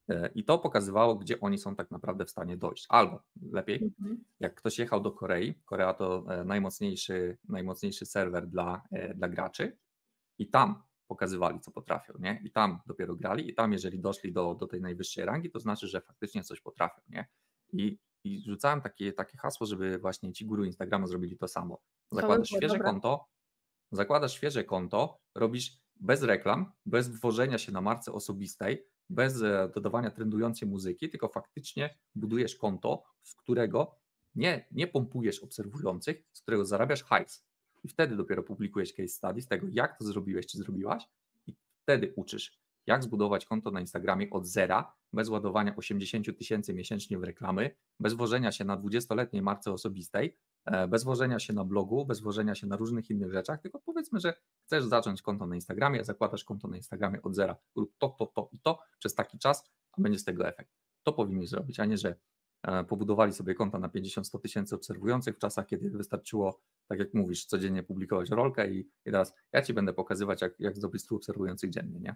[SPEAKER 2] E, I to pokazywało, gdzie oni są tak naprawdę w stanie dojść. Albo lepiej, mhm. jak ktoś jechał do Korei, Korea to najmocniejszy, najmocniejszy serwer dla, dla graczy, i tam pokazywali, co potrafią, nie? I tam dopiero grali, i tam, jeżeli doszli do, do tej najwyższej rangi, to znaczy, że faktycznie coś potrafią, nie? I, i rzucałem takie, takie hasło, żeby właśnie ci guru Instagrama zrobili to samo. Zakładasz to świeże dobra. konto, zakładasz świeże konto, robisz bez reklam, bez wwożenia się na marce osobistej, bez e, dodawania trendującej muzyki, tylko faktycznie budujesz konto, z którego nie, nie pompujesz obserwujących, z którego zarabiasz hajs i wtedy dopiero publikujesz case study z tego, jak to zrobiłeś, czy zrobiłaś i wtedy uczysz, jak zbudować konto na Instagramie od zera, bez ładowania 80 tysięcy miesięcznie w reklamy, bez wożenia się na 20-letniej marce osobistej, e, bez wożenia się na blogu, bez wożenia się na różnych innych rzeczach, tylko powiedzmy, że chcesz zacząć konto na Instagramie, zakładasz konto na Instagramie od zera, lub to, to, to i to przez taki czas, a będzie z tego efekt. To powinni zrobić, a nie, że E, pobudowali sobie konta na 50-100 tysięcy obserwujących w czasach, kiedy wystarczyło, tak jak mówisz, codziennie publikować rolkę i, i teraz ja Ci będę pokazywać, jak, jak zdobyć 100 obserwujących dziennie, nie?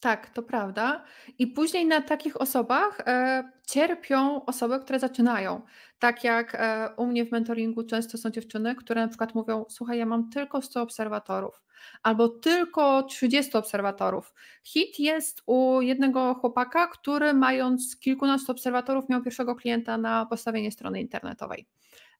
[SPEAKER 1] Tak, to prawda. I później na takich osobach e, cierpią osoby, które zaczynają. Tak jak e, u mnie w mentoringu często są dziewczyny, które na przykład mówią: Słuchaj, ja mam tylko 100 obserwatorów, albo tylko 30 obserwatorów. Hit jest u jednego chłopaka, który mając kilkunastu obserwatorów, miał pierwszego klienta na postawienie strony internetowej.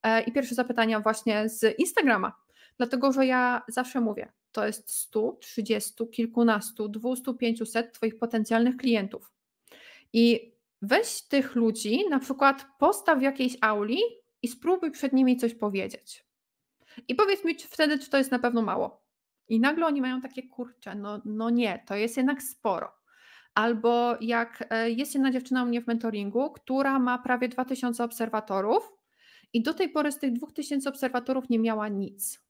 [SPEAKER 1] E, I pierwsze zapytania właśnie z Instagrama Dlatego, że ja zawsze mówię, to jest 100, 30, kilkunastu, 200, 500 Twoich potencjalnych klientów. I weź tych ludzi, na przykład postaw w jakiejś auli i spróbuj przed nimi coś powiedzieć. I powiedz mi czy wtedy, czy to jest na pewno mało. I nagle oni mają takie kurcze, no, no nie, to jest jednak sporo. Albo jak e, jest jedna dziewczyna u mnie w mentoringu, która ma prawie 2000 obserwatorów i do tej pory z tych 2000 obserwatorów nie miała nic.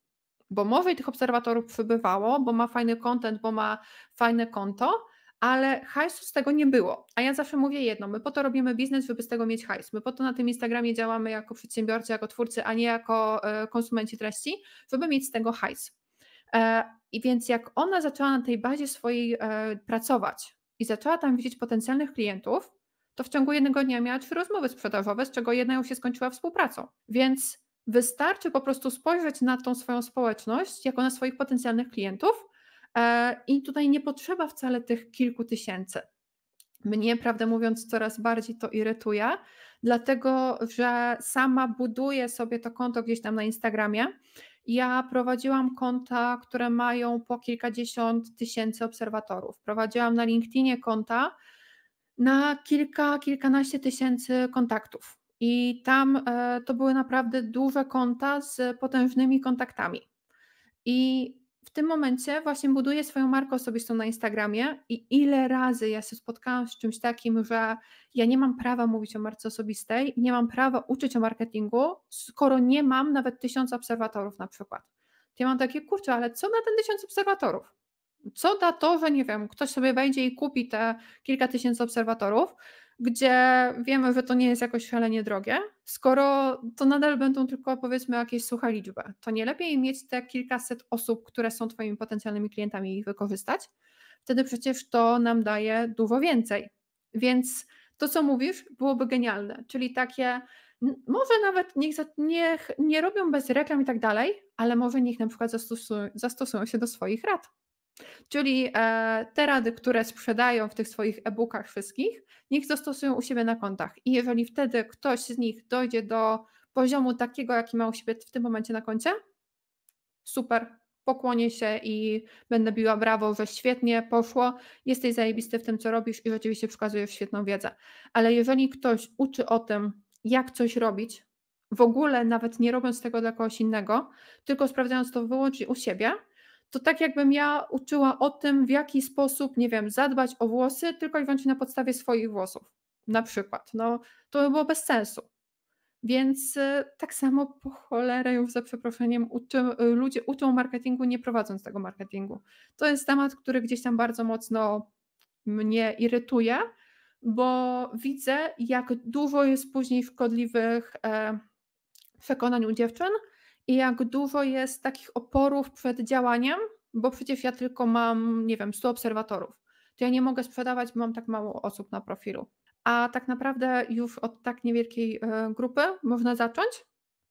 [SPEAKER 1] Bo Bomowej tych obserwatorów przybywało, bo ma fajny content, bo ma fajne konto, ale hajsu z tego nie było. A ja zawsze mówię jedno, my po to robimy biznes, żeby z tego mieć hajs. My po to na tym Instagramie działamy jako przedsiębiorcy, jako twórcy, a nie jako e, konsumenci treści, żeby mieć z tego hajs. E, I więc jak ona zaczęła na tej bazie swojej e, pracować i zaczęła tam widzieć potencjalnych klientów, to w ciągu jednego dnia miała trzy rozmowy sprzedażowe, z czego jedna już się skończyła współpracą. Więc Wystarczy po prostu spojrzeć na tą swoją społeczność jako na swoich potencjalnych klientów e, i tutaj nie potrzeba wcale tych kilku tysięcy. Mnie, prawdę mówiąc, coraz bardziej to irytuje, dlatego że sama buduję sobie to konto gdzieś tam na Instagramie. Ja prowadziłam konta, które mają po kilkadziesiąt tysięcy obserwatorów. Prowadziłam na LinkedInie konta na kilka, kilkanaście tysięcy kontaktów. I tam e, to były naprawdę duże konta z potężnymi kontaktami. I w tym momencie właśnie buduję swoją markę osobistą na Instagramie i ile razy ja się spotkałam z czymś takim, że ja nie mam prawa mówić o marce osobistej, nie mam prawa uczyć o marketingu, skoro nie mam nawet tysiąca obserwatorów na przykład. To ja mam takie, kurczę, ale co na ten tysiąc obserwatorów? Co da to, że nie wiem, ktoś sobie wejdzie i kupi te kilka tysięcy obserwatorów, gdzie wiemy, że to nie jest jakoś szalenie drogie, skoro to nadal będą tylko powiedzmy jakieś suche liczby, to nie lepiej mieć te kilkaset osób, które są Twoimi potencjalnymi klientami i ich wykorzystać? Wtedy przecież to nam daje dużo więcej. Więc to, co mówisz, byłoby genialne, czyli takie, może nawet niech, niech nie robią bez reklam i tak dalej, ale może niech na przykład zastosują, zastosują się do swoich rad Czyli e, te rady, które sprzedają w tych swoich e-bookach wszystkich, niech zastosują u siebie na kontach. I jeżeli wtedy ktoś z nich dojdzie do poziomu takiego, jaki ma u siebie w tym momencie na koncie, super, pokłonię się i będę biła brawo, że świetnie poszło, jesteś zajebisty w tym, co robisz i rzeczywiście przekazujesz świetną wiedzę. Ale jeżeli ktoś uczy o tym, jak coś robić, w ogóle nawet nie robiąc tego dla kogoś innego, tylko sprawdzając to wyłącznie u siebie, to tak jakbym ja uczyła o tym, w jaki sposób, nie wiem, zadbać o włosy tylko i wyłącznie na podstawie swoich włosów, na przykład. No, to by było bez sensu. Więc y, tak samo po cholerę już za przeproszeniem uczy, ludzie uczą marketingu nie prowadząc tego marketingu. To jest temat, który gdzieś tam bardzo mocno mnie irytuje, bo widzę jak dużo jest później szkodliwych e, przekonań u dziewczyn, i jak dużo jest takich oporów przed działaniem, bo przecież ja tylko mam, nie wiem, 100 obserwatorów. To ja nie mogę sprzedawać, bo mam tak mało osób na profilu. A tak naprawdę już od tak niewielkiej e, grupy można zacząć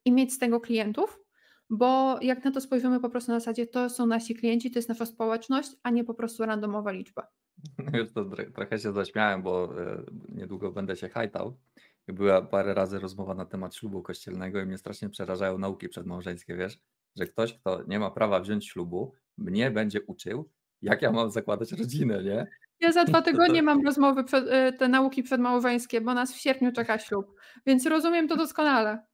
[SPEAKER 1] i mieć z tego klientów, bo jak na to spojrzymy po prostu na zasadzie, to są nasi klienci, to jest nasza społeczność, a nie po prostu randomowa liczba.
[SPEAKER 2] <laughs> Już to trochę się zaśmiałem, bo e, niedługo będę się hajtał była parę razy rozmowa na temat ślubu kościelnego i mnie strasznie przerażają nauki przedmałżeńskie, wiesz, że ktoś, kto nie ma prawa wziąć ślubu, mnie będzie uczył, jak ja mam zakładać rodzinę, nie?
[SPEAKER 1] Ja za dwa <laughs> tygodnie mam rozmowy, przed, e, te nauki przedmałżeńskie, bo nas w sierpniu czeka ślub, więc rozumiem to doskonale.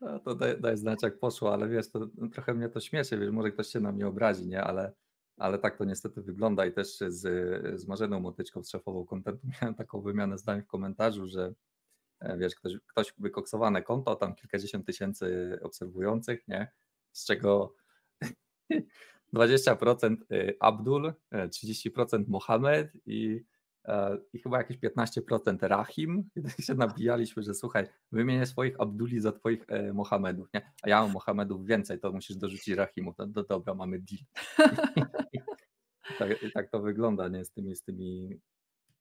[SPEAKER 2] No, to daj, daj znać, jak poszło, ale wiesz, to no, trochę mnie to śmieszy, wiesz, może ktoś się na mnie obrazi, nie? Ale, ale tak to niestety wygląda i też z, z Marzeną Motyczką, z szefową kontentu, <laughs> miałem taką wymianę zdań w komentarzu, że E, wiesz, ktoś, ktoś wykoksowane konto, tam kilkadziesiąt tysięcy obserwujących, nie? Z czego 20% <laughs> y, Abdul, 30% e, Mohamed i, e, i chyba jakieś 15% Rahim. I tak się nabijaliśmy, że słuchaj, wymienię swoich Abduli za twoich Mohamedów, nie? A ja mam Mohamedów więcej, to musisz dorzucić Rahimów. No, no dobra, mamy deal. <laughs> tak, tak to wygląda, nie? Z tymi, z tymi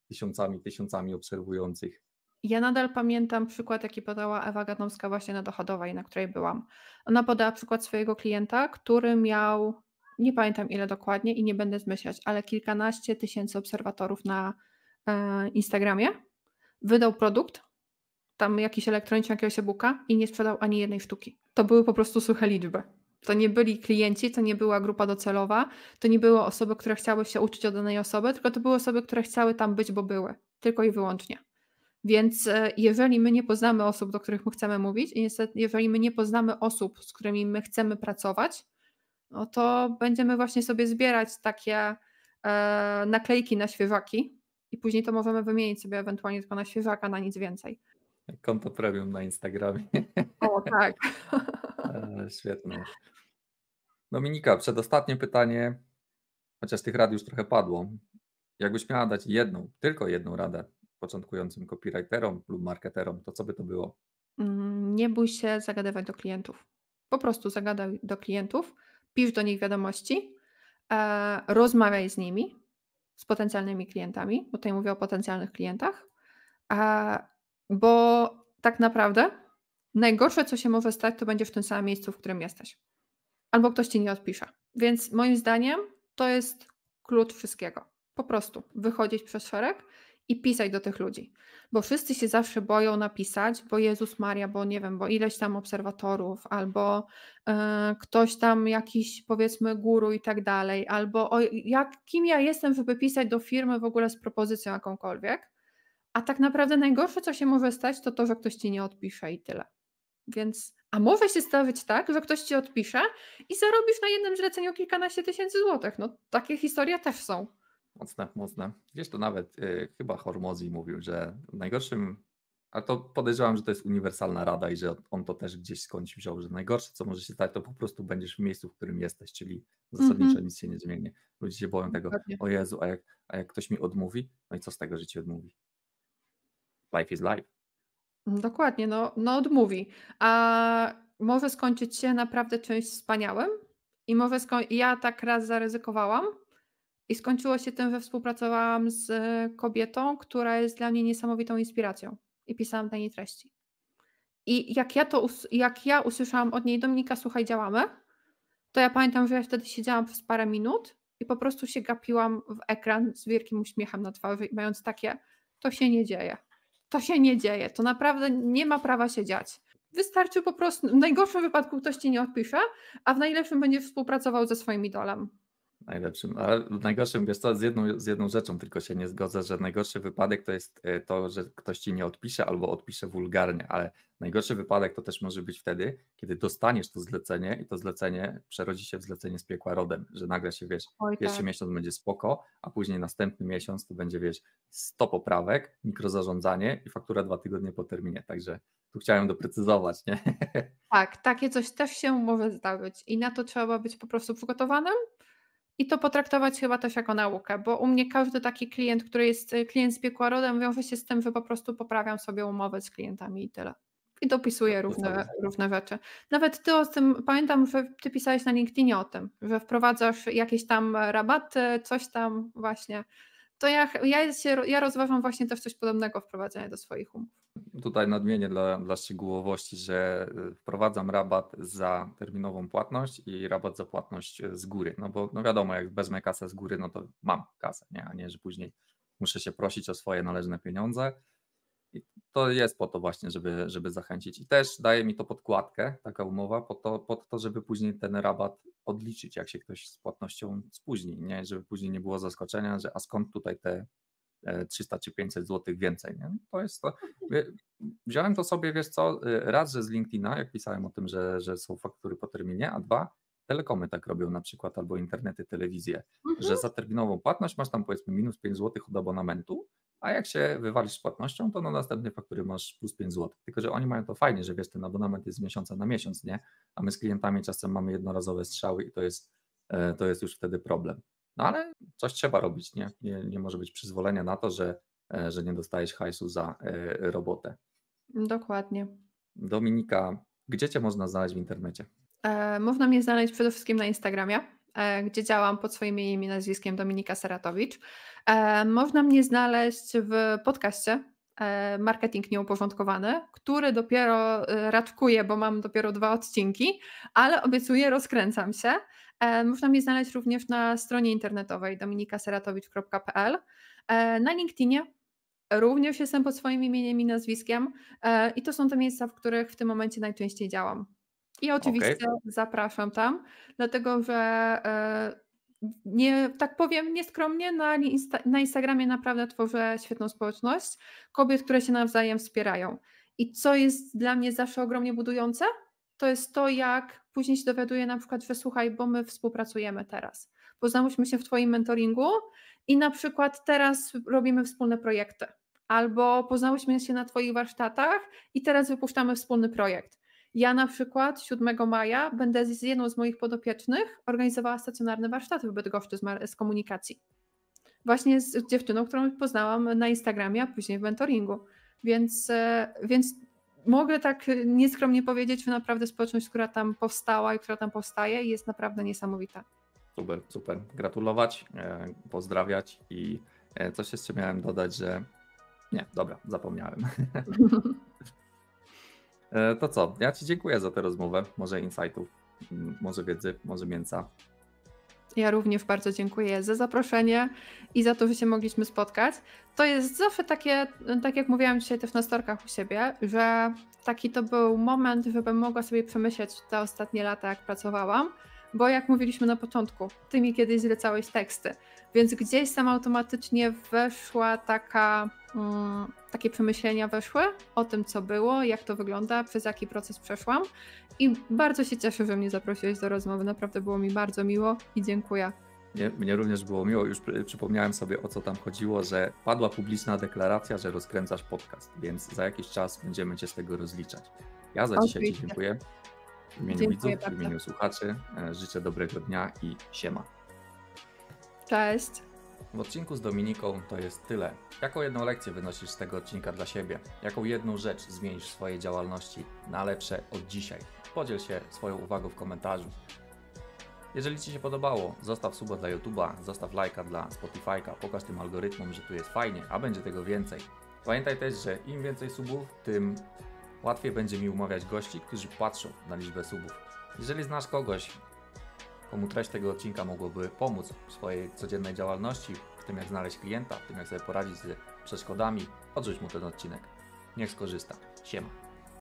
[SPEAKER 2] tysiącami, tysiącami obserwujących.
[SPEAKER 1] Ja nadal pamiętam przykład, jaki podała Ewa Gadowska właśnie na dochodowej, na której byłam. Ona podała przykład swojego klienta, który miał, nie pamiętam ile dokładnie i nie będę zmyślać, ale kilkanaście tysięcy obserwatorów na e, Instagramie. Wydał produkt, tam jakiś elektroniczny, jakiegoś e-booka i nie sprzedał ani jednej sztuki. To były po prostu suche liczby. To nie byli klienci, to nie była grupa docelowa, to nie były osoby, które chciały się uczyć od danej osoby, tylko to były osoby, które chciały tam być, bo były. Tylko i wyłącznie. Więc e, jeżeli my nie poznamy osób, do których my chcemy mówić, i niestety, jeżeli my nie poznamy osób, z którymi my chcemy pracować, no to będziemy właśnie sobie zbierać takie e, naklejki na świeżaki i później to możemy wymienić sobie ewentualnie tylko na świeżaka, na nic więcej.
[SPEAKER 2] Konto premium na Instagramie.
[SPEAKER 1] O, tak. <laughs>
[SPEAKER 2] E, Świetnie. Dominika, przedostatnie pytanie, chociaż tych rad już trochę padło. Jakbyś miała dać jedną, tylko jedną radę początkującym copywriterom lub marketerom, to co by to było?
[SPEAKER 1] Mm, nie bój się zagadywać do klientów. Po prostu zagadaj do klientów, pisz do nich wiadomości, e, rozmawiaj z nimi, z potencjalnymi klientami, bo tutaj mówię o potencjalnych klientach, e, bo tak naprawdę najgorsze, co się może stać, to będzie w tym samym miejscu, w którym jesteś. Albo ktoś ci nie odpisze. Więc moim zdaniem to jest klucz wszystkiego. Po prostu wychodzić przez szereg, i pisać do tych ludzi. Bo wszyscy się zawsze boją napisać, bo Jezus Maria, bo nie wiem, bo ileś tam obserwatorów, albo y, ktoś tam jakiś powiedzmy guru i tak dalej, albo o, jak, kim ja jestem, żeby pisać do firmy w ogóle z propozycją jakąkolwiek. A tak naprawdę najgorsze, co się może stać, to to, że ktoś ci nie odpisze i tyle. Więc, a może się stawić tak, że ktoś ci odpisze i zarobisz na jednym zleceniu kilkanaście tysięcy złotych. No, takie historie też są.
[SPEAKER 2] Mocne, mocne. Wiesz, to nawet y, chyba Hormozji mówił, że najgorszym, a to podejrzewam, że to jest uniwersalna rada i że on to też gdzieś skądś wziął, że najgorsze, co może się stać, to po prostu będziesz w miejscu, w którym jesteś, czyli zasadniczo mm -hmm. nic się nie zmieni. Ludzie się boją tego, o Jezu, a jak, a jak ktoś mi odmówi, no i co z tego, że ci odmówi? Life is life.
[SPEAKER 1] Dokładnie, no, no odmówi. A może skończyć się naprawdę czymś wspaniałym i może skończyć, ja tak raz zaryzykowałam, i skończyło się tym, że współpracowałam z kobietą, która jest dla mnie niesamowitą inspiracją i pisałam dla niej treści. I jak ja to jak ja usłyszałam od niej Dominika, słuchaj, działamy, to ja pamiętam, że ja wtedy siedziałam przez parę minut i po prostu się gapiłam w ekran z wielkim uśmiechem na twarzy i mając takie, to się nie dzieje. To się nie dzieje, to naprawdę nie ma prawa się dziać. Wystarczy po prostu, w najgorszym wypadku ktoś ci nie odpisze, a w najlepszym będzie współpracował ze swoim idolem.
[SPEAKER 2] Najlepszym, ale najgorszym, wiesz co, z jedną, z jedną rzeczą tylko się nie zgodzę, że najgorszy wypadek to jest e, to, że ktoś ci nie odpisze albo odpisze wulgarnie, ale najgorszy wypadek to też może być wtedy, kiedy dostaniesz to zlecenie i to zlecenie przerodzi się w zlecenie z piekła rodem, że nagle się, wiesz, Oj, pierwszy tak. miesiąc będzie spoko, a później następny miesiąc to będzie, wiesz, 100 poprawek, mikrozarządzanie i faktura dwa tygodnie po terminie, także tu chciałem doprecyzować, nie? <laughs>
[SPEAKER 1] Tak, takie coś też się może zdarzyć i na to trzeba być po prostu przygotowanym, i to potraktować chyba też jako naukę, bo u mnie każdy taki klient, który jest y, klient z piekła rodem, wiąże się z tym, że po prostu poprawiam sobie umowę z klientami i tyle. I dopisuję tak, równe, tak. równe rzeczy. Nawet ty o tym, pamiętam, że ty pisałeś na LinkedInie o tym, że wprowadzasz jakieś tam rabaty, coś tam właśnie to ja, ja, się, ja rozważam właśnie też coś podobnego wprowadzenie do swoich umów.
[SPEAKER 2] Tutaj nadmienię dla, dla szczegółowości, że y, wprowadzam rabat za terminową płatność i rabat za płatność y, z góry, no bo no wiadomo, jak wezmę kasę z góry, no to mam kasę, nie? a nie, że później muszę się prosić o swoje należne pieniądze to jest po to właśnie, żeby, żeby zachęcić. I też daje mi to podkładkę, taka umowa, po to, po to, żeby później ten rabat odliczyć, jak się ktoś z płatnością spóźni, nie? żeby później nie było zaskoczenia, że a skąd tutaj te 300 e, czy 500 zł więcej. Nie? No to jest to. Mhm. Wziąłem to sobie, wiesz co, e, raz, że z LinkedIna, jak pisałem o tym, że, że są faktury po terminie, a dwa, telekomy tak robią na przykład, albo internety, telewizje, mhm. że za terminową płatność masz tam powiedzmy minus 5 zł od abonamentu, a jak się wywalisz z płatnością, to na następnej faktury masz plus 5 zł. Tylko, że oni mają to fajnie, że wiesz, ten abonament jest z miesiąca na miesiąc, nie? A my z klientami czasem mamy jednorazowe strzały i to jest, e, to jest już wtedy problem. No ale coś trzeba robić, nie? Nie, nie może być przyzwolenia na to, że, e, że nie dostajesz hajsu za e, robotę.
[SPEAKER 1] Dokładnie.
[SPEAKER 2] Dominika, gdzie Cię można znaleźć w internecie?
[SPEAKER 1] E, można mnie znaleźć przede wszystkim na Instagramie E, gdzie działam pod swoim imieniem i nazwiskiem Dominika Seratowicz. E, można mnie znaleźć w podcaście e, Marketing Nieuporządkowany, który dopiero ratkuję, bo mam dopiero dwa odcinki, ale obiecuję, rozkręcam się. Można mnie znaleźć również na stronie internetowej dominikaseratowicz.pl, na LinkedInie, Również jestem pod swoim imieniem i nazwiskiem i to są te miejsca, w których w tym momencie najczęściej działam. I oczywiście okay. zapraszam tam, dlatego że e, nie, tak powiem nieskromnie, na, Insta na Instagramie naprawdę tworzę świetną społeczność kobiet, które się nawzajem wspierają. I co jest dla mnie zawsze ogromnie budujące, to jest to, jak później się dowiaduję na przykład, że słuchaj, bo my współpracujemy teraz. Poznałyśmy się w Twoim mentoringu i na przykład teraz robimy wspólne projekty. Albo poznałyśmy się na Twoich warsztatach i teraz wypuszczamy wspólny projekt. Ja na przykład 7 maja będę z jedną z moich podopiecznych organizowała stacjonarny warsztat w Bydgoszczy z, z komunikacji. Właśnie z dziewczyną, którą poznałam na Instagramie, a później w mentoringu. Więc, e, więc mogę tak nieskromnie powiedzieć, że naprawdę społeczność, która tam powstała i która tam powstaje, jest naprawdę niesamowita.
[SPEAKER 2] Super, super. Gratulować, e, pozdrawiać i e, coś jeszcze miałem dodać, że nie, dobra, zapomniałem. <laughs> E, to co? Ja Ci dziękuję za tę rozmowę. Może insightów, może wiedzy, może mięsa.
[SPEAKER 1] Ja również bardzo dziękuję za zaproszenie i za to, że się mogliśmy spotkać. To jest zawsze takie, tak jak mówiłam dzisiaj też na storkach u siebie, że taki to był moment, żebym mogła sobie przemyśleć te ostatnie lata, jak pracowałam, bo jak mówiliśmy na początku, ty mi kiedyś zlecałeś teksty, więc gdzieś tam automatycznie weszła taka. Mm, takie przemyślenia weszły o tym, co było, jak to wygląda, przez jaki proces przeszłam. I bardzo się cieszę, że mnie zaprosiłeś do rozmowy. Naprawdę było mi bardzo miło i dziękuję.
[SPEAKER 2] Mnie, mnie, również było miło, już przypomniałem sobie o co tam chodziło, że padła publiczna deklaracja, że rozkręcasz podcast, więc za jakiś czas będziemy Cię z tego rozliczać. Ja za Oczywiście. dzisiaj Ci dziękuję. W imieniu dziękuję widzów, bardzo. w imieniu słuchaczy e, życzę dobrego dnia i siema. Cześć. W odcinku z Dominiką to jest tyle. Jaką jedną lekcję wynosisz z tego odcinka dla siebie? Jaką jedną rzecz zmienisz w swojej działalności na lepsze od dzisiaj? Podziel się swoją uwagą w komentarzu. Jeżeli Ci się podobało, zostaw suba dla YouTube'a, zostaw lajka dla Spotify'ka, pokaż tym algorytmom, że tu jest fajnie, a będzie tego więcej. Pamiętaj też, że im więcej subów, tym łatwiej będzie mi umawiać gości, którzy patrzą na liczbę subów. Jeżeli znasz kogoś, komu treść tego odcinka mogłoby pomóc w swojej codziennej działalności, w tym jak znaleźć klienta, w tym jak sobie poradzić z przeszkodami, odrzuć mu ten odcinek. Niech skorzysta. Siema.